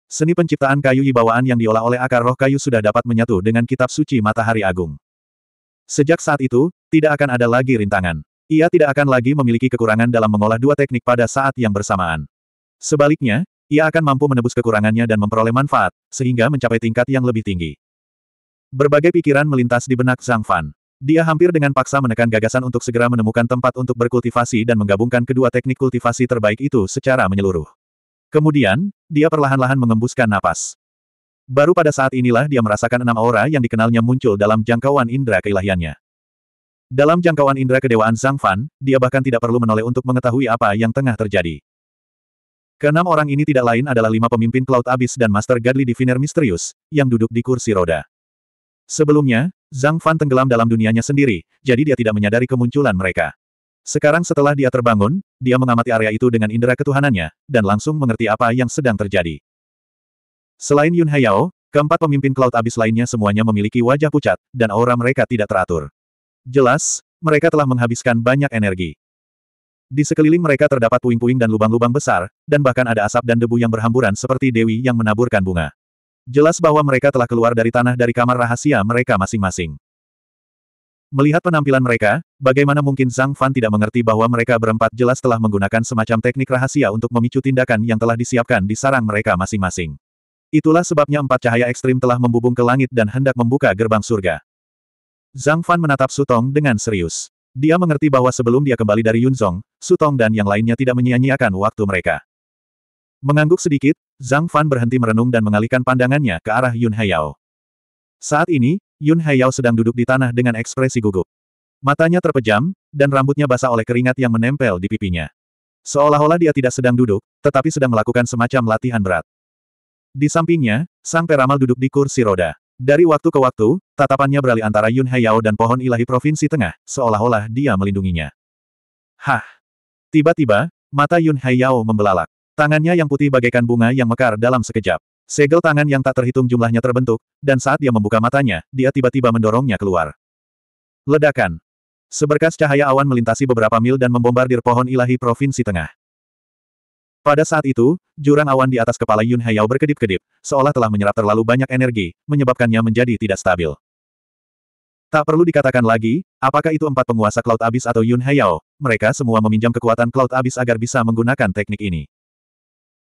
Seni penciptaan kayu bawaan yang diolah oleh akar roh kayu sudah dapat menyatu dengan kitab suci matahari agung. Sejak saat itu, tidak akan ada lagi rintangan. Ia tidak akan lagi memiliki kekurangan dalam mengolah dua teknik pada saat yang bersamaan. Sebaliknya, ia akan mampu menebus kekurangannya dan memperoleh manfaat, sehingga mencapai tingkat yang lebih tinggi. Berbagai pikiran melintas di benak Zhang Fan. Dia hampir dengan paksa menekan gagasan untuk segera menemukan tempat untuk berkultivasi dan menggabungkan kedua teknik kultivasi terbaik itu secara menyeluruh. Kemudian, dia perlahan-lahan mengembuskan napas. Baru pada saat inilah dia merasakan enam aura yang dikenalnya muncul dalam jangkauan indera keilahiannya. Dalam jangkauan indera kedewaan Zhang Fan, dia bahkan tidak perlu menoleh untuk mengetahui apa yang tengah terjadi. Keenam orang ini tidak lain adalah lima pemimpin Cloud Abyss dan Master Godly Diviner Misterius, yang duduk di kursi roda. Sebelumnya, Zhang Fan tenggelam dalam dunianya sendiri, jadi dia tidak menyadari kemunculan mereka. Sekarang setelah dia terbangun, dia mengamati area itu dengan indera ketuhanannya, dan langsung mengerti apa yang sedang terjadi. Selain Yun Hayao, keempat pemimpin Cloud Abyss lainnya semuanya memiliki wajah pucat, dan aura mereka tidak teratur. Jelas, mereka telah menghabiskan banyak energi. Di sekeliling mereka terdapat puing-puing dan lubang-lubang besar, dan bahkan ada asap dan debu yang berhamburan seperti dewi yang menaburkan bunga. Jelas bahwa mereka telah keluar dari tanah dari kamar rahasia mereka masing-masing. Melihat penampilan mereka, bagaimana mungkin Zhang Fan tidak mengerti bahwa mereka berempat jelas telah menggunakan semacam teknik rahasia untuk memicu tindakan yang telah disiapkan di sarang mereka masing-masing. Itulah sebabnya empat cahaya ekstrim telah membubung ke langit dan hendak membuka gerbang surga. Zhang Fan menatap Sutong dengan serius. Dia mengerti bahwa sebelum dia kembali dari Yunzong, Sutong dan yang lainnya tidak menyia-nyiakan waktu mereka. Mengangguk sedikit, Zhang Fan berhenti merenung dan mengalihkan pandangannya ke arah Yun Haiyao. Saat ini, Yun Haiyao sedang duduk di tanah dengan ekspresi gugup. Matanya terpejam, dan rambutnya basah oleh keringat yang menempel di pipinya. Seolah-olah dia tidak sedang duduk, tetapi sedang melakukan semacam latihan berat. Di sampingnya, Sang Peramal duduk di kursi roda. Dari waktu ke waktu, tatapannya beralih antara Yun Haiyao dan pohon ilahi Provinsi Tengah, seolah-olah dia melindunginya. Hah! Tiba-tiba, mata Yun Haiyao membelalak. Tangannya yang putih bagaikan bunga yang mekar dalam sekejap. Segel tangan yang tak terhitung jumlahnya terbentuk, dan saat dia membuka matanya, dia tiba-tiba mendorongnya keluar. Ledakan. Seberkas cahaya awan melintasi beberapa mil dan membombardir pohon ilahi Provinsi Tengah. Pada saat itu, jurang awan di atas kepala Yun Hayao berkedip-kedip, seolah telah menyerap terlalu banyak energi, menyebabkannya menjadi tidak stabil. Tak perlu dikatakan lagi, apakah itu empat penguasa Cloud Abyss atau Yun Hayao, mereka semua meminjam kekuatan Cloud Abyss agar bisa menggunakan teknik ini.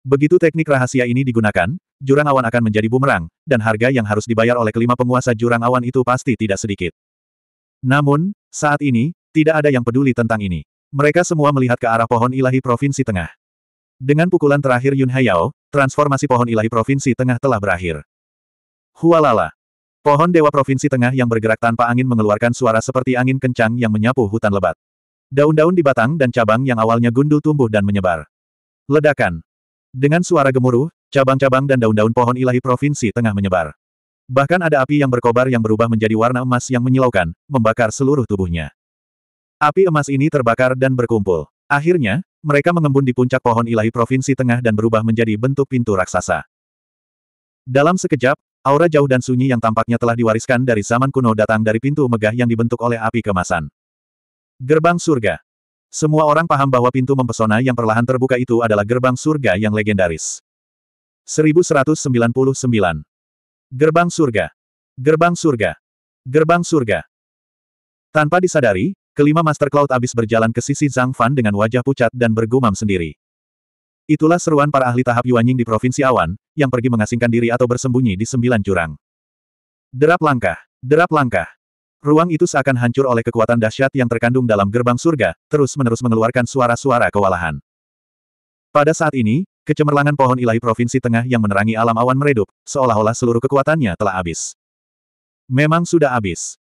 Begitu teknik rahasia ini digunakan, jurang awan akan menjadi bumerang, dan harga yang harus dibayar oleh kelima penguasa jurang awan itu pasti tidak sedikit. Namun, saat ini, tidak ada yang peduli tentang ini. Mereka semua melihat ke arah pohon ilahi Provinsi Tengah. Dengan pukulan terakhir Yun Hayao, transformasi pohon ilahi Provinsi Tengah telah berakhir. Hualala. Pohon Dewa Provinsi Tengah yang bergerak tanpa angin mengeluarkan suara seperti angin kencang yang menyapu hutan lebat. Daun-daun di batang dan cabang yang awalnya gundul tumbuh dan menyebar. Ledakan. Dengan suara gemuruh, cabang-cabang dan daun-daun pohon ilahi provinsi tengah menyebar. Bahkan ada api yang berkobar yang berubah menjadi warna emas yang menyilaukan, membakar seluruh tubuhnya. Api emas ini terbakar dan berkumpul. Akhirnya, mereka mengembun di puncak pohon ilahi provinsi tengah dan berubah menjadi bentuk pintu raksasa. Dalam sekejap, aura jauh dan sunyi yang tampaknya telah diwariskan dari zaman kuno datang dari pintu megah yang dibentuk oleh api kemasan. Gerbang surga, semua orang paham bahwa pintu mempesona yang perlahan terbuka itu adalah gerbang surga yang legendaris. 1199. Gerbang surga. Gerbang surga. Gerbang surga. Tanpa disadari, kelima Master Cloud abis berjalan ke sisi Zhang Fan dengan wajah pucat dan bergumam sendiri. Itulah seruan para ahli tahap Yuanying di Provinsi Awan, yang pergi mengasingkan diri atau bersembunyi di sembilan jurang. Derap langkah. Derap langkah. Ruang itu seakan hancur oleh kekuatan dahsyat yang terkandung dalam gerbang surga, terus-menerus mengeluarkan suara-suara kewalahan. Pada saat ini, kecemerlangan pohon ilahi provinsi tengah yang menerangi alam awan meredup, seolah-olah seluruh kekuatannya telah habis. Memang sudah habis.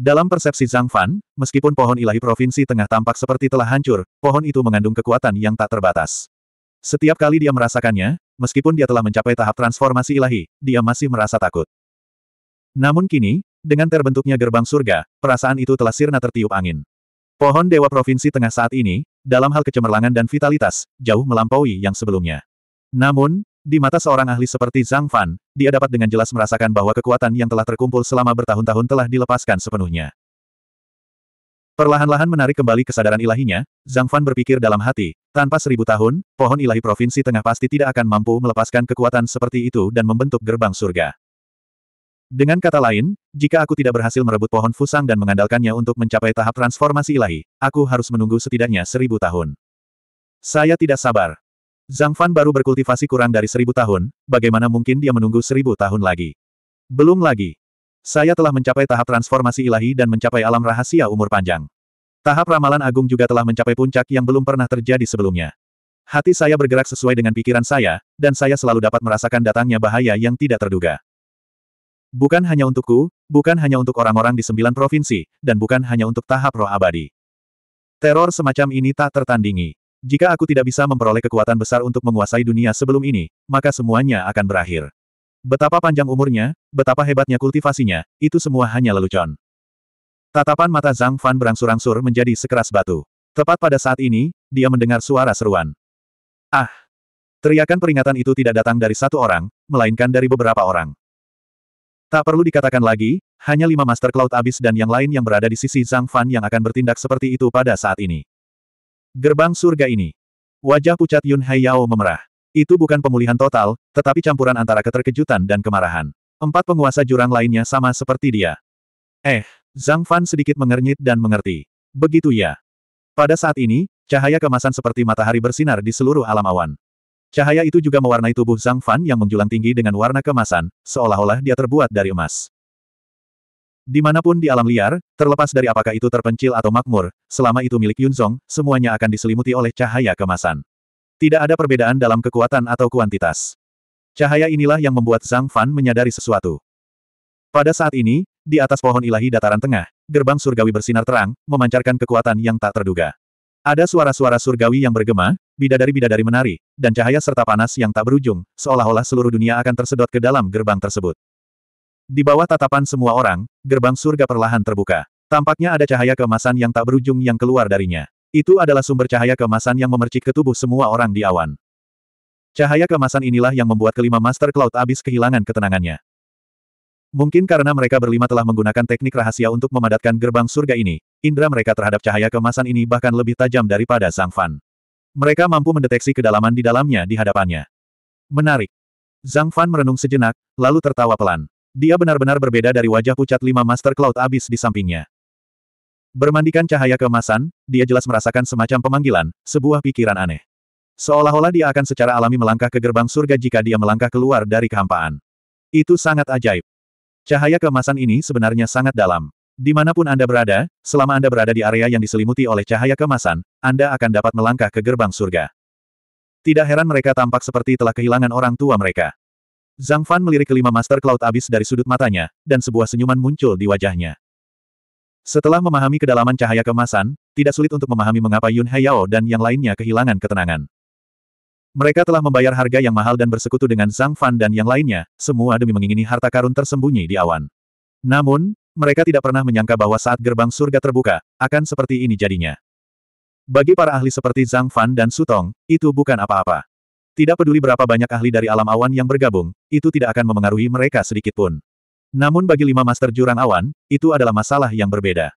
Dalam persepsi Zhang Fan, meskipun pohon ilahi provinsi tengah tampak seperti telah hancur, pohon itu mengandung kekuatan yang tak terbatas. Setiap kali dia merasakannya, meskipun dia telah mencapai tahap transformasi ilahi, dia masih merasa takut. Namun kini, dengan terbentuknya gerbang surga, perasaan itu telah sirna tertiup angin. Pohon Dewa Provinsi Tengah saat ini, dalam hal kecemerlangan dan vitalitas, jauh melampaui yang sebelumnya. Namun, di mata seorang ahli seperti Zhang Fan, dia dapat dengan jelas merasakan bahwa kekuatan yang telah terkumpul selama bertahun-tahun telah dilepaskan sepenuhnya. Perlahan-lahan menarik kembali kesadaran ilahinya, Zhang Fan berpikir dalam hati, tanpa seribu tahun, pohon ilahi provinsi tengah pasti tidak akan mampu melepaskan kekuatan seperti itu dan membentuk gerbang surga. Dengan kata lain, jika aku tidak berhasil merebut pohon fusang dan mengandalkannya untuk mencapai tahap transformasi ilahi, aku harus menunggu setidaknya seribu tahun. Saya tidak sabar. Zhang Fan baru berkultivasi kurang dari seribu tahun, bagaimana mungkin dia menunggu seribu tahun lagi? Belum lagi. Saya telah mencapai tahap transformasi ilahi dan mencapai alam rahasia umur panjang. Tahap ramalan agung juga telah mencapai puncak yang belum pernah terjadi sebelumnya. Hati saya bergerak sesuai dengan pikiran saya, dan saya selalu dapat merasakan datangnya bahaya yang tidak terduga. Bukan hanya untukku, bukan hanya untuk orang-orang di sembilan provinsi, dan bukan hanya untuk tahap roh abadi. Teror semacam ini tak tertandingi. Jika aku tidak bisa memperoleh kekuatan besar untuk menguasai dunia sebelum ini, maka semuanya akan berakhir. Betapa panjang umurnya, betapa hebatnya kultivasinya, itu semua hanya lelucon. Tatapan mata Zhang Fan berangsur-angsur menjadi sekeras batu. Tepat pada saat ini, dia mendengar suara seruan. Ah! Teriakan peringatan itu tidak datang dari satu orang, melainkan dari beberapa orang. Tak perlu dikatakan lagi, hanya lima Master Cloud Abis dan yang lain yang berada di sisi Zhang Fan yang akan bertindak seperti itu pada saat ini. Gerbang surga ini. Wajah pucat Yun Haiyao memerah. Itu bukan pemulihan total, tetapi campuran antara keterkejutan dan kemarahan. Empat penguasa jurang lainnya sama seperti dia. Eh, Zhang Fan sedikit mengernyit dan mengerti. Begitu ya. Pada saat ini, cahaya kemasan seperti matahari bersinar di seluruh alam awan. Cahaya itu juga mewarnai tubuh Zhang Fan yang menjulang tinggi dengan warna kemasan, seolah-olah dia terbuat dari emas. Dimanapun di alam liar, terlepas dari apakah itu terpencil atau makmur, selama itu milik Yunzong, semuanya akan diselimuti oleh cahaya kemasan. Tidak ada perbedaan dalam kekuatan atau kuantitas. Cahaya inilah yang membuat Zhang Fan menyadari sesuatu. Pada saat ini, di atas pohon ilahi dataran tengah, gerbang surgawi bersinar terang, memancarkan kekuatan yang tak terduga. Ada suara-suara surgawi yang bergema, bidadari-bidadari menari, dan cahaya serta panas yang tak berujung, seolah-olah seluruh dunia akan tersedot ke dalam gerbang tersebut. Di bawah tatapan semua orang, gerbang surga perlahan terbuka. Tampaknya ada cahaya kemasan yang tak berujung yang keluar darinya. Itu adalah sumber cahaya kemasan yang memercik ke tubuh semua orang di awan. Cahaya kemasan inilah yang membuat kelima Master Cloud abis kehilangan ketenangannya. Mungkin karena mereka berlima telah menggunakan teknik rahasia untuk memadatkan gerbang surga ini, Indra mereka terhadap cahaya kemasan ini bahkan lebih tajam daripada Zhang Fan. Mereka mampu mendeteksi kedalaman di dalamnya di hadapannya. Menarik. Zhang Fan merenung sejenak, lalu tertawa pelan. Dia benar-benar berbeda dari wajah pucat lima Master Cloud abis di sampingnya. Bermandikan cahaya kemasan, dia jelas merasakan semacam pemanggilan, sebuah pikiran aneh. Seolah-olah dia akan secara alami melangkah ke gerbang surga jika dia melangkah keluar dari kehampaan. Itu sangat ajaib. Cahaya kemasan ini sebenarnya sangat dalam. Dimanapun Anda berada, selama Anda berada di area yang diselimuti oleh cahaya kemasan, Anda akan dapat melangkah ke gerbang surga. Tidak heran mereka tampak seperti telah kehilangan orang tua mereka. Zhang Fan melirik kelima Master Cloud abis dari sudut matanya, dan sebuah senyuman muncul di wajahnya. Setelah memahami kedalaman cahaya kemasan, tidak sulit untuk memahami mengapa Yun Haiyao dan yang lainnya kehilangan ketenangan. Mereka telah membayar harga yang mahal dan bersekutu dengan Zhang Fan dan yang lainnya, semua demi mengingini harta karun tersembunyi di awan. Namun, mereka tidak pernah menyangka bahwa saat gerbang surga terbuka, akan seperti ini jadinya. Bagi para ahli seperti Zhang Fan dan Sutong, itu bukan apa-apa. Tidak peduli berapa banyak ahli dari alam awan yang bergabung, itu tidak akan memengaruhi mereka sedikitpun. Namun bagi lima master jurang awan, itu adalah masalah yang berbeda.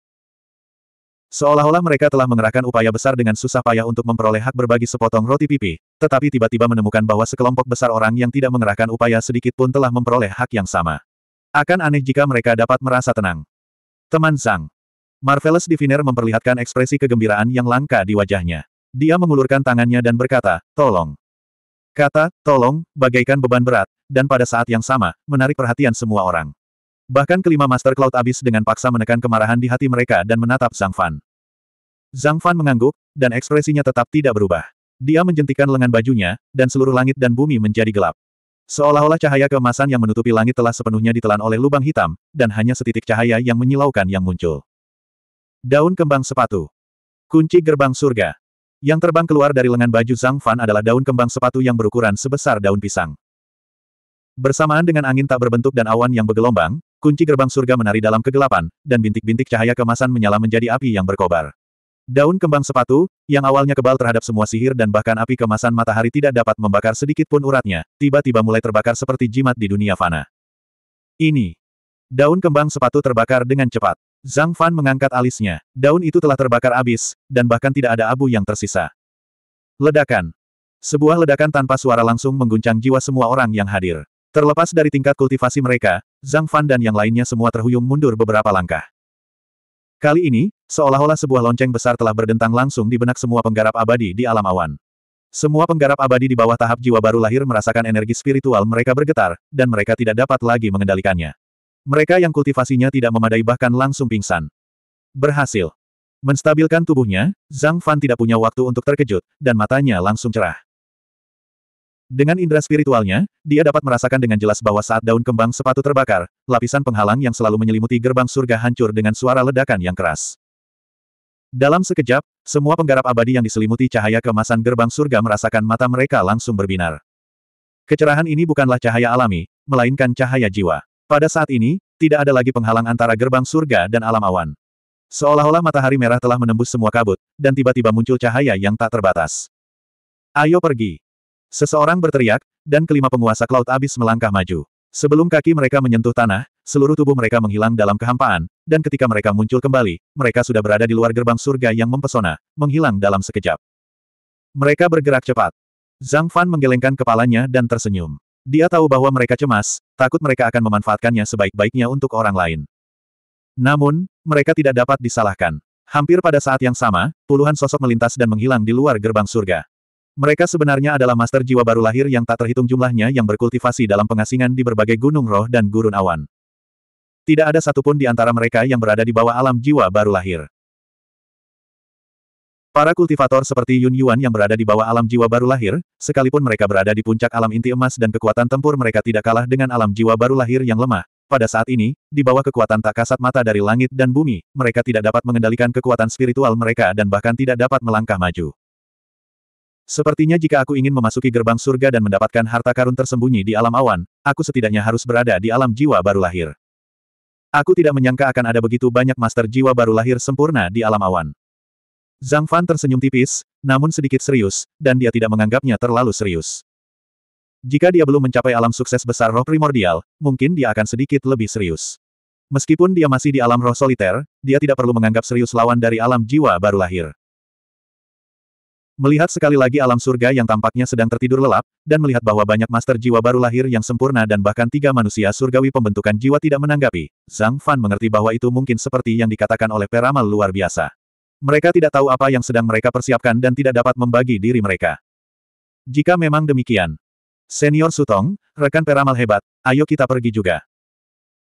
Seolah-olah mereka telah mengerahkan upaya besar dengan susah payah untuk memperoleh hak berbagi sepotong roti pipi, tetapi tiba-tiba menemukan bahwa sekelompok besar orang yang tidak mengerahkan upaya sedikit pun telah memperoleh hak yang sama. Akan aneh jika mereka dapat merasa tenang. Teman Zhang. Marvelous Diviner memperlihatkan ekspresi kegembiraan yang langka di wajahnya. Dia mengulurkan tangannya dan berkata, tolong. Kata, tolong, bagaikan beban berat, dan pada saat yang sama, menarik perhatian semua orang. Bahkan kelima Master Cloud abis dengan paksa menekan kemarahan di hati mereka dan menatap Zhang Fan. Zhang Fan mengangguk, dan ekspresinya tetap tidak berubah. Dia menjentikan lengan bajunya, dan seluruh langit dan bumi menjadi gelap. Seolah-olah cahaya kemasan yang menutupi langit telah sepenuhnya ditelan oleh lubang hitam, dan hanya setitik cahaya yang menyilaukan yang muncul. Daun kembang sepatu. Kunci gerbang surga. Yang terbang keluar dari lengan baju Zhang Fan adalah daun kembang sepatu yang berukuran sebesar daun pisang. Bersamaan dengan angin tak berbentuk dan awan yang bergelombang, kunci gerbang surga menari dalam kegelapan, dan bintik-bintik cahaya kemasan menyala menjadi api yang berkobar. Daun kembang sepatu, yang awalnya kebal terhadap semua sihir dan bahkan api kemasan matahari tidak dapat membakar sedikit pun uratnya, tiba-tiba mulai terbakar seperti jimat di dunia fana. Ini. Daun kembang sepatu terbakar dengan cepat. Zhang Fan mengangkat alisnya. Daun itu telah terbakar abis, dan bahkan tidak ada abu yang tersisa. Ledakan. Sebuah ledakan tanpa suara langsung mengguncang jiwa semua orang yang hadir. Terlepas dari tingkat kultivasi mereka, Zhang Fan dan yang lainnya semua terhuyung mundur beberapa langkah. Kali ini, seolah-olah sebuah lonceng besar telah berdentang langsung di benak semua penggarap abadi di alam awan. Semua penggarap abadi di bawah tahap jiwa baru lahir merasakan energi spiritual mereka bergetar, dan mereka tidak dapat lagi mengendalikannya. Mereka yang kultivasinya tidak memadai bahkan langsung pingsan. Berhasil. Menstabilkan tubuhnya, Zhang Fan tidak punya waktu untuk terkejut, dan matanya langsung cerah. Dengan indera spiritualnya, dia dapat merasakan dengan jelas bahwa saat daun kembang sepatu terbakar, lapisan penghalang yang selalu menyelimuti gerbang surga hancur dengan suara ledakan yang keras. Dalam sekejap, semua penggarap abadi yang diselimuti cahaya kemasan gerbang surga merasakan mata mereka langsung berbinar. Kecerahan ini bukanlah cahaya alami, melainkan cahaya jiwa. Pada saat ini, tidak ada lagi penghalang antara gerbang surga dan alam awan. Seolah-olah matahari merah telah menembus semua kabut, dan tiba-tiba muncul cahaya yang tak terbatas. Ayo pergi. Seseorang berteriak, dan kelima penguasa Cloud Abyss melangkah maju. Sebelum kaki mereka menyentuh tanah, seluruh tubuh mereka menghilang dalam kehampaan, dan ketika mereka muncul kembali, mereka sudah berada di luar gerbang surga yang mempesona, menghilang dalam sekejap. Mereka bergerak cepat. Zhang Fan menggelengkan kepalanya dan tersenyum. Dia tahu bahwa mereka cemas, takut mereka akan memanfaatkannya sebaik-baiknya untuk orang lain. Namun, mereka tidak dapat disalahkan. Hampir pada saat yang sama, puluhan sosok melintas dan menghilang di luar gerbang surga. Mereka sebenarnya adalah master jiwa baru lahir yang tak terhitung jumlahnya yang berkultivasi dalam pengasingan di berbagai gunung roh dan gurun awan. Tidak ada satupun di antara mereka yang berada di bawah alam jiwa baru lahir. Para kultivator seperti Yun Yuan yang berada di bawah alam jiwa baru lahir, sekalipun mereka berada di puncak alam inti emas dan kekuatan tempur mereka tidak kalah dengan alam jiwa baru lahir yang lemah, pada saat ini, di bawah kekuatan tak kasat mata dari langit dan bumi, mereka tidak dapat mengendalikan kekuatan spiritual mereka dan bahkan tidak dapat melangkah maju. Sepertinya jika aku ingin memasuki gerbang surga dan mendapatkan harta karun tersembunyi di alam awan, aku setidaknya harus berada di alam jiwa baru lahir. Aku tidak menyangka akan ada begitu banyak master jiwa baru lahir sempurna di alam awan. Zhang Fan tersenyum tipis, namun sedikit serius, dan dia tidak menganggapnya terlalu serius. Jika dia belum mencapai alam sukses besar roh primordial, mungkin dia akan sedikit lebih serius. Meskipun dia masih di alam roh soliter, dia tidak perlu menganggap serius lawan dari alam jiwa baru lahir. Melihat sekali lagi alam surga yang tampaknya sedang tertidur lelap, dan melihat bahwa banyak master jiwa baru lahir yang sempurna dan bahkan tiga manusia surgawi pembentukan jiwa tidak menanggapi, Zhang Fan mengerti bahwa itu mungkin seperti yang dikatakan oleh peramal luar biasa. Mereka tidak tahu apa yang sedang mereka persiapkan dan tidak dapat membagi diri mereka. Jika memang demikian, Senior Sutong, rekan peramal hebat, ayo kita pergi juga.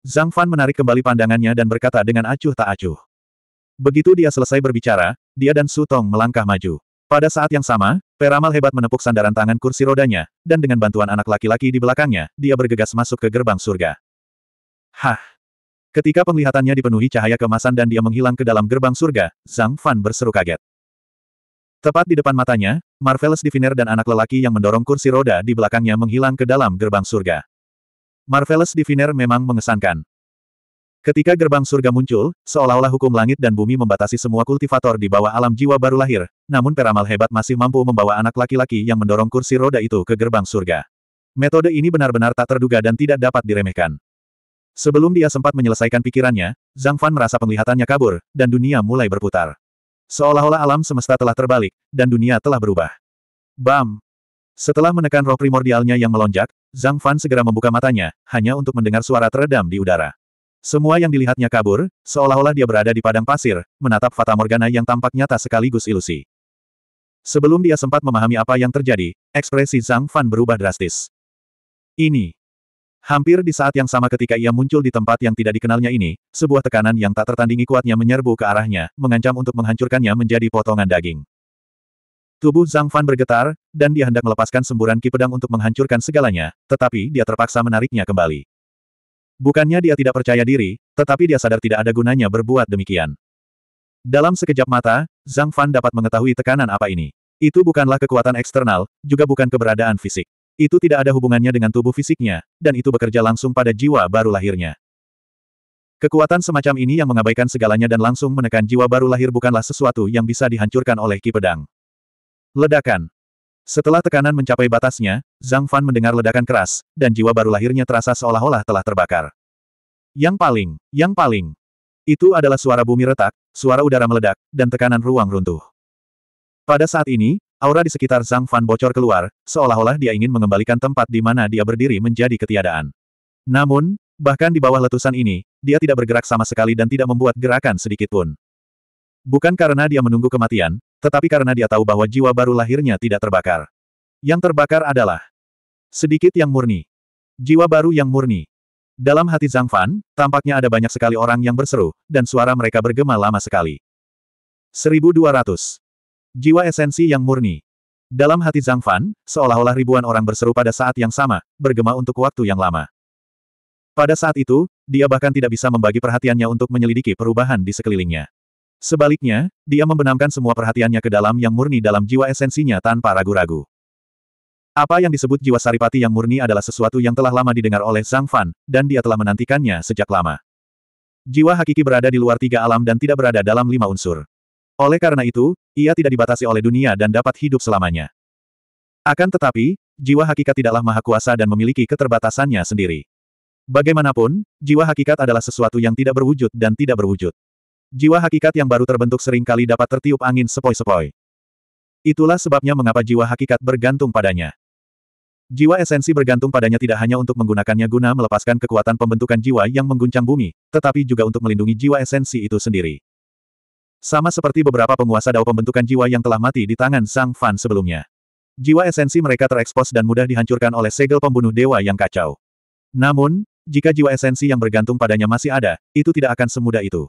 Zhang Fan menarik kembali pandangannya dan berkata dengan acuh tak acuh. Begitu dia selesai berbicara, dia dan Sutong melangkah maju. Pada saat yang sama, Peramal hebat menepuk sandaran tangan kursi rodanya, dan dengan bantuan anak laki-laki di belakangnya, dia bergegas masuk ke gerbang surga. Hah! Ketika penglihatannya dipenuhi cahaya kemasan dan dia menghilang ke dalam gerbang surga, Zhang Fan berseru kaget. Tepat di depan matanya, Marvelous Diviner dan anak lelaki yang mendorong kursi roda di belakangnya menghilang ke dalam gerbang surga. Marvelous Diviner memang mengesankan. Ketika gerbang surga muncul, seolah-olah hukum langit dan bumi membatasi semua kultivator di bawah alam jiwa baru lahir, namun peramal hebat masih mampu membawa anak laki-laki yang mendorong kursi roda itu ke gerbang surga. Metode ini benar-benar tak terduga dan tidak dapat diremehkan. Sebelum dia sempat menyelesaikan pikirannya, Zhang Fan merasa penglihatannya kabur, dan dunia mulai berputar. Seolah-olah alam semesta telah terbalik, dan dunia telah berubah. Bam! Setelah menekan roh primordialnya yang melonjak, Zhang Fan segera membuka matanya, hanya untuk mendengar suara teredam di udara. Semua yang dilihatnya kabur, seolah-olah dia berada di padang pasir, menatap Fata Morgana yang tampak nyata sekaligus ilusi. Sebelum dia sempat memahami apa yang terjadi, ekspresi Zhang Fan berubah drastis. Ini. Hampir di saat yang sama ketika ia muncul di tempat yang tidak dikenalnya ini, sebuah tekanan yang tak tertandingi kuatnya menyerbu ke arahnya, mengancam untuk menghancurkannya menjadi potongan daging. Tubuh Zhang Fan bergetar, dan dia hendak melepaskan semburan ki pedang untuk menghancurkan segalanya, tetapi dia terpaksa menariknya kembali. Bukannya dia tidak percaya diri, tetapi dia sadar tidak ada gunanya berbuat demikian. Dalam sekejap mata, Zhang Fan dapat mengetahui tekanan apa ini. Itu bukanlah kekuatan eksternal, juga bukan keberadaan fisik. Itu tidak ada hubungannya dengan tubuh fisiknya, dan itu bekerja langsung pada jiwa baru lahirnya. Kekuatan semacam ini yang mengabaikan segalanya dan langsung menekan jiwa baru lahir bukanlah sesuatu yang bisa dihancurkan oleh ki pedang. Ledakan. Setelah tekanan mencapai batasnya, Zhang Fan mendengar ledakan keras, dan jiwa baru lahirnya terasa seolah-olah telah terbakar. Yang paling, yang paling. Itu adalah suara bumi retak, suara udara meledak, dan tekanan ruang runtuh. Pada saat ini, aura di sekitar Zhang Fan bocor keluar, seolah-olah dia ingin mengembalikan tempat di mana dia berdiri menjadi ketiadaan. Namun, bahkan di bawah letusan ini, dia tidak bergerak sama sekali dan tidak membuat gerakan sedikit pun. Bukan karena dia menunggu kematian, tetapi karena dia tahu bahwa jiwa baru lahirnya tidak terbakar. Yang terbakar adalah sedikit yang murni. Jiwa baru yang murni. Dalam hati Zhang Fan, tampaknya ada banyak sekali orang yang berseru, dan suara mereka bergema lama sekali. 1200. Jiwa esensi yang murni. Dalam hati Zhang Fan, seolah-olah ribuan orang berseru pada saat yang sama, bergema untuk waktu yang lama. Pada saat itu, dia bahkan tidak bisa membagi perhatiannya untuk menyelidiki perubahan di sekelilingnya. Sebaliknya, dia membenamkan semua perhatiannya ke dalam yang murni dalam jiwa esensinya tanpa ragu-ragu. Apa yang disebut jiwa saripati yang murni adalah sesuatu yang telah lama didengar oleh Zhang Fan, dan dia telah menantikannya sejak lama. Jiwa hakiki berada di luar tiga alam dan tidak berada dalam lima unsur. Oleh karena itu, ia tidak dibatasi oleh dunia dan dapat hidup selamanya. Akan tetapi, jiwa hakikat tidaklah maha kuasa dan memiliki keterbatasannya sendiri. Bagaimanapun, jiwa hakikat adalah sesuatu yang tidak berwujud dan tidak berwujud. Jiwa hakikat yang baru terbentuk seringkali dapat tertiup angin sepoi-sepoi. Itulah sebabnya mengapa jiwa hakikat bergantung padanya. Jiwa esensi bergantung padanya tidak hanya untuk menggunakannya guna melepaskan kekuatan pembentukan jiwa yang mengguncang bumi, tetapi juga untuk melindungi jiwa esensi itu sendiri. Sama seperti beberapa penguasa dao pembentukan jiwa yang telah mati di tangan Sang Fan sebelumnya. Jiwa esensi mereka terekspos dan mudah dihancurkan oleh segel pembunuh dewa yang kacau. Namun, jika jiwa esensi yang bergantung padanya masih ada, itu tidak akan semudah itu.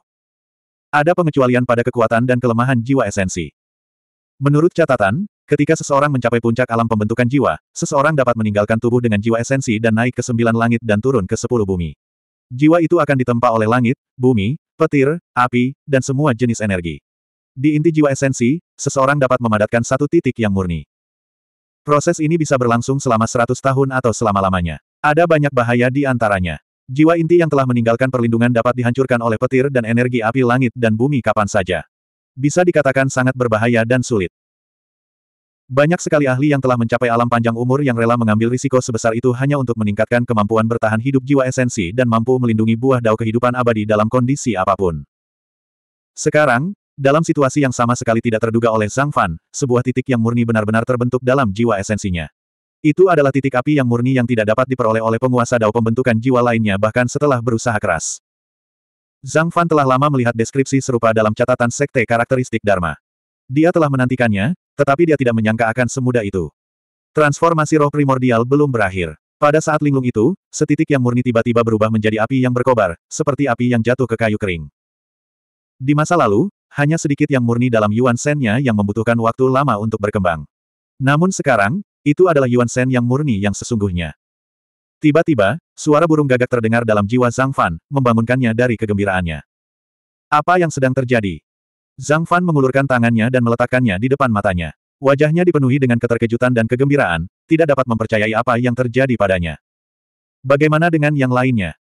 Ada pengecualian pada kekuatan dan kelemahan jiwa esensi. Menurut catatan, ketika seseorang mencapai puncak alam pembentukan jiwa, seseorang dapat meninggalkan tubuh dengan jiwa esensi dan naik ke sembilan langit dan turun ke sepuluh bumi. Jiwa itu akan ditempa oleh langit, bumi, petir, api, dan semua jenis energi. Di inti jiwa esensi, seseorang dapat memadatkan satu titik yang murni. Proses ini bisa berlangsung selama seratus tahun atau selama-lamanya. Ada banyak bahaya di antaranya. Jiwa inti yang telah meninggalkan perlindungan dapat dihancurkan oleh petir dan energi api langit dan bumi kapan saja. Bisa dikatakan sangat berbahaya dan sulit. Banyak sekali ahli yang telah mencapai alam panjang umur yang rela mengambil risiko sebesar itu hanya untuk meningkatkan kemampuan bertahan hidup jiwa esensi dan mampu melindungi buah dao kehidupan abadi dalam kondisi apapun. Sekarang, dalam situasi yang sama sekali tidak terduga oleh Zhang Fan, sebuah titik yang murni benar-benar terbentuk dalam jiwa esensinya. Itu adalah titik api yang murni yang tidak dapat diperoleh oleh penguasa dao pembentukan jiwa lainnya bahkan setelah berusaha keras. Zhang Fan telah lama melihat deskripsi serupa dalam catatan sekte karakteristik Dharma. Dia telah menantikannya, tetapi dia tidak menyangka akan semudah itu. Transformasi roh primordial belum berakhir. Pada saat linglung itu, setitik yang murni tiba-tiba berubah menjadi api yang berkobar, seperti api yang jatuh ke kayu kering. Di masa lalu, hanya sedikit yang murni dalam Yuan shen nya yang membutuhkan waktu lama untuk berkembang. Namun sekarang, itu adalah Yuan Shen yang murni yang sesungguhnya. Tiba-tiba, suara burung gagak terdengar dalam jiwa Zhang Fan, membangunkannya dari kegembiraannya. Apa yang sedang terjadi? Zhang Fan mengulurkan tangannya dan meletakkannya di depan matanya. Wajahnya dipenuhi dengan keterkejutan dan kegembiraan, tidak dapat mempercayai apa yang terjadi padanya. Bagaimana dengan yang lainnya?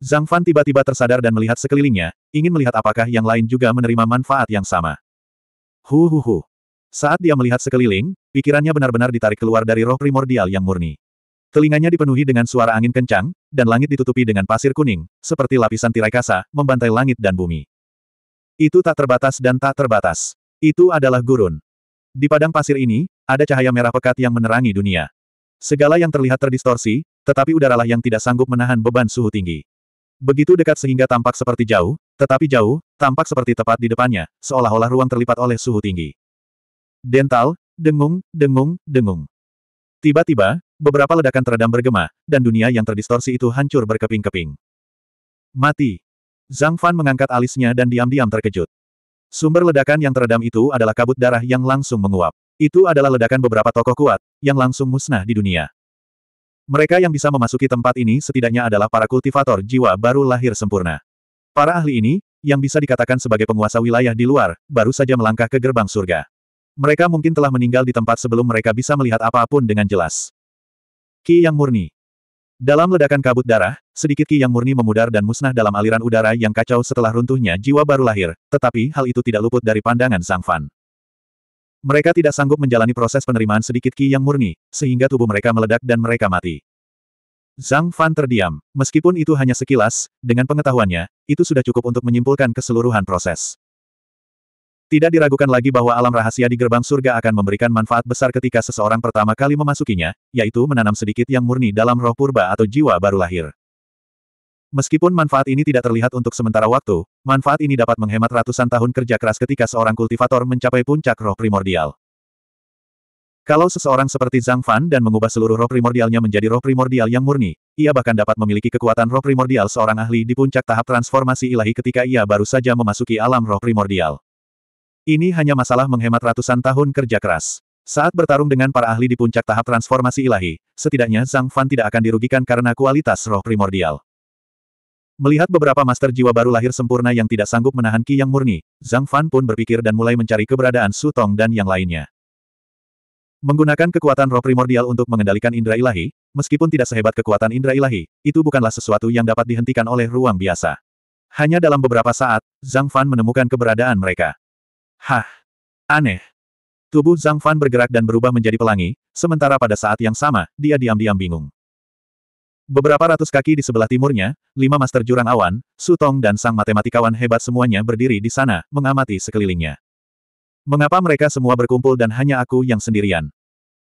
Zhang Fan tiba-tiba tersadar dan melihat sekelilingnya, ingin melihat apakah yang lain juga menerima manfaat yang sama. Huhuhu. hu hu. Saat dia melihat sekeliling, pikirannya benar-benar ditarik keluar dari roh primordial yang murni. Telinganya dipenuhi dengan suara angin kencang, dan langit ditutupi dengan pasir kuning, seperti lapisan tirai kasa, membantai langit dan bumi. Itu tak terbatas dan tak terbatas. Itu adalah gurun. Di padang pasir ini, ada cahaya merah pekat yang menerangi dunia. Segala yang terlihat terdistorsi, tetapi udaralah yang tidak sanggup menahan beban suhu tinggi. Begitu dekat sehingga tampak seperti jauh, tetapi jauh, tampak seperti tepat di depannya, seolah-olah ruang terlipat oleh suhu tinggi. Dental, dengung, dengung, dengung. Tiba-tiba, beberapa ledakan teredam bergema, dan dunia yang terdistorsi itu hancur berkeping-keping. Mati. Zhang Fan mengangkat alisnya dan diam-diam terkejut. Sumber ledakan yang teredam itu adalah kabut darah yang langsung menguap. Itu adalah ledakan beberapa tokoh kuat, yang langsung musnah di dunia. Mereka yang bisa memasuki tempat ini setidaknya adalah para kultivator jiwa baru lahir sempurna. Para ahli ini, yang bisa dikatakan sebagai penguasa wilayah di luar, baru saja melangkah ke gerbang surga. Mereka mungkin telah meninggal di tempat sebelum mereka bisa melihat apapun dengan jelas. Ki yang murni. Dalam ledakan kabut darah, sedikit ki yang murni memudar dan musnah dalam aliran udara yang kacau setelah runtuhnya jiwa baru lahir, tetapi hal itu tidak luput dari pandangan Sang Fan. Mereka tidak sanggup menjalani proses penerimaan sedikit ki yang murni, sehingga tubuh mereka meledak dan mereka mati. Zhang Fan terdiam, meskipun itu hanya sekilas, dengan pengetahuannya, itu sudah cukup untuk menyimpulkan keseluruhan proses. Tidak diragukan lagi bahwa alam rahasia di gerbang surga akan memberikan manfaat besar ketika seseorang pertama kali memasukinya, yaitu menanam sedikit yang murni dalam roh purba atau jiwa baru lahir. Meskipun manfaat ini tidak terlihat untuk sementara waktu, manfaat ini dapat menghemat ratusan tahun kerja keras ketika seorang kultivator mencapai puncak roh primordial. Kalau seseorang seperti Zhang Fan dan mengubah seluruh roh primordialnya menjadi roh primordial yang murni, ia bahkan dapat memiliki kekuatan roh primordial seorang ahli di puncak tahap transformasi ilahi ketika ia baru saja memasuki alam roh primordial. Ini hanya masalah menghemat ratusan tahun kerja keras. Saat bertarung dengan para ahli di puncak tahap transformasi ilahi, setidaknya Zhang Fan tidak akan dirugikan karena kualitas roh primordial. Melihat beberapa master jiwa baru lahir sempurna yang tidak sanggup menahan ki yang murni, Zhang Fan pun berpikir dan mulai mencari keberadaan Su Tong dan yang lainnya. Menggunakan kekuatan roh primordial untuk mengendalikan indera ilahi, meskipun tidak sehebat kekuatan indera ilahi, itu bukanlah sesuatu yang dapat dihentikan oleh ruang biasa. Hanya dalam beberapa saat, Zhang Fan menemukan keberadaan mereka. Hah! Aneh! Tubuh Zhang Fan bergerak dan berubah menjadi pelangi, sementara pada saat yang sama, dia diam-diam bingung. Beberapa ratus kaki di sebelah timurnya, lima master jurang awan, Sutong dan sang matematikawan hebat semuanya berdiri di sana, mengamati sekelilingnya. Mengapa mereka semua berkumpul dan hanya aku yang sendirian?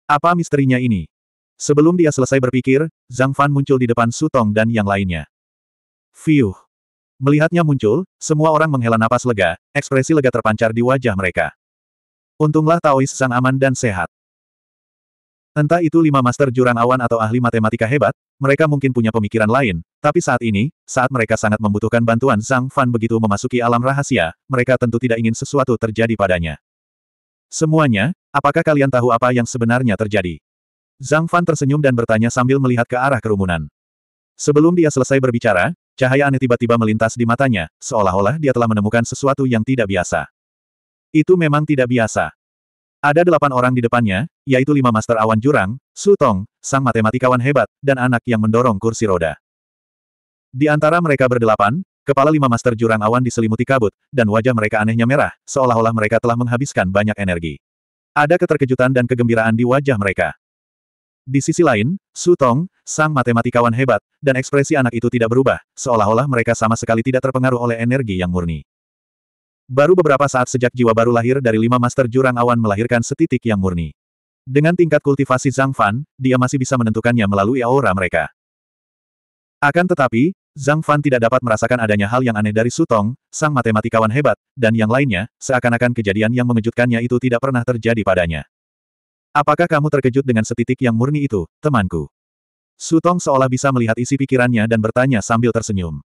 Apa misterinya ini? Sebelum dia selesai berpikir, Zhang Fan muncul di depan Sutong dan yang lainnya. Fiuh! Melihatnya muncul, semua orang menghela napas lega, ekspresi lega terpancar di wajah mereka. Untunglah Taois sang aman dan sehat. Entah itu lima master jurang awan atau ahli matematika hebat, mereka mungkin punya pemikiran lain, tapi saat ini, saat mereka sangat membutuhkan bantuan Zhang Fan begitu memasuki alam rahasia, mereka tentu tidak ingin sesuatu terjadi padanya. Semuanya, apakah kalian tahu apa yang sebenarnya terjadi? Zhang Fan tersenyum dan bertanya sambil melihat ke arah kerumunan. Sebelum dia selesai berbicara, Cahaya aneh tiba-tiba melintas di matanya, seolah-olah dia telah menemukan sesuatu yang tidak biasa. Itu memang tidak biasa. Ada delapan orang di depannya, yaitu lima master awan jurang, Su Tong, sang matematikawan hebat, dan anak yang mendorong kursi roda. Di antara mereka berdelapan, kepala lima master jurang awan diselimuti kabut, dan wajah mereka anehnya merah, seolah-olah mereka telah menghabiskan banyak energi. Ada keterkejutan dan kegembiraan di wajah mereka. Di sisi lain, Su Tong, sang matematikawan hebat, dan ekspresi anak itu tidak berubah, seolah-olah mereka sama sekali tidak terpengaruh oleh energi yang murni. Baru beberapa saat sejak jiwa baru lahir dari lima master jurang awan melahirkan setitik yang murni. Dengan tingkat kultivasi Zhang Fan, dia masih bisa menentukannya melalui aura mereka. Akan tetapi, Zhang Fan tidak dapat merasakan adanya hal yang aneh dari Su Tong, sang matematikawan hebat, dan yang lainnya, seakan-akan kejadian yang mengejutkannya itu tidak pernah terjadi padanya. Apakah kamu terkejut dengan setitik yang murni itu, temanku? Sutong seolah bisa melihat isi pikirannya dan bertanya sambil tersenyum.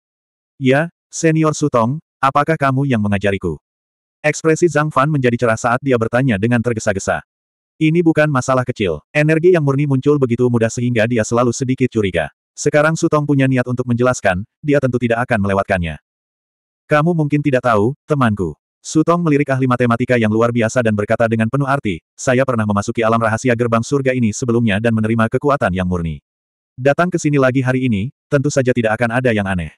Ya, senior Sutong, apakah kamu yang mengajariku? Ekspresi Zhang Fan menjadi cerah saat dia bertanya dengan tergesa-gesa. Ini bukan masalah kecil. Energi yang murni muncul begitu mudah sehingga dia selalu sedikit curiga. Sekarang Sutong punya niat untuk menjelaskan, dia tentu tidak akan melewatkannya. Kamu mungkin tidak tahu, temanku. Sutong melirik ahli matematika yang luar biasa dan berkata dengan penuh arti, saya pernah memasuki alam rahasia gerbang surga ini sebelumnya dan menerima kekuatan yang murni. Datang ke sini lagi hari ini, tentu saja tidak akan ada yang aneh.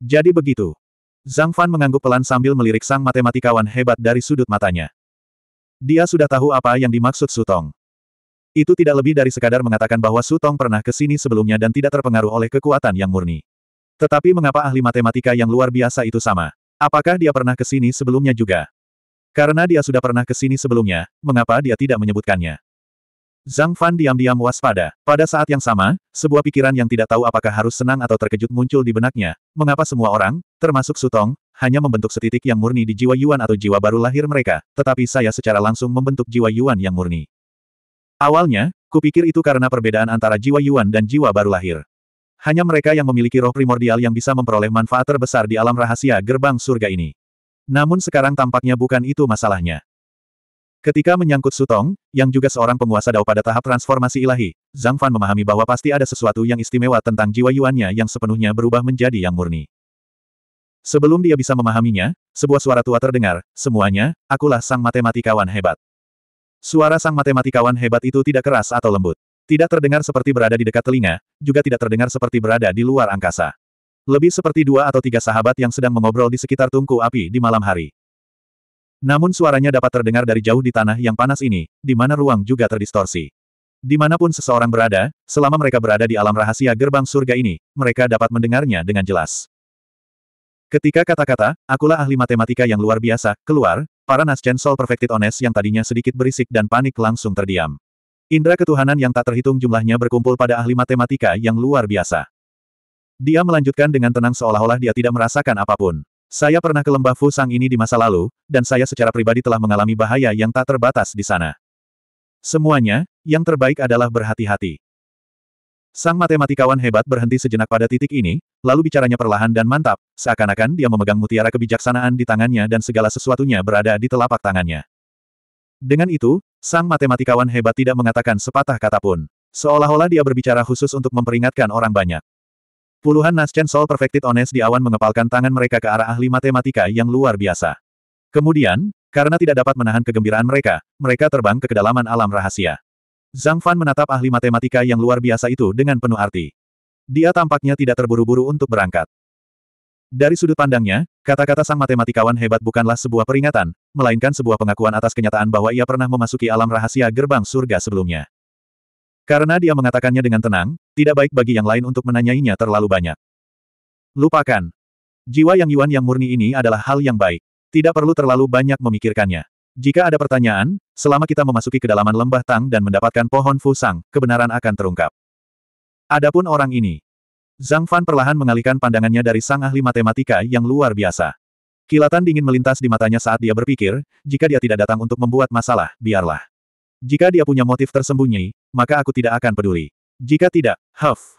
Jadi begitu. Zhang Fan mengangguk pelan sambil melirik sang matematikawan hebat dari sudut matanya. Dia sudah tahu apa yang dimaksud Sutong. Itu tidak lebih dari sekadar mengatakan bahwa Sutong pernah ke sini sebelumnya dan tidak terpengaruh oleh kekuatan yang murni. Tetapi mengapa ahli matematika yang luar biasa itu sama? Apakah dia pernah ke sini sebelumnya juga? Karena dia sudah pernah ke sini sebelumnya, mengapa dia tidak menyebutkannya? Zhang Fan diam-diam waspada. Pada saat yang sama, sebuah pikiran yang tidak tahu apakah harus senang atau terkejut muncul di benaknya. Mengapa semua orang, termasuk Sutong, hanya membentuk setitik yang murni di jiwa Yuan atau jiwa baru lahir mereka, tetapi saya secara langsung membentuk jiwa Yuan yang murni. Awalnya, kupikir itu karena perbedaan antara jiwa Yuan dan jiwa baru lahir. Hanya mereka yang memiliki roh primordial yang bisa memperoleh manfaat terbesar di alam rahasia gerbang surga ini. Namun sekarang tampaknya bukan itu masalahnya. Ketika menyangkut Sutong, yang juga seorang penguasa dao pada tahap transformasi ilahi, Zhang Fan memahami bahwa pasti ada sesuatu yang istimewa tentang jiwa Yuannya yang sepenuhnya berubah menjadi yang murni. Sebelum dia bisa memahaminya, sebuah suara tua terdengar, semuanya, akulah sang matematikawan hebat. Suara sang matematikawan hebat itu tidak keras atau lembut. Tidak terdengar seperti berada di dekat telinga, juga tidak terdengar seperti berada di luar angkasa. Lebih seperti dua atau tiga sahabat yang sedang mengobrol di sekitar tungku api di malam hari. Namun suaranya dapat terdengar dari jauh di tanah yang panas ini, di mana ruang juga terdistorsi. Dimanapun seseorang berada, selama mereka berada di alam rahasia gerbang surga ini, mereka dapat mendengarnya dengan jelas. Ketika kata-kata, akulah ahli matematika yang luar biasa, keluar, para Naschen Soul Perfected Ones yang tadinya sedikit berisik dan panik langsung terdiam. Indra ketuhanan yang tak terhitung jumlahnya berkumpul pada ahli matematika yang luar biasa. Dia melanjutkan dengan tenang seolah-olah dia tidak merasakan apapun. Saya pernah ke lembah Fusang ini di masa lalu, dan saya secara pribadi telah mengalami bahaya yang tak terbatas di sana. Semuanya, yang terbaik adalah berhati-hati. Sang matematikawan hebat berhenti sejenak pada titik ini, lalu bicaranya perlahan dan mantap, seakan-akan dia memegang mutiara kebijaksanaan di tangannya dan segala sesuatunya berada di telapak tangannya. Dengan itu, sang matematikawan hebat tidak mengatakan sepatah kata pun. Seolah-olah dia berbicara khusus untuk memperingatkan orang banyak. Puluhan Naschen Sol Perfected Ones di awan mengepalkan tangan mereka ke arah ahli matematika yang luar biasa. Kemudian, karena tidak dapat menahan kegembiraan mereka, mereka terbang ke kedalaman alam rahasia. Zhang Fan menatap ahli matematika yang luar biasa itu dengan penuh arti. Dia tampaknya tidak terburu-buru untuk berangkat. Dari sudut pandangnya, Kata-kata sang matematikawan hebat bukanlah sebuah peringatan, melainkan sebuah pengakuan atas kenyataan bahwa ia pernah memasuki alam rahasia gerbang surga sebelumnya. Karena dia mengatakannya dengan tenang, tidak baik bagi yang lain untuk menanyainya terlalu banyak. Lupakan. Jiwa yang Yuan yang murni ini adalah hal yang baik. Tidak perlu terlalu banyak memikirkannya. Jika ada pertanyaan, selama kita memasuki kedalaman lembah Tang dan mendapatkan pohon Fusang, kebenaran akan terungkap. Adapun orang ini, Zhang Fan perlahan mengalihkan pandangannya dari sang ahli matematika yang luar biasa. Kilatan dingin melintas di matanya saat dia berpikir, jika dia tidak datang untuk membuat masalah, biarlah. Jika dia punya motif tersembunyi, maka aku tidak akan peduli. Jika tidak, huff.